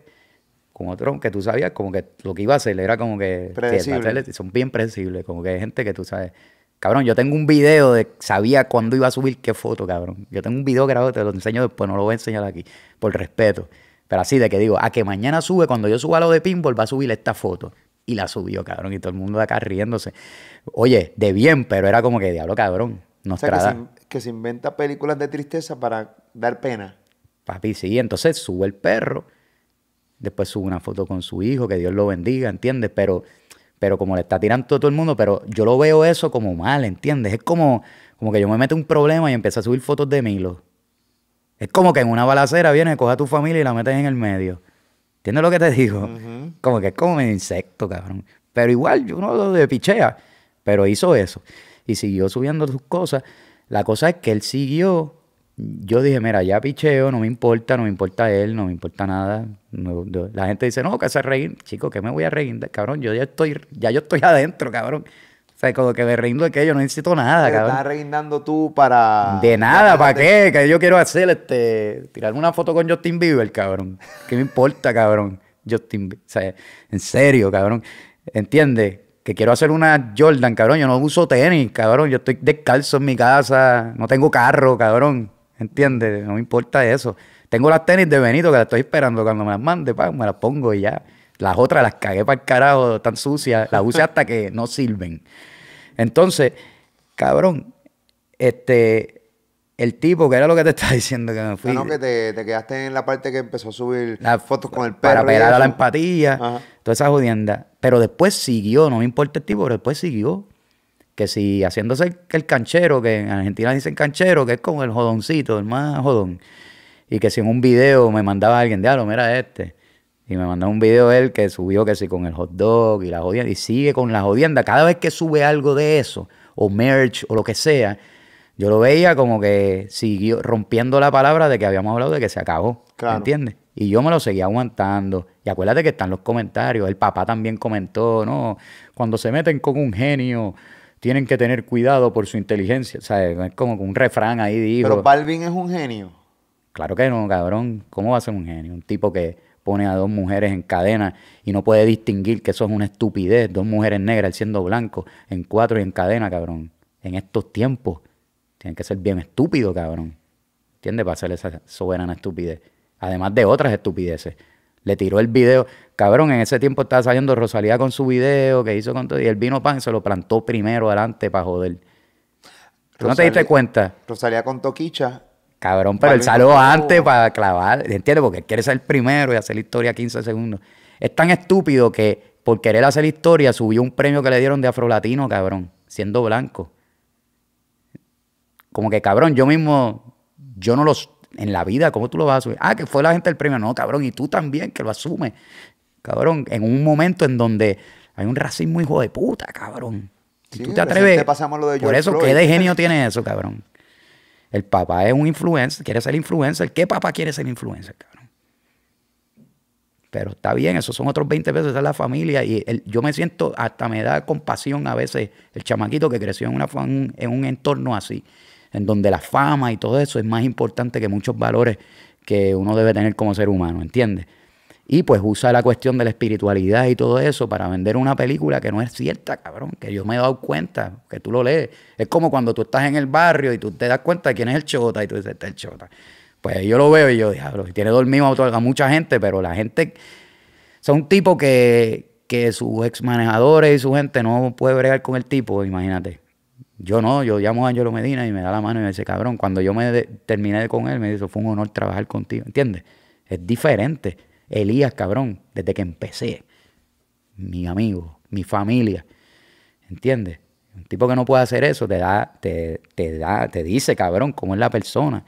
[SPEAKER 2] con otro que tú sabías como que lo que iba a hacer era como que, predecible. son bien predecibles, como que hay gente que tú sabes. Cabrón, yo tengo un video de sabía cuándo iba a subir qué foto, cabrón. Yo tengo un video grabado, te lo enseño después, no lo voy a enseñar aquí, por respeto. Pero así de que digo, a que mañana sube, cuando yo suba lo de pinball, va a subir esta foto. Y la subió, cabrón, y todo el mundo de acá riéndose. Oye, de bien, pero era como que, diablo, cabrón, nos que, se,
[SPEAKER 1] que se inventa películas de tristeza para dar pena.
[SPEAKER 2] Papi, sí, entonces sube el perro Después subo una foto con su hijo, que Dios lo bendiga, ¿entiendes? Pero, pero como le está tirando todo el mundo, pero yo lo veo eso como mal, ¿entiendes? Es como, como que yo me meto un problema y empiezo a subir fotos de Milo. Es como que en una balacera vienes, coge a tu familia y la metes en el medio. ¿Entiendes lo que te digo? Como que es como un insecto, cabrón. Pero igual, yo no lo de pichea. Pero hizo eso. Y siguió subiendo sus cosas. La cosa es que él siguió yo dije, mira, ya picheo, no me importa, no me importa él, no me importa nada. La gente dice, no, que se reír. Chico, ¿qué me voy a reír? Cabrón, yo ya estoy, ya yo estoy adentro, cabrón. O sea, como que me rindo de que yo no necesito nada, cabrón. estás
[SPEAKER 1] reindando tú para... De
[SPEAKER 2] nada, ¿para qué? Que yo quiero hacer, este... Tirarme una foto con Justin Bieber, cabrón. ¿Qué me importa, cabrón? Justin Bieber. O sea, en serio, cabrón. ¿Entiendes? que quiero hacer una Jordan, cabrón. Yo no uso tenis, cabrón. Yo estoy descalzo en mi casa. No tengo carro, cabrón. ¿Entiendes? No me importa eso. Tengo las tenis de Benito que las estoy esperando. Cuando me las mande, me las pongo y ya. Las otras las cagué para el carajo, tan sucias. Las usé hasta que no sirven. Entonces, cabrón, este, el tipo, que era lo que te estaba diciendo que me fui. Ah, no, que
[SPEAKER 1] te, quedaste en la parte que empezó a subir las fotos con el perro. Para pegar a la
[SPEAKER 2] empatía, toda esa jodienda. Pero después siguió, no me importa el tipo, pero después siguió que si haciéndose el, canchero, que en Argentina dicen canchero, que es con el jodoncito, el más jodón, y que si en un video me mandaba alguien, algo, mira este, y me mandó un video él que subió que si con el hot dog y la jodienda, y sigue con la jodienda, cada vez que sube algo de eso, o merch, o lo que sea, yo lo veía como que siguió rompiendo la palabra de que habíamos hablado de que se acabó, claro. ¿entiendes? Y yo me lo seguía aguantando. Y acuérdate que están los comentarios. El papá también comentó, ¿no? Cuando se meten con un genio, tienen que tener cuidado por su inteligencia. O sea, es como un refrán ahí digo. Pero Balvin
[SPEAKER 1] es un genio.
[SPEAKER 2] Claro que no, cabrón. ¿Cómo va a ser un genio? Un tipo que pone a dos mujeres en cadena y no puede distinguir que eso es una estupidez. Dos mujeres negras siendo blanco en cuatro y en cadena, cabrón. En estos tiempos tienen que ser bien estúpido, cabrón. ¿Entiendes? Para hacer esa soberana estupidez. Además de otras estupideces le tiró el video. Cabrón, en ese tiempo estaba saliendo Rosalía con su video que hizo con todo. Y el vino pan se lo plantó primero adelante para joder. no te diste cuenta?
[SPEAKER 1] Rosalía con Toquicha.
[SPEAKER 2] Cabrón, pero él salió antes para clavar. ¿Entiendes? Porque él quiere ser el primero y hacer la historia 15 segundos. Es tan estúpido que por querer hacer historia subió un premio que le dieron de afrolatino, cabrón, siendo blanco. Como que, cabrón, yo mismo, yo no los en la vida, ¿cómo tú lo vas a subir? Ah, que fue la gente del premio. No, cabrón, y tú también, que lo asumes. Cabrón, en un momento en donde hay un racismo hijo de puta, cabrón. Si tú te atreves. por eso, ¿qué de genio tiene eso, cabrón? El papá es un influencer, quiere ser influencer. ¿Qué papá quiere ser influencer, cabrón? Pero está bien, esos son otros 20 veces de la familia. Y yo me siento, hasta me da compasión a veces el chamaquito que creció en, una, en un entorno así en donde la fama y todo eso es más importante que muchos valores que uno debe tener como ser humano, ¿entiendes? Y pues usa la cuestión de la espiritualidad y todo eso para vender una película que no es cierta, cabrón, que yo me he dado cuenta, que tú lo lees. Es como cuando tú estás en el barrio y tú te das cuenta de quién es el chota y tú dices, está el chota. Pues yo lo veo y yo, diablo, tiene dormido a, mucha gente, pero la gente, son sea, un tipo que, sus exmanejadores y su gente no puede bregar con el tipo, imagínate. Yo no, yo llamo a Angelo Medina y me da la mano y me dice, cabrón, cuando yo me terminé con él, me dice, fue un honor trabajar contigo, ¿entiendes? Es diferente. Elías, cabrón, desde que empecé, mi amigo, mi familia, ¿entiendes? Un tipo que no puede hacer eso te da, te, te da, te dice, cabrón, cómo es la persona.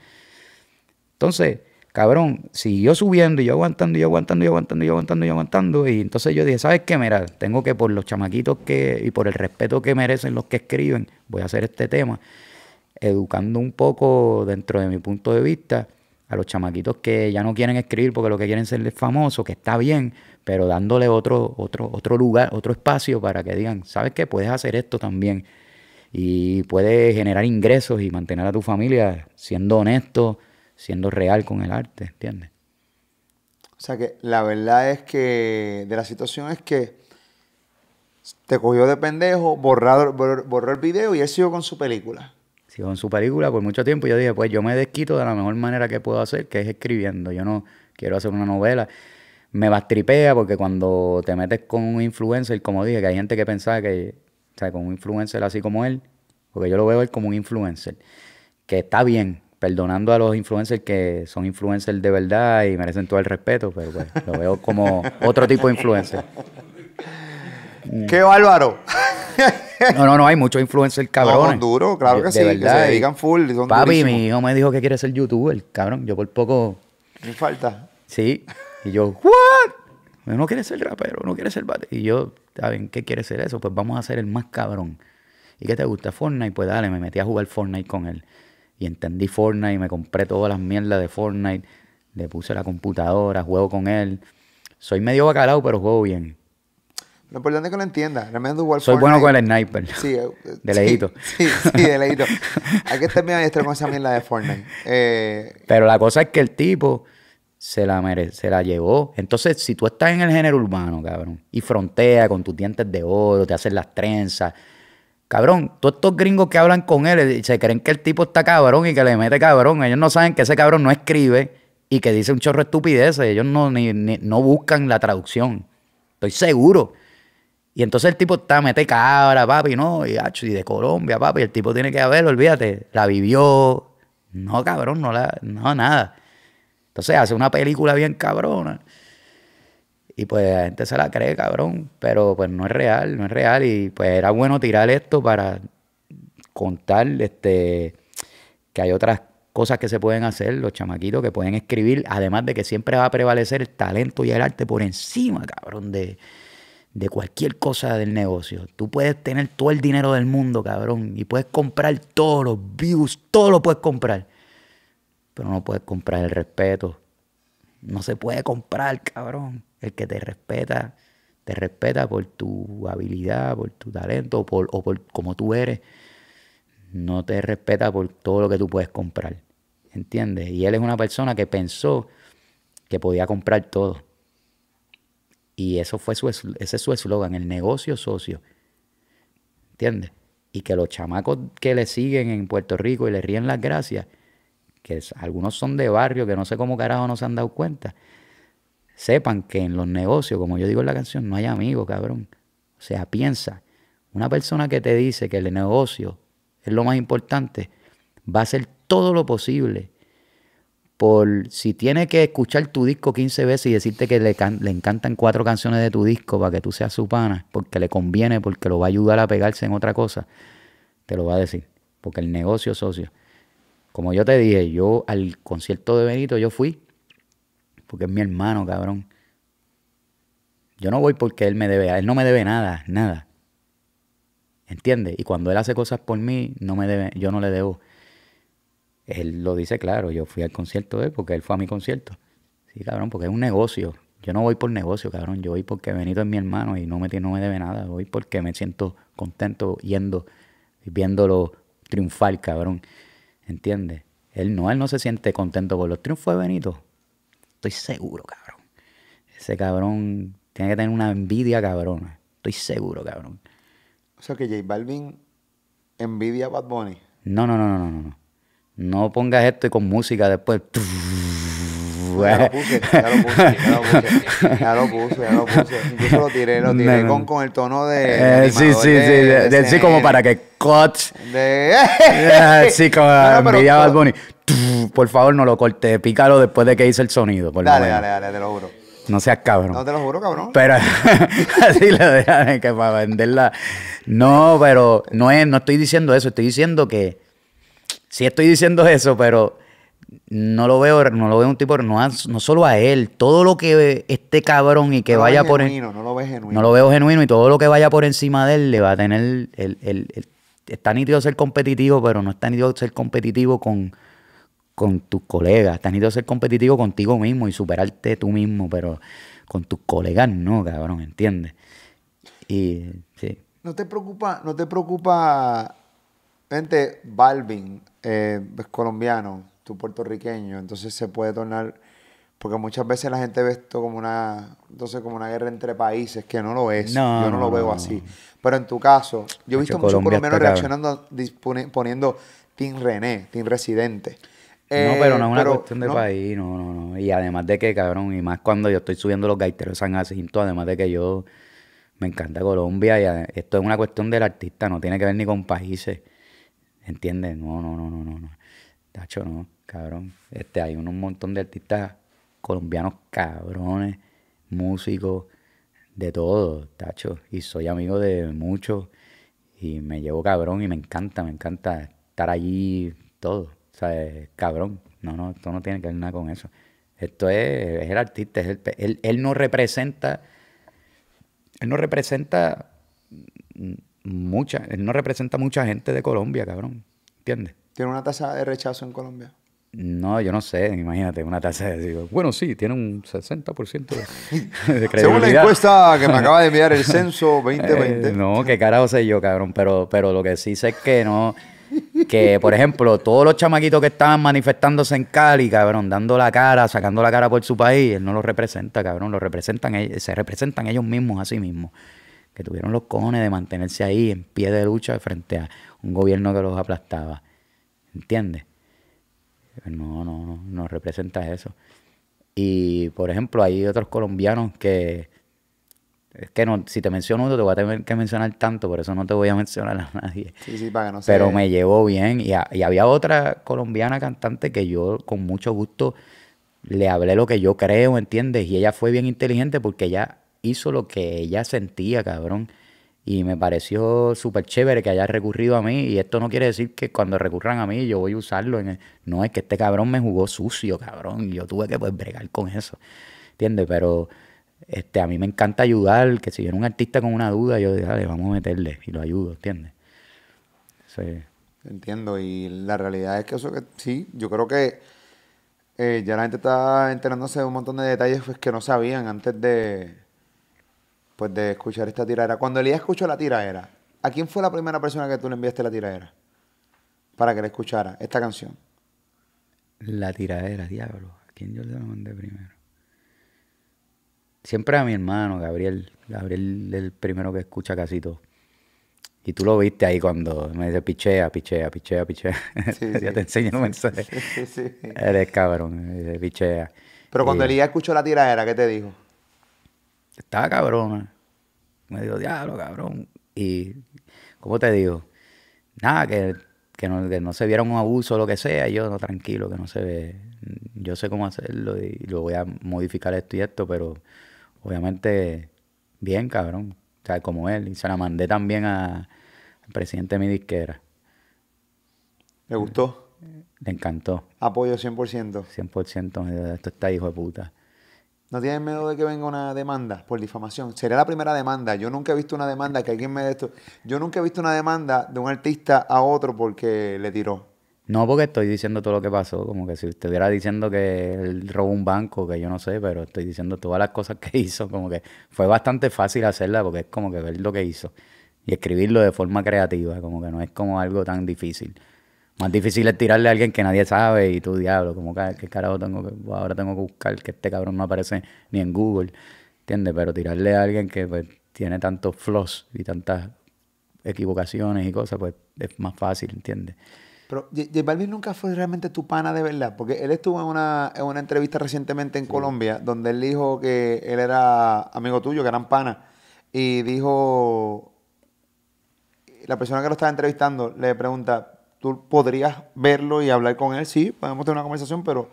[SPEAKER 2] Entonces, cabrón, siguió subiendo y aguantando y aguantando y aguantando y aguantando y aguantando. Y entonces yo dije, ¿sabes qué? Mira, tengo que por los chamaquitos que y por el respeto que merecen los que escriben, voy a hacer este tema, educando un poco dentro de mi punto de vista a los chamaquitos que ya no quieren escribir porque lo que quieren es ser famosos, que está bien, pero dándole otro, otro, otro lugar, otro espacio para que digan, ¿sabes qué? Puedes hacer esto también y puedes generar ingresos y mantener a tu familia siendo honesto, siendo real con el arte, ¿entiendes?
[SPEAKER 1] O sea que la verdad es que de la situación es que te cogió de pendejo, borrado, borró, el video y él siguió con su película.
[SPEAKER 2] Siguió con su película por mucho tiempo. Y yo dije, pues yo me desquito de la mejor manera que puedo hacer, que es escribiendo. Yo no quiero hacer una novela. Me bastripea porque cuando te metes con un influencer, como dije, que hay gente que pensaba que, o sea, con un influencer así como él, porque yo lo veo él como un influencer, que está bien, perdonando a los influencers que son influencers de verdad y merecen todo el respeto, pero pues lo veo como otro tipo de influencer. Mm. ¡Qué bárbaro! No, no, no, hay muchos influencers cabrones. No, duro, claro que sí, verdad, que se dedican
[SPEAKER 1] full. Son papi, mi
[SPEAKER 2] hijo me dijo que quiere ser youtuber, cabrón. Yo por poco.
[SPEAKER 1] Me falta.
[SPEAKER 2] Sí. Y yo, ¿what? No quiere ser rapero, no quiere ser bate. Y yo, ¿saben qué quiere ser eso? Pues vamos a ser el más cabrón. ¿Y qué te gusta? Fortnite, pues dale, me metí a jugar Fortnite con él y entendí Fortnite me compré todas las mierdas de Fortnite. Le puse la computadora, juego con él. Soy medio bacalao, pero juego bien.
[SPEAKER 1] Lo importante es que lo entienda. igual Soy bueno con el sniper. Sí, eh, de lejito. Sí, sí, de lejito. Hay que estar bien adiestro con esa mierda de Fortnite. Eh,
[SPEAKER 2] pero la cosa es que el tipo se la, merece, se la llevó. Entonces, si tú estás en el género urbano, cabrón, y frontea con tus dientes de oro, te haces las trenzas, Cabrón, todos estos gringos que hablan con él eh, se creen que el tipo está cabrón y que le mete cabrón. Ellos no saben que ese cabrón no escribe y que dice un chorro de estupideces. Ellos no, buscan la traducción. Estoy seguro. Y entonces el tipo está, mete cabra, papi, ¿no? Y, y de Colombia, papi. El tipo tiene que haberlo, olvídate. La vivió. No, cabrón, no, la, no nada. Entonces hace una película bien cabrona. Y pues la gente se la cree, cabrón, pero pues no es real, no es real. Y pues era bueno tirar esto para contar este, que hay otras cosas que se pueden hacer, los chamaquitos que pueden escribir, además de que siempre va a prevalecer el talento y el arte por encima, cabrón, de, de cualquier cosa del negocio. Tú puedes tener todo el dinero del mundo, cabrón, y puedes comprar todos los views, todo lo puedes comprar, pero no puedes comprar el respeto. No se puede comprar, cabrón. El que te respeta, te respeta por tu habilidad, por tu talento por, o por como tú eres. No te respeta por todo lo que tú puedes comprar. ¿Entiendes? Y él es una persona que pensó que podía comprar todo. Y eso fue ese es su eslogan, el negocio socio. ¿Entiendes? Y que los chamacos que le siguen en Puerto Rico y le ríen las gracias, que algunos son de barrio, que no sé cómo carajo no se han dado cuenta, sepan que en los negocios, como yo digo en la canción, no hay amigos, cabrón. O sea, piensa, una persona que te dice que el negocio es lo más importante, va a hacer todo lo posible por si tiene que escuchar tu disco 15 veces y decirte que le, encantan cuatro canciones de tu disco para que tú seas su pana, porque le conviene, porque lo va a ayudar a pegarse en otra cosa, te lo va a decir. Porque el negocio, socio. Como yo te dije, yo al concierto de Benito yo fui porque es mi hermano, cabrón. Yo no voy porque él me debe, él no me debe nada, nada. ¿Entiendes? Y cuando él hace cosas por mí, no me debe, yo no le debo. Él lo dice claro, yo fui al concierto de él porque él fue a mi concierto. Sí, cabrón, porque es un negocio. Yo no voy por negocio, cabrón. Yo voy porque Benito es mi hermano y no me, no me debe nada. Voy porque me siento contento yendo y viéndolo triunfar, cabrón. ¿Entiendes? Él no, él no se siente contento por los triunfos de Benito. Estoy seguro, cabrón. Ese cabrón tiene que tener una envidia, cabrón. Estoy seguro, cabrón.
[SPEAKER 1] O sea que J Balvin envidia a Bad Bunny.
[SPEAKER 2] No, no, no, no, no, no. No pongas esto y con música después. Ya lo puse, ya lo puse, ya lo puse, ya lo puse, ya lo puse. Incluso lo tiré, lo tiré con, el tono de. Eh, sí, sí, sí, de, sí, como para que cut.
[SPEAKER 1] Ah, sí, como no, al Bunny.
[SPEAKER 2] Por favor, no lo corte, pícalo después de que hice el sonido. dale, dale, dale, te lo juro. No seas cabrón. No te lo juro, cabrón. Pero así le dejan que para venderla. No, pero no es, no estoy diciendo eso, estoy diciendo que sí estoy diciendo eso, pero no lo veo, no lo veo un tipo, no, no solo a él, todo lo que este cabrón y que vaya por genuino,
[SPEAKER 1] no lo ve genuino. No
[SPEAKER 2] lo veo genuino y todo lo que vaya por encima de él le va a tener el, el, el, está nítido ser competitivo, pero no está nítido ser competitivo con, con tus colegas, está nítido ser competitivo contigo mismo y superarte tú mismo, pero con tus colegas no, cabrón, ¿entiendes? Y sí.
[SPEAKER 1] No te preocupa, no te preocupa, Gente, Balvin, eh, es colombiano, tú puertorriqueño, entonces se puede tornar, porque muchas veces la gente ve esto como una, entonces como una guerra entre países, que no lo es, yo no lo veo así. Pero en tu caso, yo he visto muchos colombianos reaccionando poniendo Team René, Team Residente. no, pero no es una eh, cuestión de
[SPEAKER 2] país, no, no, no. Y además de que, cabrón, y más cuando yo estoy subiendo los gaiteros San Jacinto, además de que yo me encanta Colombia, y eh, esto es una cuestión del artista, no tiene que ver ni con países. ¿Entiendes? No, no, no, no, no, no. Tacho, no, cabrón. Este, hay un, montón de artistas colombianos cabrones, músicos, de todo, tacho. Y soy amigo de muchos y me llevo cabrón y me encanta, me encanta estar allí, todo. O sea, cabrón. No, no, esto no tiene que ver nada con eso. Esto es, es el artista, es el, él, él no representa, él no representa mucha, él no representa mucha gente de Colombia, cabrón.
[SPEAKER 1] ¿Entiendes? ¿Tiene una tasa de rechazo en Colombia?
[SPEAKER 2] No, yo no sé, imagínate, una tasa de... bueno, sí, tiene un 60% de, de Según la encuesta que me acaba de enviar el censo 2020. Eh, no, qué carajo sé yo, cabrón, pero, pero lo que sí sé es que no... Que, por ejemplo, todos los chamaquitos que estaban manifestándose en Cali, cabrón, dando la cara, sacando la cara por su país, él no lo representa, cabrón, Lo representan, eh, se representan ellos mismos a sí mismos que tuvieron los cojones de mantenerse ahí en pie de lucha frente a un gobierno que los aplastaba. ¿Entiendes? No, no, no, representa eso. Y, por ejemplo, hay otros colombianos que... Es que si te menciono uno, te voy a tener que mencionar tanto, por eso no te voy a mencionar a nadie.
[SPEAKER 1] Sí, sí, para que no sé. Pero me
[SPEAKER 2] llevó bien. Y, y había otra colombiana cantante que yo con mucho gusto le hablé lo que yo creo, ¿entiendes? Y ella fue bien inteligente porque ella hizo lo que ella sentía, cabrón. Y me pareció súper chévere que haya recurrido a mí. Y esto no quiere decir que cuando recurran a mí yo voy a usarlo. En No, es que este cabrón me jugó sucio, cabrón. Y yo tuve que pues bregar con eso. ¿Entiendes? Pero este, a mí me encanta ayudar. Que si viene un artista con una duda, yo digo, dale, vamos a meterle. Y lo ayudo, ¿entiendes?
[SPEAKER 1] Entiendo. Y la realidad es que eso que sí, yo creo que eh, ya la gente está enterándose de un montón de detalles pues, que no sabían antes de pues de escuchar esta tiradera. Cuando Elías escuchó la tiradera, ¿a quién fue la primera persona que tú le enviaste la tiradera? Para que le escuchara esta canción.
[SPEAKER 2] La tiradera, diablo. ¿A quién yo le mandé primero? Siempre a mi hermano, Gabriel. Gabriel es el primero que escucha casi todo. Y tú lo viste ahí cuando me dice pichea, pichea, pichea, pichea. Sí, yo te enseño un mensaje. Sí, Eres cabrón, pichea. Pero cuando Elías
[SPEAKER 1] escuchó la tiradera, ¿qué te dijo?
[SPEAKER 2] estaba cabrón, Me dijo, diablo, cabrón. Y, ¿cómo te digo? Nada, que, no, se viera un abuso o lo que sea. yo, no, tranquilo, que no se ve. Yo sé cómo hacerlo y lo voy a modificar esto y esto, pero obviamente, bien, cabrón. O sea, como él. Y se la mandé también al presidente de mi disquera.
[SPEAKER 1] ¿Le gustó?
[SPEAKER 2] Le encantó.
[SPEAKER 1] Apoyo 100%.
[SPEAKER 2] 100%. Esto está hijo de puta.
[SPEAKER 1] ¿No tienes miedo de que venga una demanda por difamación? Sería la primera demanda. Yo nunca he visto una demanda que alguien me dé esto. Yo nunca he visto una demanda de un artista a otro porque le tiró.
[SPEAKER 2] No, porque estoy diciendo todo lo que pasó. Como que si estuviera diciendo que él robó un banco, que yo no sé, pero estoy diciendo todas las cosas que hizo. Como que fue bastante fácil hacerla porque es como que ver lo que hizo y escribirlo de forma creativa. Como que no es como algo tan difícil. Más difícil es tirarle a alguien que nadie sabe y tú, diablo, como que carajo tengo que, pues, ahora tengo que buscar que este cabrón no aparece ni en Google, ¿entiendes? Pero tirarle a alguien que pues, tiene tantos flaws y tantas equivocaciones y cosas, pues es más fácil, ¿entiendes?
[SPEAKER 1] Pero J Balvin nunca fue realmente tu pana de verdad, porque él estuvo en una, entrevista recientemente en Colombia, donde él dijo que él era amigo tuyo, que eran pana, y dijo, la persona que lo estaba entrevistando le pregunta, tú podrías verlo y hablar con él, sí, podemos tener una conversación, pero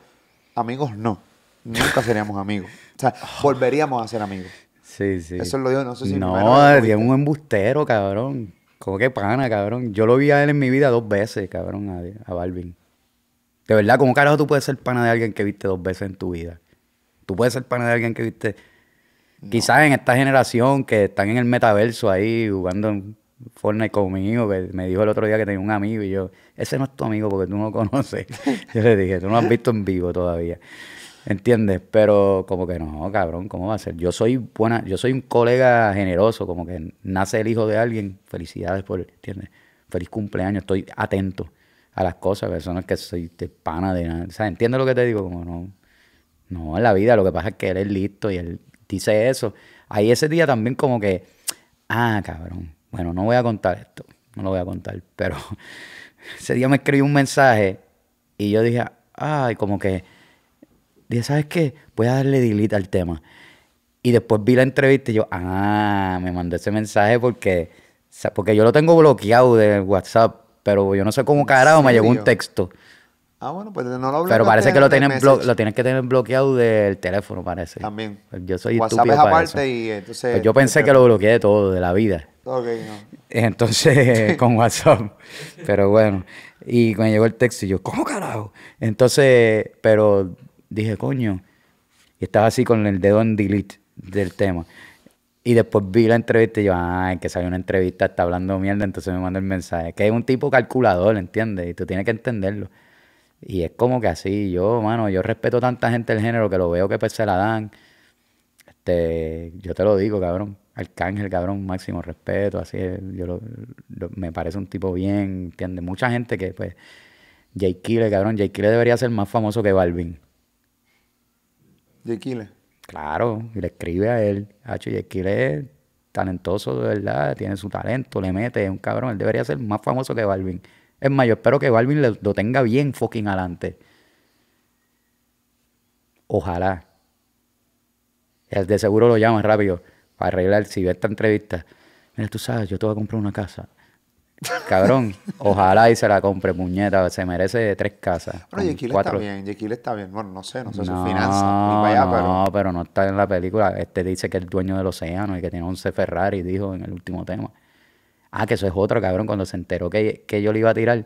[SPEAKER 1] amigos no. Nunca seríamos amigos. O sea, volveríamos a ser amigos. Sí, sí. Eso es lo digo, no sé si... No, es
[SPEAKER 2] un embustero, cabrón. Como que pana, cabrón. Yo lo vi a él en mi vida dos veces, cabrón, a, a Balvin. De verdad, ¿cómo carajo tú puedes ser pana de alguien que viste dos veces en tu vida? Tú puedes ser pana de alguien que viste... Quizás en esta generación que están en el metaverso ahí jugando Fortnite conmigo, que me dijo el otro día que tenía un amigo y yo, ese no es tu amigo porque tú no lo conoces. Yo le dije, tú no lo has visto en vivo todavía. ¿Entiendes? Pero como que no, cabrón, ¿cómo va a ser? Yo soy buena, yo soy un colega generoso, como que nace el hijo de alguien, felicidades por, ¿entiendes? Feliz cumpleaños, estoy atento a las cosas, eso no es que soy de pana de nada. O ¿entiendes lo que te digo? Como no, no, en la vida lo que pasa es que él es listo y él dice eso. Ahí ese día también como que, ah, cabrón, bueno, no voy a contar esto, no lo voy a contar, pero ese día me escribió un mensaje y yo dije, ay, como que, dije, ¿sabes qué? Voy a darle delete al tema. Y después vi la entrevista y yo, ah, me mandó ese mensaje porque, porque yo lo tengo bloqueado de WhatsApp, pero yo no sé cómo carajo me llegó un texto.
[SPEAKER 1] Ah, bueno, pues no lo Pero parece que lo tienes lo
[SPEAKER 2] tienes que tener bloqueado del teléfono, parece. También. Pues yo soy estúpido pues yo pensé que lo bloqueé de todo, de la vida. Entonces, con WhatsApp. Pero bueno. Y cuando llegó el texto, yo, ¿cómo carajo? Entonces, pero dije, coño. Y estaba así con el dedo en delete del tema. Y después vi la entrevista y yo, ay, que salió una entrevista, está hablando mierda, entonces me mandó el mensaje. Que es un tipo calculador, ¿entiendes? Y tú tienes que entenderlo. Y es como que así, yo, mano, yo respeto tanta gente del género que lo veo que pues, se la dan. Este, yo te lo digo, cabrón. Arcángel, cabrón, máximo respeto, así, yo me parece un tipo bien, Tiene Mucha gente que, pues, Jay Kille, cabrón, Jay Kille debería ser más famoso que Balvin. Jay Kille. Claro, y le escribe a él, Hacho, Jay Kille es talentoso, de verdad, tiene su talento, le mete, un cabrón, él debería ser más famoso que Balvin. Es más, yo espero que Balvin lo tenga bien fucking adelante. Ojalá. El de seguro lo llama rápido para arreglar, si ve esta entrevista, mira, tú sabes, yo te voy a comprar una casa. Cabrón, ojalá y se la compre, muñeta se merece tres casas. Pero Yequil está bien,
[SPEAKER 1] Yequil está bien. Bueno, no sé, no sé no, sus finanzas. no,
[SPEAKER 2] pero... no está en la película. Este dice que es el dueño del océano y que tiene 11 Ferrari, dijo en el último tema. Ah, que eso es otro, cabrón, cuando se enteró que, que yo le iba a tirar,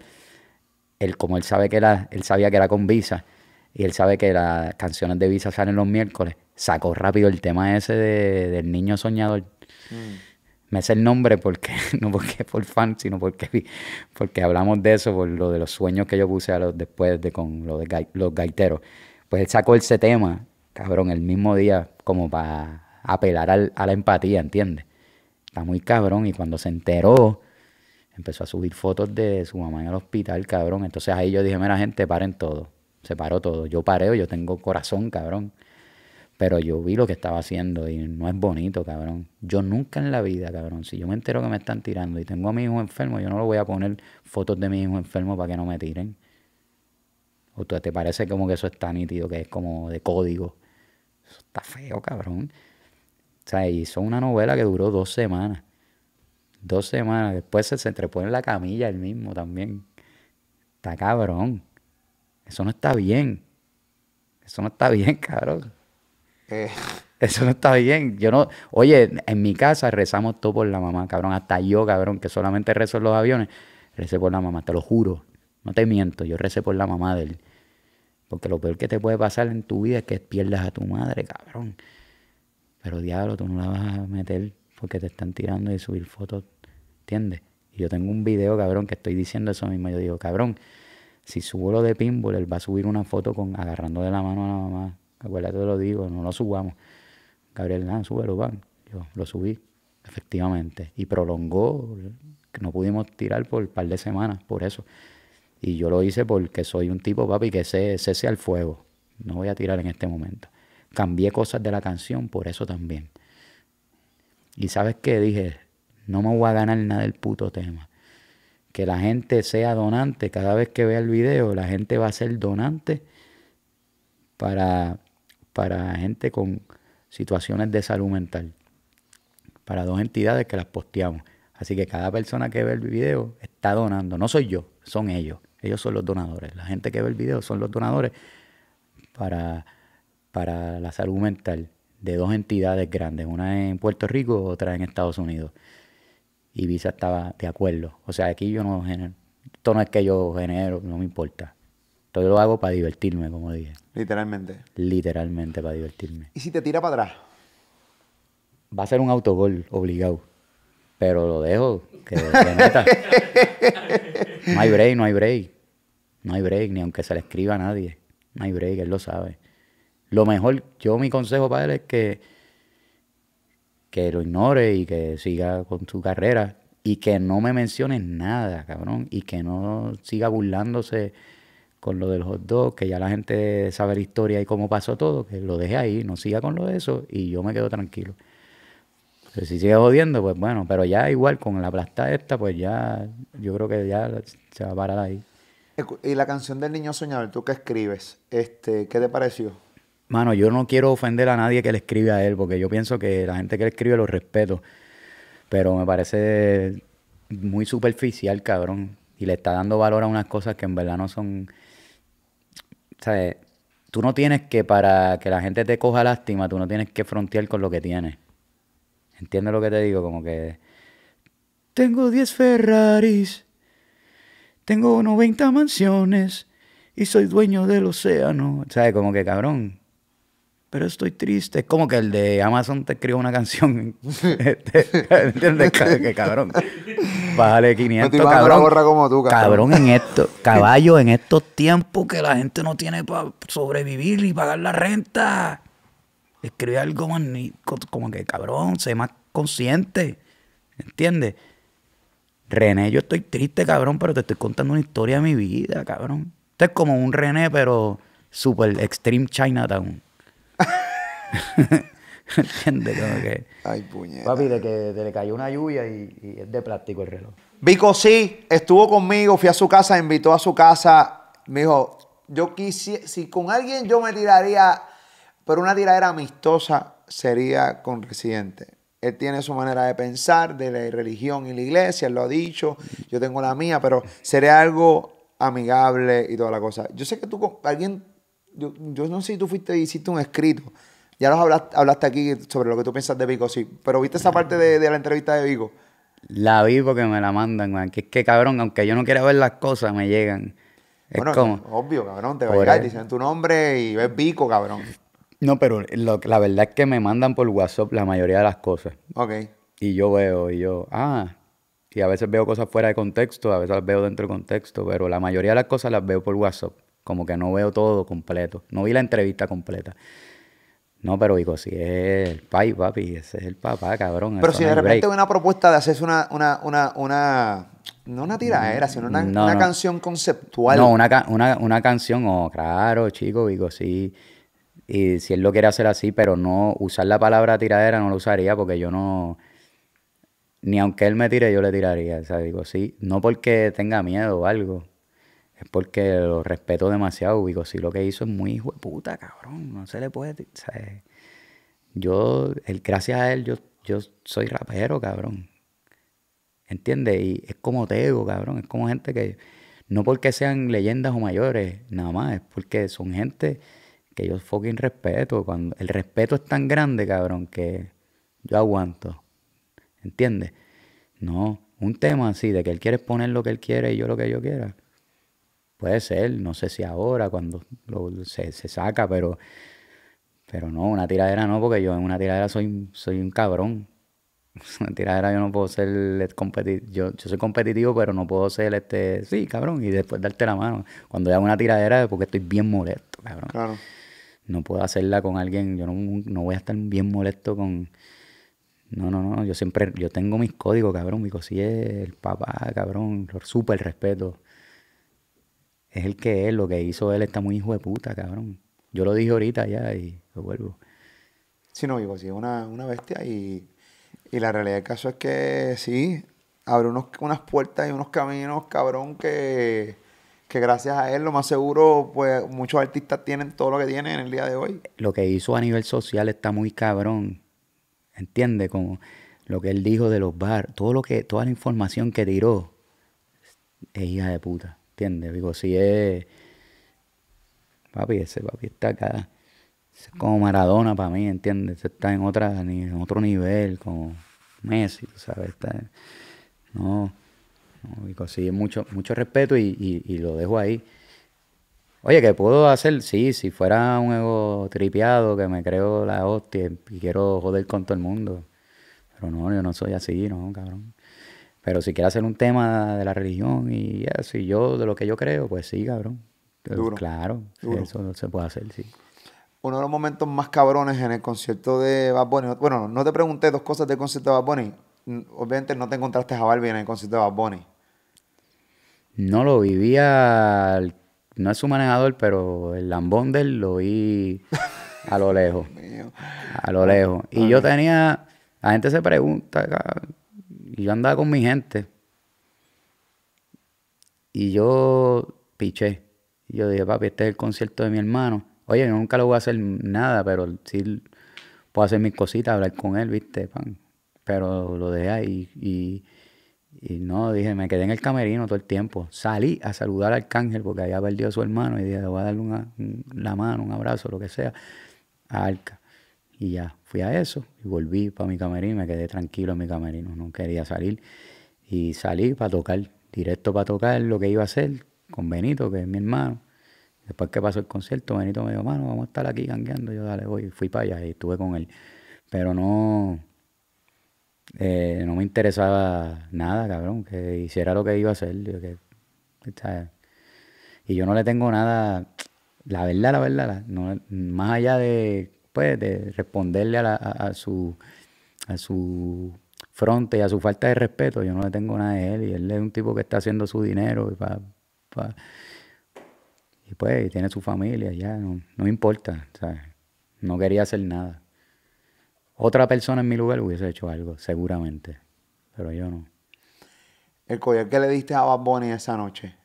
[SPEAKER 2] él, como él sabe que él sabía que era con Visa, y él sabe que las canciones de Visa salen los miércoles, sacó rápido el tema ese del niño soñador. Mm. Me hace el nombre porque, no porque por fan, sino porque, porque hablamos de eso, por lo de los sueños que yo puse a los, después de con lo de los gaiteros. Pues él sacó ese tema, cabrón, el mismo día, como para apelar a la empatía, ¿entiendes? Está muy cabrón y cuando se enteró, empezó a subir fotos de su mamá en el hospital, cabrón. Entonces ahí yo dije, mira gente, paren todo. Se paró todo. Yo pareo, yo tengo corazón, cabrón. Pero yo vi lo que estaba haciendo y no es bonito, cabrón. Yo nunca en la vida, cabrón, si yo me entero que me están tirando y tengo a mi hijo enfermo, yo no le voy a poner fotos de mi hijo enfermo para que no me tiren. ¿O tú te parece como que eso está nítido, que es como de código? Eso está feo, cabrón. O sea, hizo una novela que duró dos semanas. Dos semanas. Después se, se entrepone en la camilla él mismo también. Está cabrón. Eso no está bien. Eso no está bien, cabrón. Eh, eso no está bien. Yo no, oye, en mi casa rezamos todo por la mamá, cabrón. Hasta yo, cabrón, que solamente rezo en los aviones, recé por la mamá, te lo juro. No te miento, yo recé por la mamá de él. Porque lo peor que te puede pasar en tu vida es que pierdas a tu madre, cabrón. Pero diablo, tú no la vas a meter porque te están tirando y subir fotos, ¿entiendes? Y yo tengo un video, cabrón, que estoy diciendo eso mismo. Yo digo, cabrón, si subo lo de pinball, él va a subir una foto con agarrando de la mano a la mamá acuérdate te lo digo, no lo subamos. Gabriel, nada, súbelo, van. Yo lo subí, efectivamente. Y prolongó, no pudimos tirar por un par de semanas, por eso. Y yo lo hice porque soy un tipo, papi, que sé, cese al fuego. No voy a tirar en este momento. Cambié cosas de la canción por eso también. Y sabes qué? Dije, no me voy a ganar nada del puto tema. Que la gente sea donante. Cada vez que vea el video, la gente va a ser donante para para gente con situaciones de salud mental, para dos entidades que las posteamos. Así que cada persona que ve el video está donando. No soy yo, son ellos. Ellos son los donadores. La gente que ve el video son los donadores para, para la salud mental de dos entidades grandes, una en Puerto Rico, otra en Estados Unidos. Y Visa estaba de acuerdo. O sea, aquí yo no genero, esto no es que yo genero, no me importa yo lo hago para divertirme, como dije.
[SPEAKER 1] Literalmente.
[SPEAKER 2] Literalmente para divertirme.
[SPEAKER 1] ¿Y si te tira para atrás?
[SPEAKER 2] Va a ser un autogol, obligado. Pero lo dejo, que, no hay break, no hay break. No hay break, ni aunque se le escriba a nadie. No hay break, él lo sabe. Lo mejor, yo mi consejo para él es que, que lo ignore y que siga con su carrera. Y que no me menciones nada, cabrón. Y que no siga burlándose con lo del hot dog, que ya la gente sabe la historia y cómo pasó todo, que lo deje ahí, no siga con lo de eso y yo me quedo tranquilo. si sigue jodiendo, pues bueno, pero ya igual con la plasta esta, pues ya yo creo que ya se va a parar ahí.
[SPEAKER 1] Y la canción del niño soñador, tú que escribes, este, ¿qué te pareció?
[SPEAKER 2] Mano, yo no quiero ofender a nadie que le escribe a él, porque yo pienso que la gente que le escribe lo respeto, pero me parece muy superficial, cabrón, y le está dando valor a unas cosas que en verdad no son Tú no tienes que, para que la gente te coja lástima, tú no tienes que frontear con lo que tienes. entiende lo que te digo? Como que. Tengo 10 Ferraris, tengo 90 mansiones y soy dueño del océano. ¿Sabes? Como que cabrón. Pero estoy triste. Es como que el de Amazon te escribe una canción.
[SPEAKER 1] Este, ¿Entiendes? Que cabrón
[SPEAKER 2] bájale 500, cabrón.
[SPEAKER 1] como tú, cabrón.
[SPEAKER 2] en esto, caballo, en estos tiempos que la gente no tiene para sobrevivir y pagar la renta. Escribe algo más, como que cabrón, sé más consciente. ¿Entiendes? René, yo estoy triste, cabrón, pero te estoy contando una historia de mi vida, cabrón. Esto es como un René, pero super extreme Chinatown. ¿Entiendes?
[SPEAKER 1] Como que. Ay,
[SPEAKER 2] puñeta. Papi, de que, le cayó
[SPEAKER 1] una lluvia y, es de plástico el reloj. Vico sí, estuvo conmigo, fui a su casa, invitó a su casa. Me dijo, yo quisiera, si con alguien yo me tiraría, pero una tiradera amistosa sería con Residente. Él tiene su manera de pensar, de la religión y la iglesia, él lo ha dicho, yo tengo la mía, pero sería algo amigable y toda la cosa. Yo sé que tú, alguien, yo, yo no sé si tú fuiste hiciste un escrito ya nos hablaste, aquí sobre lo que tú piensas de Vico, sí. Pero ¿viste esa parte de, la entrevista de Vico?
[SPEAKER 2] La vi porque me la mandan, man. Que es que, cabrón, aunque yo no quiera ver las cosas, me llegan. bueno,
[SPEAKER 1] Obvio, cabrón. Te va a y dicen tu nombre y ves Vico, cabrón.
[SPEAKER 2] No, pero la verdad es que me mandan por WhatsApp la mayoría de las cosas. Ok. Y yo veo, y yo, ah, y a veces veo cosas fuera de contexto, a veces las veo dentro de contexto, pero la mayoría de las cosas las veo por WhatsApp. Como que no veo todo completo. No vi la entrevista completa. No, pero digo, si es el país, papi, ese es el papá, cabrón. Pero si de repente hay una
[SPEAKER 1] propuesta de hacerse una, una, una, una no una tiradera, sino una, canción conceptual. No,
[SPEAKER 2] una, canción, oh, claro, chico, digo, sí. Y si él lo quiere hacer así, pero no usar la palabra tiradera no lo usaría porque yo no. Ni aunque él me tire, yo le tiraría. O sea, digo, sí, no porque tenga miedo o algo es porque lo respeto demasiado. digo, si lo que hizo es muy hijo puta, cabrón. No se le puede. Yo, el gracias a él, yo, yo soy rapero, cabrón. ¿Entiendes? Y es como Tego, cabrón. Es como gente que. No porque sean leyendas o mayores, nada más. Es porque son gente que yo fucking respeto. Cuando, el respeto es tan grande, cabrón, que yo aguanto. ¿Entiendes? No, un tema así de que él quiere poner lo que él quiere y yo lo que yo quiera. Puede ser, no sé si ahora, cuando se, saca, pero, pero no, una tiradera no, porque yo en una tiradera soy, soy un cabrón. Una tiradera yo no puedo ser competitivo, yo, yo soy competitivo, pero no puedo ser este, sí, cabrón, y después darte la mano. Cuando yo hago una tiradera es porque estoy bien molesto, cabrón. No puedo hacerla con alguien, yo no, voy a estar bien molesto con, no, no, no. Yo siempre, yo tengo mis códigos, cabrón. Mi cosilla el papá, cabrón. Súper respeto es el que es, lo que hizo él está muy hijo de puta, cabrón. Yo lo dije ahorita ya y lo
[SPEAKER 1] vuelvo. Sí, no, digo, sí, una, una bestia y, la realidad del caso es que sí, abre unos, unas puertas y unos caminos, cabrón, que, que gracias a él, lo más seguro, pues muchos artistas tienen todo lo que tienen en el día de hoy.
[SPEAKER 2] Lo que hizo a nivel social está muy cabrón, ¿entiendes? Como lo que él dijo de los bar, todo lo que, toda la información que tiró es hija de puta. ¿Entiendes? Digo, si es. Papi, ese papi está acá. Es como Maradona para mí, ¿entiendes? Está en, otra, en otro nivel, como Messi, tú sabes. Está, no, no, digo, sí, mucho, mucho respeto y, lo dejo ahí. Oye, que puedo hacer, sí, si fuera un ego tripiado que me creo la hostia y quiero joder con todo el mundo. Pero no, yo no soy así, no, cabrón. Pero si quiere hacer un tema de la religión y así yo de lo que yo creo, pues sí, cabrón. Pues, claro, eso se puede hacer, sí.
[SPEAKER 1] Uno de los momentos más cabrones en el concierto de Bad Bunny. Bueno, no te pregunté dos cosas del concierto de Bad Bunny. Obviamente no te encontraste a bien en el concierto de Bad Bunny.
[SPEAKER 2] No lo vivía, no es su manejador, pero el lambón de lo vi a lo lejos. a lo lejos. Y yo tenía, la gente se pregunta, yo andaba con mi gente. Y yo piché. yo dije, papi, este es el concierto de mi hermano. Oye, yo nunca le voy a hacer nada, pero sí puedo hacer mis cositas, hablar con él, ¿viste? Pero lo dejé ahí. Y, no, dije, me quedé en el camerino todo el tiempo. Salí a saludar al Arcángel porque había perdido a su hermano. Y dije, le voy a darle una, la mano, un abrazo, lo que sea, alca Arca. Y ya fui a eso y volví para mi camerino, me quedé tranquilo en mi camerino, no quería salir. Y salí para tocar, directo para tocar lo que iba a hacer con Benito, que es mi hermano. Después que pasó el concierto, Benito me dijo, mano, vamos a estar aquí gangueando. Yo, dale, voy. Fui para allá y estuve con él. Pero no, eh, no me interesaba nada, cabrón, que hiciera lo que iba a hacer. y yo no le tengo nada, la verdad, la verdad, más allá de pues, de responderle a, su, a su fronte y a su falta de respeto, yo no le tengo nada de él. Y él es un tipo que está haciendo su dinero y, y pues tiene su familia, ya, no, no importa, No quería hacer nada. Otra persona en mi lugar hubiese hecho algo, seguramente,
[SPEAKER 1] pero yo no. El collar que le diste a Bad Bunny esa noche,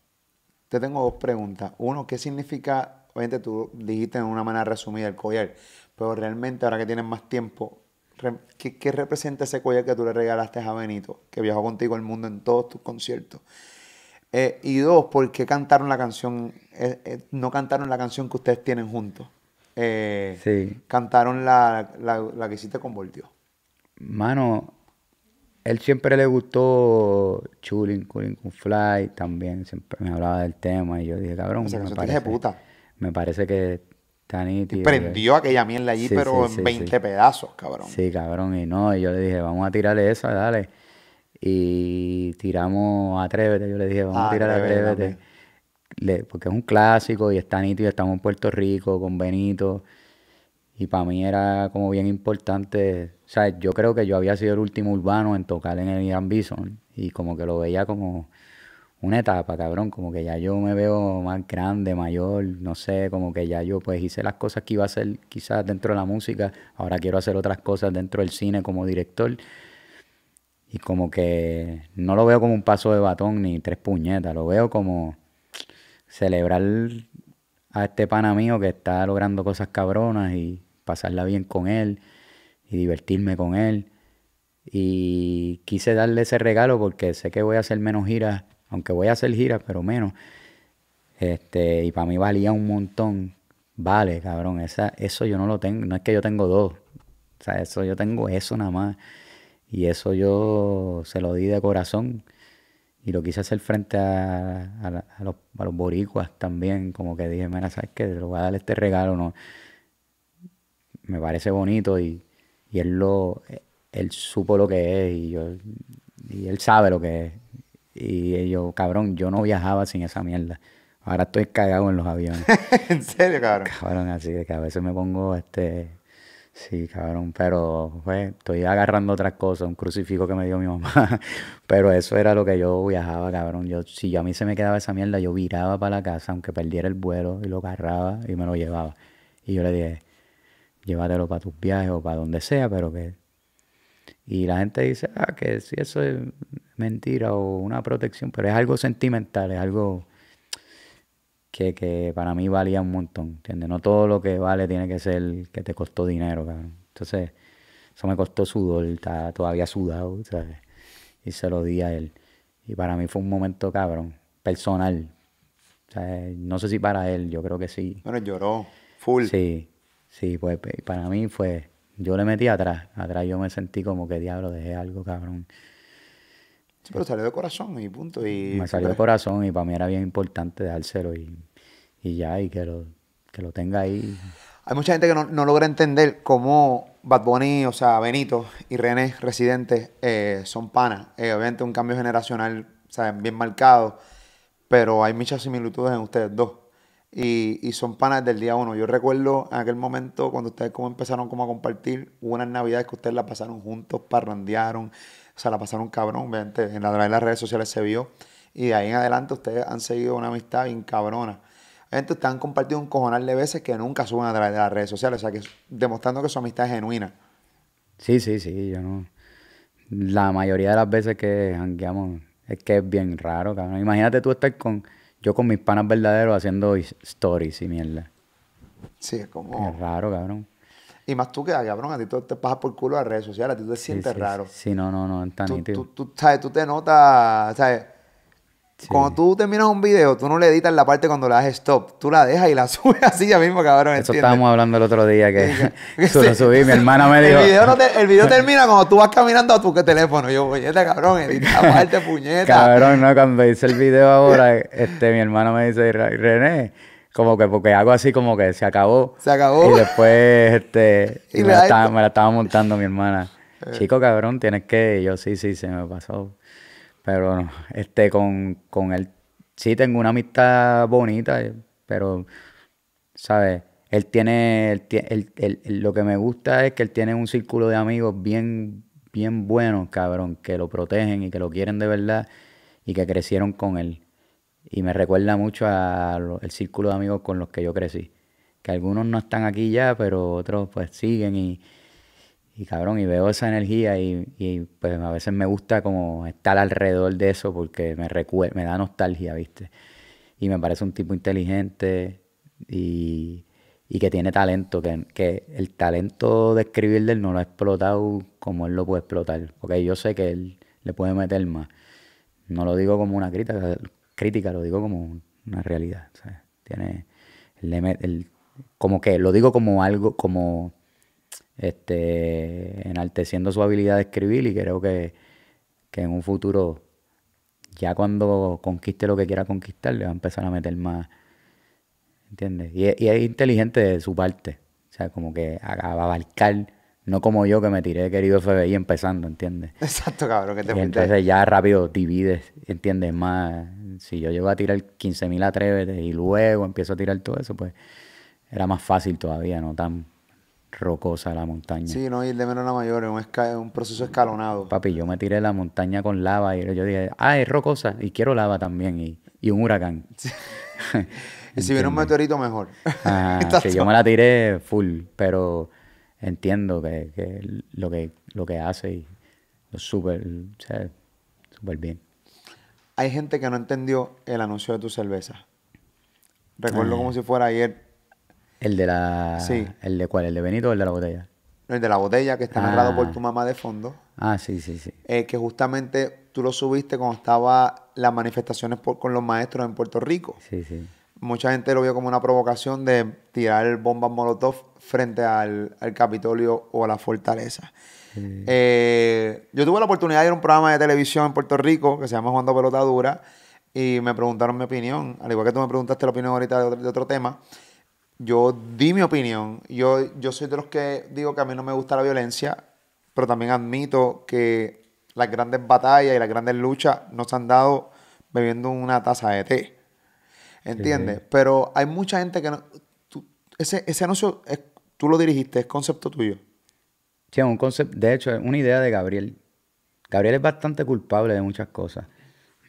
[SPEAKER 1] te tengo dos preguntas. Uno, ¿qué significa? Obviamente tú dijiste en una manera resumida el collar, pero realmente, ahora que tienes más tiempo, ¿qué, representa ese cuello que tú le regalaste a Benito, que viajó contigo al mundo en todos tus conciertos? Eh, y dos, ¿por qué cantaron la canción? Eh, eh, no cantaron la canción que ustedes tienen juntos.
[SPEAKER 2] sí.
[SPEAKER 1] Cantaron la, la, que hiciste con Voltio.
[SPEAKER 2] Mano, él siempre le gustó Chuling, Chuling con Fly también. Siempre me hablaba del tema y yo dije, cabrón, me, parece, puta. me parece que prendió
[SPEAKER 1] aquella mierda allí, pero en 20 pedazos,
[SPEAKER 2] cabrón. Sí, cabrón. Y no, yo le dije, vamos a tirarle esa, dale. Y tiramos Atrévete. Yo le dije, vamos a tirar Atrévete. porque es un clásico y está nítido. Estamos en Puerto Rico con Benito. Y para mí era como bien importante. O sea, yo creo que yo había sido el último urbano en tocar en el Ian Bison. Y como que lo veía como una etapa, cabrón, como que ya yo me veo más grande, mayor, no sé, como que ya yo pues hice las cosas que iba a hacer quizás dentro de la música, ahora quiero hacer otras cosas dentro del cine como director. Y como que no lo veo como un paso de batón ni tres puñetas, lo veo como celebrar a este pana mío que está logrando cosas cabronas y pasarla bien con él y divertirme con él. Y quise darle ese regalo porque sé que voy a hacer menos giras aunque voy a hacer giras, pero menos. Este, y para mí valía un montón. Vale, cabrón, esa, eso yo no lo tengo, no es que yo tengo dos, o sea, eso yo tengo eso nada más. Y eso yo se lo di de corazón. Y lo quise hacer frente a, a, los, a los, boricuas también. Como que dije, mira, ¿sabes qué? Te voy a dar este regalo. ¿no? Me parece bonito y, y él lo él supo lo que es y, yo, y él sabe lo que es. Y yo, cabrón, yo no viajaba sin esa mierda. Ahora estoy cagado en los aviones.
[SPEAKER 1] ¿En serio, cabrón?
[SPEAKER 2] Cabrón, así que a veces me pongo este. Sí, cabrón, pero pues, estoy agarrando otras cosas, un crucifijo que me dio mi mamá. pero eso era lo que yo viajaba, cabrón. Yo, si yo a mí se me quedaba esa mierda, yo viraba para la casa, aunque perdiera el vuelo, y lo agarraba y me lo llevaba. Y yo le dije, llévatelo para tus viajes o para donde sea, pero que y la gente dice, ah, que si eso es mentira o una protección, pero es algo sentimental, es algo que, para mí valía un montón, ¿entiendes? No todo lo que vale tiene que ser que te costó dinero, cabrón. Entonces, eso me costó sudor, todavía sudado, ¿sabes? Y se lo di a él. Y para mí fue un momento, cabrón, personal. O no sé si para él, yo creo que sí. Bueno, lloró, full. Sí, sí, pues, pues para mí fue yo le metí atrás. Atrás yo me sentí como que diablo, dejé algo, cabrón.
[SPEAKER 1] Sí, pero salió de corazón y punto. Y... Me salió de
[SPEAKER 2] corazón y para mí era bien importante dejárselo y, y ya, y que lo, que lo tenga ahí.
[SPEAKER 1] Hay mucha gente que no, logra entender cómo Bad Bunny, o sea, Benito y René, residentes, eh, son panas. Eh, obviamente un cambio generacional, ¿saben? Bien marcado, pero hay muchas similitudes en ustedes dos y, son panas del día uno. Yo recuerdo en aquel momento cuando ustedes como empezaron como a compartir, unas navidades que ustedes la pasaron juntos, parrandearon, o sea, la pasaron cabrón, obviamente, en, la, de las redes sociales se vio. Y de ahí en adelante ustedes han seguido una amistad bien cabrona. ustedes han compartido un cojonal de veces que nunca suben a través de las redes sociales, o sea, que demostrando que su amistad es genuina.
[SPEAKER 2] Sí, sí, sí, yo no. La mayoría de las veces que jangueamos es que es bien raro, cabrón. Imagínate tú estar con yo con mis panas verdaderos haciendo stories y mierda.
[SPEAKER 1] Sí, es como. Es
[SPEAKER 2] raro, cabrón.
[SPEAKER 1] Y más tú que, ah, cabrón, a ti te pasas por culo de las redes sociales, a ti te sientes raro.
[SPEAKER 2] Sí, no, no, no, tan tú,
[SPEAKER 1] tú, tú te notas, sabes, cuando tú terminas un video, tú no le editas la parte cuando le das stop. Tú la dejas y la subes así ya mismo, cabrón. ¿entiendes? Eso estábamos
[SPEAKER 2] hablando el otro día que, tú lo subí, mi hermana me dijo.
[SPEAKER 1] El video, termina cuando tú vas caminando a tu teléfono. Yo, puñeta, este cabrón, edita parte, puñeta. Cabrón,
[SPEAKER 2] no, cuando hice el video ahora, este, mi hermana me dice, René. Como que, porque hago así como que se acabó. Se acabó. Y después, este, y me la estaba montando mi hermana. Eh. Chico, cabrón, tienes que. Yo sí, sí, se me pasó. Pero este, con, con él sí tengo una amistad bonita, pero, ¿sabes? Él tiene, lo que me gusta es que él tiene un círculo de amigos bien, bien buenos, cabrón, que lo protegen y que lo quieren de verdad y que crecieron con él. Y me recuerda mucho al círculo de amigos con los que yo crecí. Que algunos no están aquí ya, pero otros pues siguen y, y cabrón, y veo esa energía y, pues a veces me gusta como estar alrededor de eso porque me me da nostalgia, ¿viste? Y me parece un tipo inteligente y, que tiene talento, que, el talento de escribir de él no lo ha explotado como él lo puede explotar. Porque yo sé que él le puede meter más. No lo digo como una crítica, crítica lo digo como una realidad. Tiene, como que lo digo como algo, como este, enalteciendo su habilidad de escribir y creo que, en un futuro, ya cuando conquiste lo que quiera conquistar, le va a empezar a meter más, ¿entiendes? Y, es inteligente de su parte, o sea, como que abarcar, no como yo que me tiré de querido FBI empezando, ¿entiendes?
[SPEAKER 1] Exacto, cabrón, que te y Entonces
[SPEAKER 2] ya rápido divides, ¿entiendes? Más, si yo llego a tirar 15.000 atrévete y luego empiezo a tirar todo eso, pues era más fácil todavía, no tan rocosa la montaña. Sí,
[SPEAKER 1] no ir de menos a mayor, es un, proceso escalonado.
[SPEAKER 2] Papi, yo me tiré la montaña con lava y yo dije, ah, es rocosa y quiero lava también y, un huracán. y si viene un meteorito, mejor.
[SPEAKER 1] yo me la
[SPEAKER 2] tiré full, pero entiendo que, lo, que lo que hace y lo súper, bien.
[SPEAKER 1] Hay gente que no entendió el anuncio de tu cerveza. Recuerdo como si fuera ayer
[SPEAKER 2] ¿El de la. ¿El de cuál? ¿El de Benito o el de la
[SPEAKER 1] botella? el de la botella que está narrado por ah. tu mamá de fondo.
[SPEAKER 2] Ah, sí, sí, sí.
[SPEAKER 1] Eh, que justamente tú lo subiste cuando estaba las manifestaciones con los maestros en Puerto Rico. Sí, sí. Mucha gente lo vio como una provocación de tirar bombas molotov frente al, Capitolio o a la fortaleza. Eh, yo tuve la oportunidad de ir a un programa de televisión en Puerto Rico que se llama Jugando Pelota Dura y me preguntaron mi opinión, al igual que tú me preguntaste la opinión ahorita de otro tema yo di mi opinión. Yo, yo soy de los que digo que a mí no me gusta la violencia, pero también admito que las grandes batallas y las grandes luchas nos han dado bebiendo una taza de té. ¿Entiendes? Pero hay mucha gente que no. ese, anuncio, es, tú lo dirigiste, es concepto tuyo. Sí, un concepto. De hecho, es una idea de Gabriel. Gabriel es bastante
[SPEAKER 2] culpable de muchas cosas.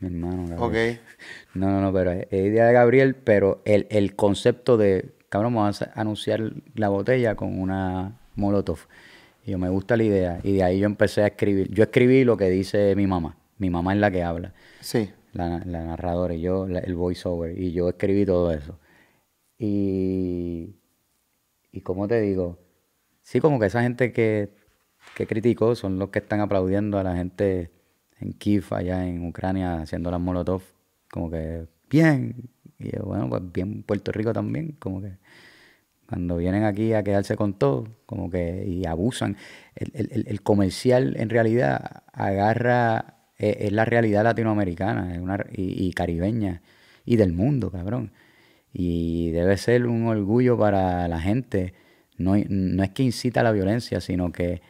[SPEAKER 2] Mi hermano, Gabriel. Ok. No, no, no, pero es idea de Gabriel, pero el concepto de cabrón, vamos a anunciar la botella con una molotov. Y yo, me gusta la idea. Y de ahí yo empecé a escribir. Yo escribí lo que dice mi mamá. Mi mamá es la que habla. Sí. La, narradora y yo, el voiceover. Y yo escribí todo eso. Y. Y como te digo, sí, como que esa gente que, que criticó son los que están aplaudiendo a la gente en Kiev, allá en Ucrania, haciendo las molotov. Como que, bien, y bueno, pues bien Puerto Rico también, como que cuando vienen aquí a quedarse con todo, como que y abusan. El, comercial en realidad agarra, e, es, la realidad latinoamericana y, caribeña y del mundo, cabrón. Y debe ser un orgullo para la gente. No, es que incita a la violencia, sino que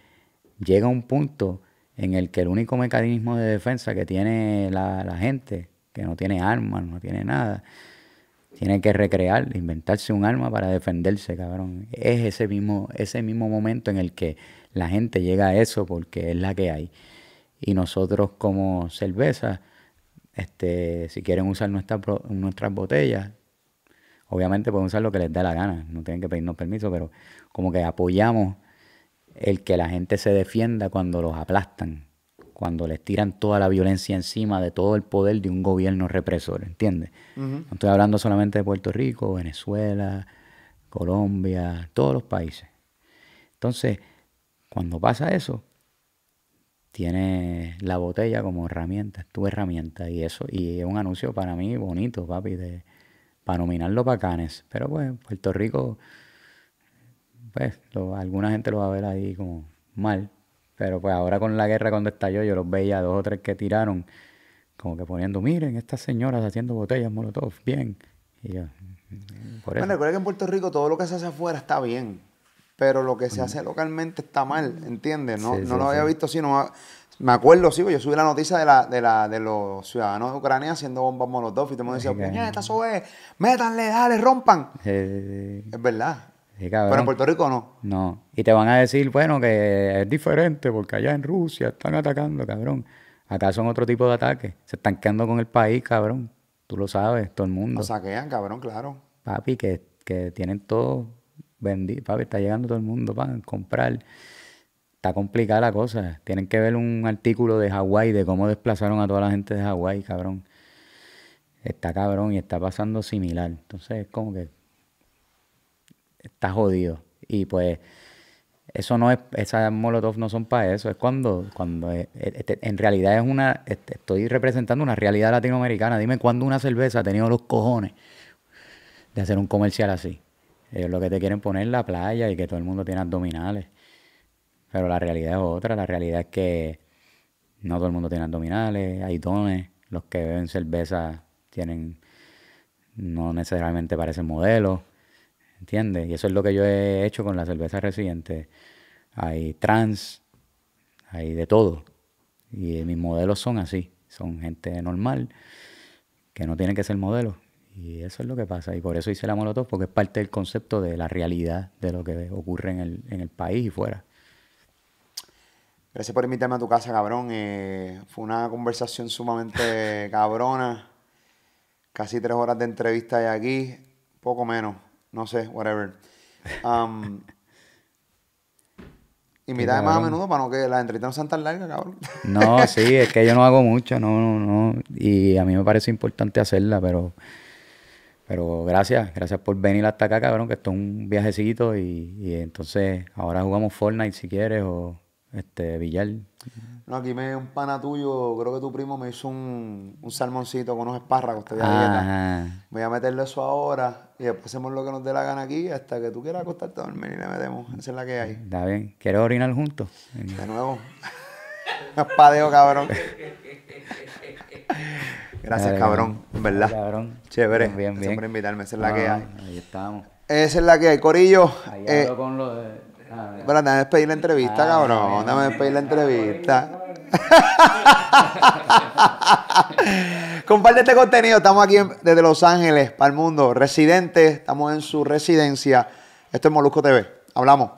[SPEAKER 2] llega un punto en el que el único mecanismo de defensa que tiene la, la gente, que no tiene armas, no tiene nada, tiene que recrear, inventarse un arma para defenderse, cabrón. Es ese mismo, ese mismo momento en el que la gente llega a eso porque es la que hay. Y nosotros como cerveza, este, si quieren usar nuestras botellas, obviamente pueden usar lo que les dé la gana, no tienen que pedirnos permiso, pero como que apoyamos el que la gente se defienda cuando los aplastan cuando les tiran toda la violencia encima de todo el poder de un gobierno represor, ¿entiendes? No estoy hablando solamente de Puerto Rico, Venezuela, Colombia, todos los países. Entonces, cuando pasa eso, tiene la botella como herramienta, tu herramienta, y eso, y es un anuncio para mí bonito, papi, de, para nominarlo para Canes. Pero pues, Puerto Rico, pues, alguna gente lo va a ver ahí como mal, pero pues ahora con la guerra cuando estalló, yo los veía dos o tres que tiraron, como que poniendo, miren, estas señoras haciendo botellas molotov, bien. Y
[SPEAKER 1] yo, mm, por eso. Bueno, recuerda que en Puerto Rico todo lo que se hace afuera está bien, pero lo que se hace localmente está mal, ¿entiendes? No, no lo había visto así, no me acuerdo, sí, pues, yo subí la noticia de, la, de, la, de los ciudadanos de Ucrania haciendo bombas molotov y te hemos dicho, decía, puñeta, eso es, métanle, dale, rompan.
[SPEAKER 2] es verdad. Pero en Puerto Rico no. No, y te van a decir, bueno, que es diferente porque allá en Rusia están atacando, cabrón. Acá son otro tipo de ataques. Se están quedando con el país, cabrón. Tú lo sabes, todo el mundo. Lo
[SPEAKER 1] saquean, cabrón, claro.
[SPEAKER 2] Papi, que, que tienen todo vendido. Papi, está llegando todo el mundo para comprar. Está complicada la cosa. Tienen que ver un artículo de Hawái, de cómo desplazaron a toda la gente de Hawái, cabrón. Está cabrón y está pasando similar. Entonces, es como que está jodido. Y pues eso no es, esas molotov no son para eso, es cuando, cuando este, en realidad es una, este, estoy representando una realidad latinoamericana. Dime cuándo una cerveza ha tenido los cojones de hacer un comercial así. Ellos lo que te quieren poner en la playa y que todo el mundo tiene abdominales. Pero la realidad es otra, la realidad es que no todo el mundo tiene abdominales, hay dones, los que beben cerveza tienen, no necesariamente parecen modelos, ¿entiendes? Y eso es lo que yo he hecho con la cerveza reciente hay trans, hay de todo. Y mis modelos son así, son gente normal que no tienen que ser modelo Y eso es lo que pasa. Y por eso hice la molotov, porque es parte del concepto de la realidad de lo que ocurre en el, país y fuera.
[SPEAKER 1] Gracias por invitarme a tu casa, cabrón. Eh, fue una conversación sumamente cabrona. Casi tres horas de entrevista y aquí, poco menos, no sé, whatever. Um, y mira más a menudo para no que las entrevista no sean tan largas, cabrón.
[SPEAKER 2] No, sí, es que yo no hago mucho, no, no, no. Y a mí me parece importante hacerla, pero. Pero gracias, gracias por venir hasta acá, cabrón, que esto es un viajecito y, y entonces ahora jugamos Fortnite si quieres o este billar.
[SPEAKER 1] No, aquí me un pana tuyo, creo que tu primo me hizo un, un salmoncito con unos espárragos, te voy a meterle eso ahora y después hacemos lo que nos dé la gana aquí hasta que tú quieras acostarte a dormir y le metemos. Esa es la que hay.
[SPEAKER 2] Está bien. ¿Quieres orinar juntos? De nuevo.
[SPEAKER 1] Espadeo, cabrón.
[SPEAKER 2] Gracias, cabrón.
[SPEAKER 1] En verdad. Cabrón. Chévere. Bien, bien. Siempre invitarme. Esa es la que ah, hay. Ahí estamos. Esa es la que hay, Corillo. Ahí eh, hablo con lo de pero a pedir la entrevista, cabrón. a despedir la entrevista. Comparte este contenido. Estamos aquí desde Los Ángeles para el mundo. Residentes, estamos en su residencia. Esto es Molusco TV. Hablamos.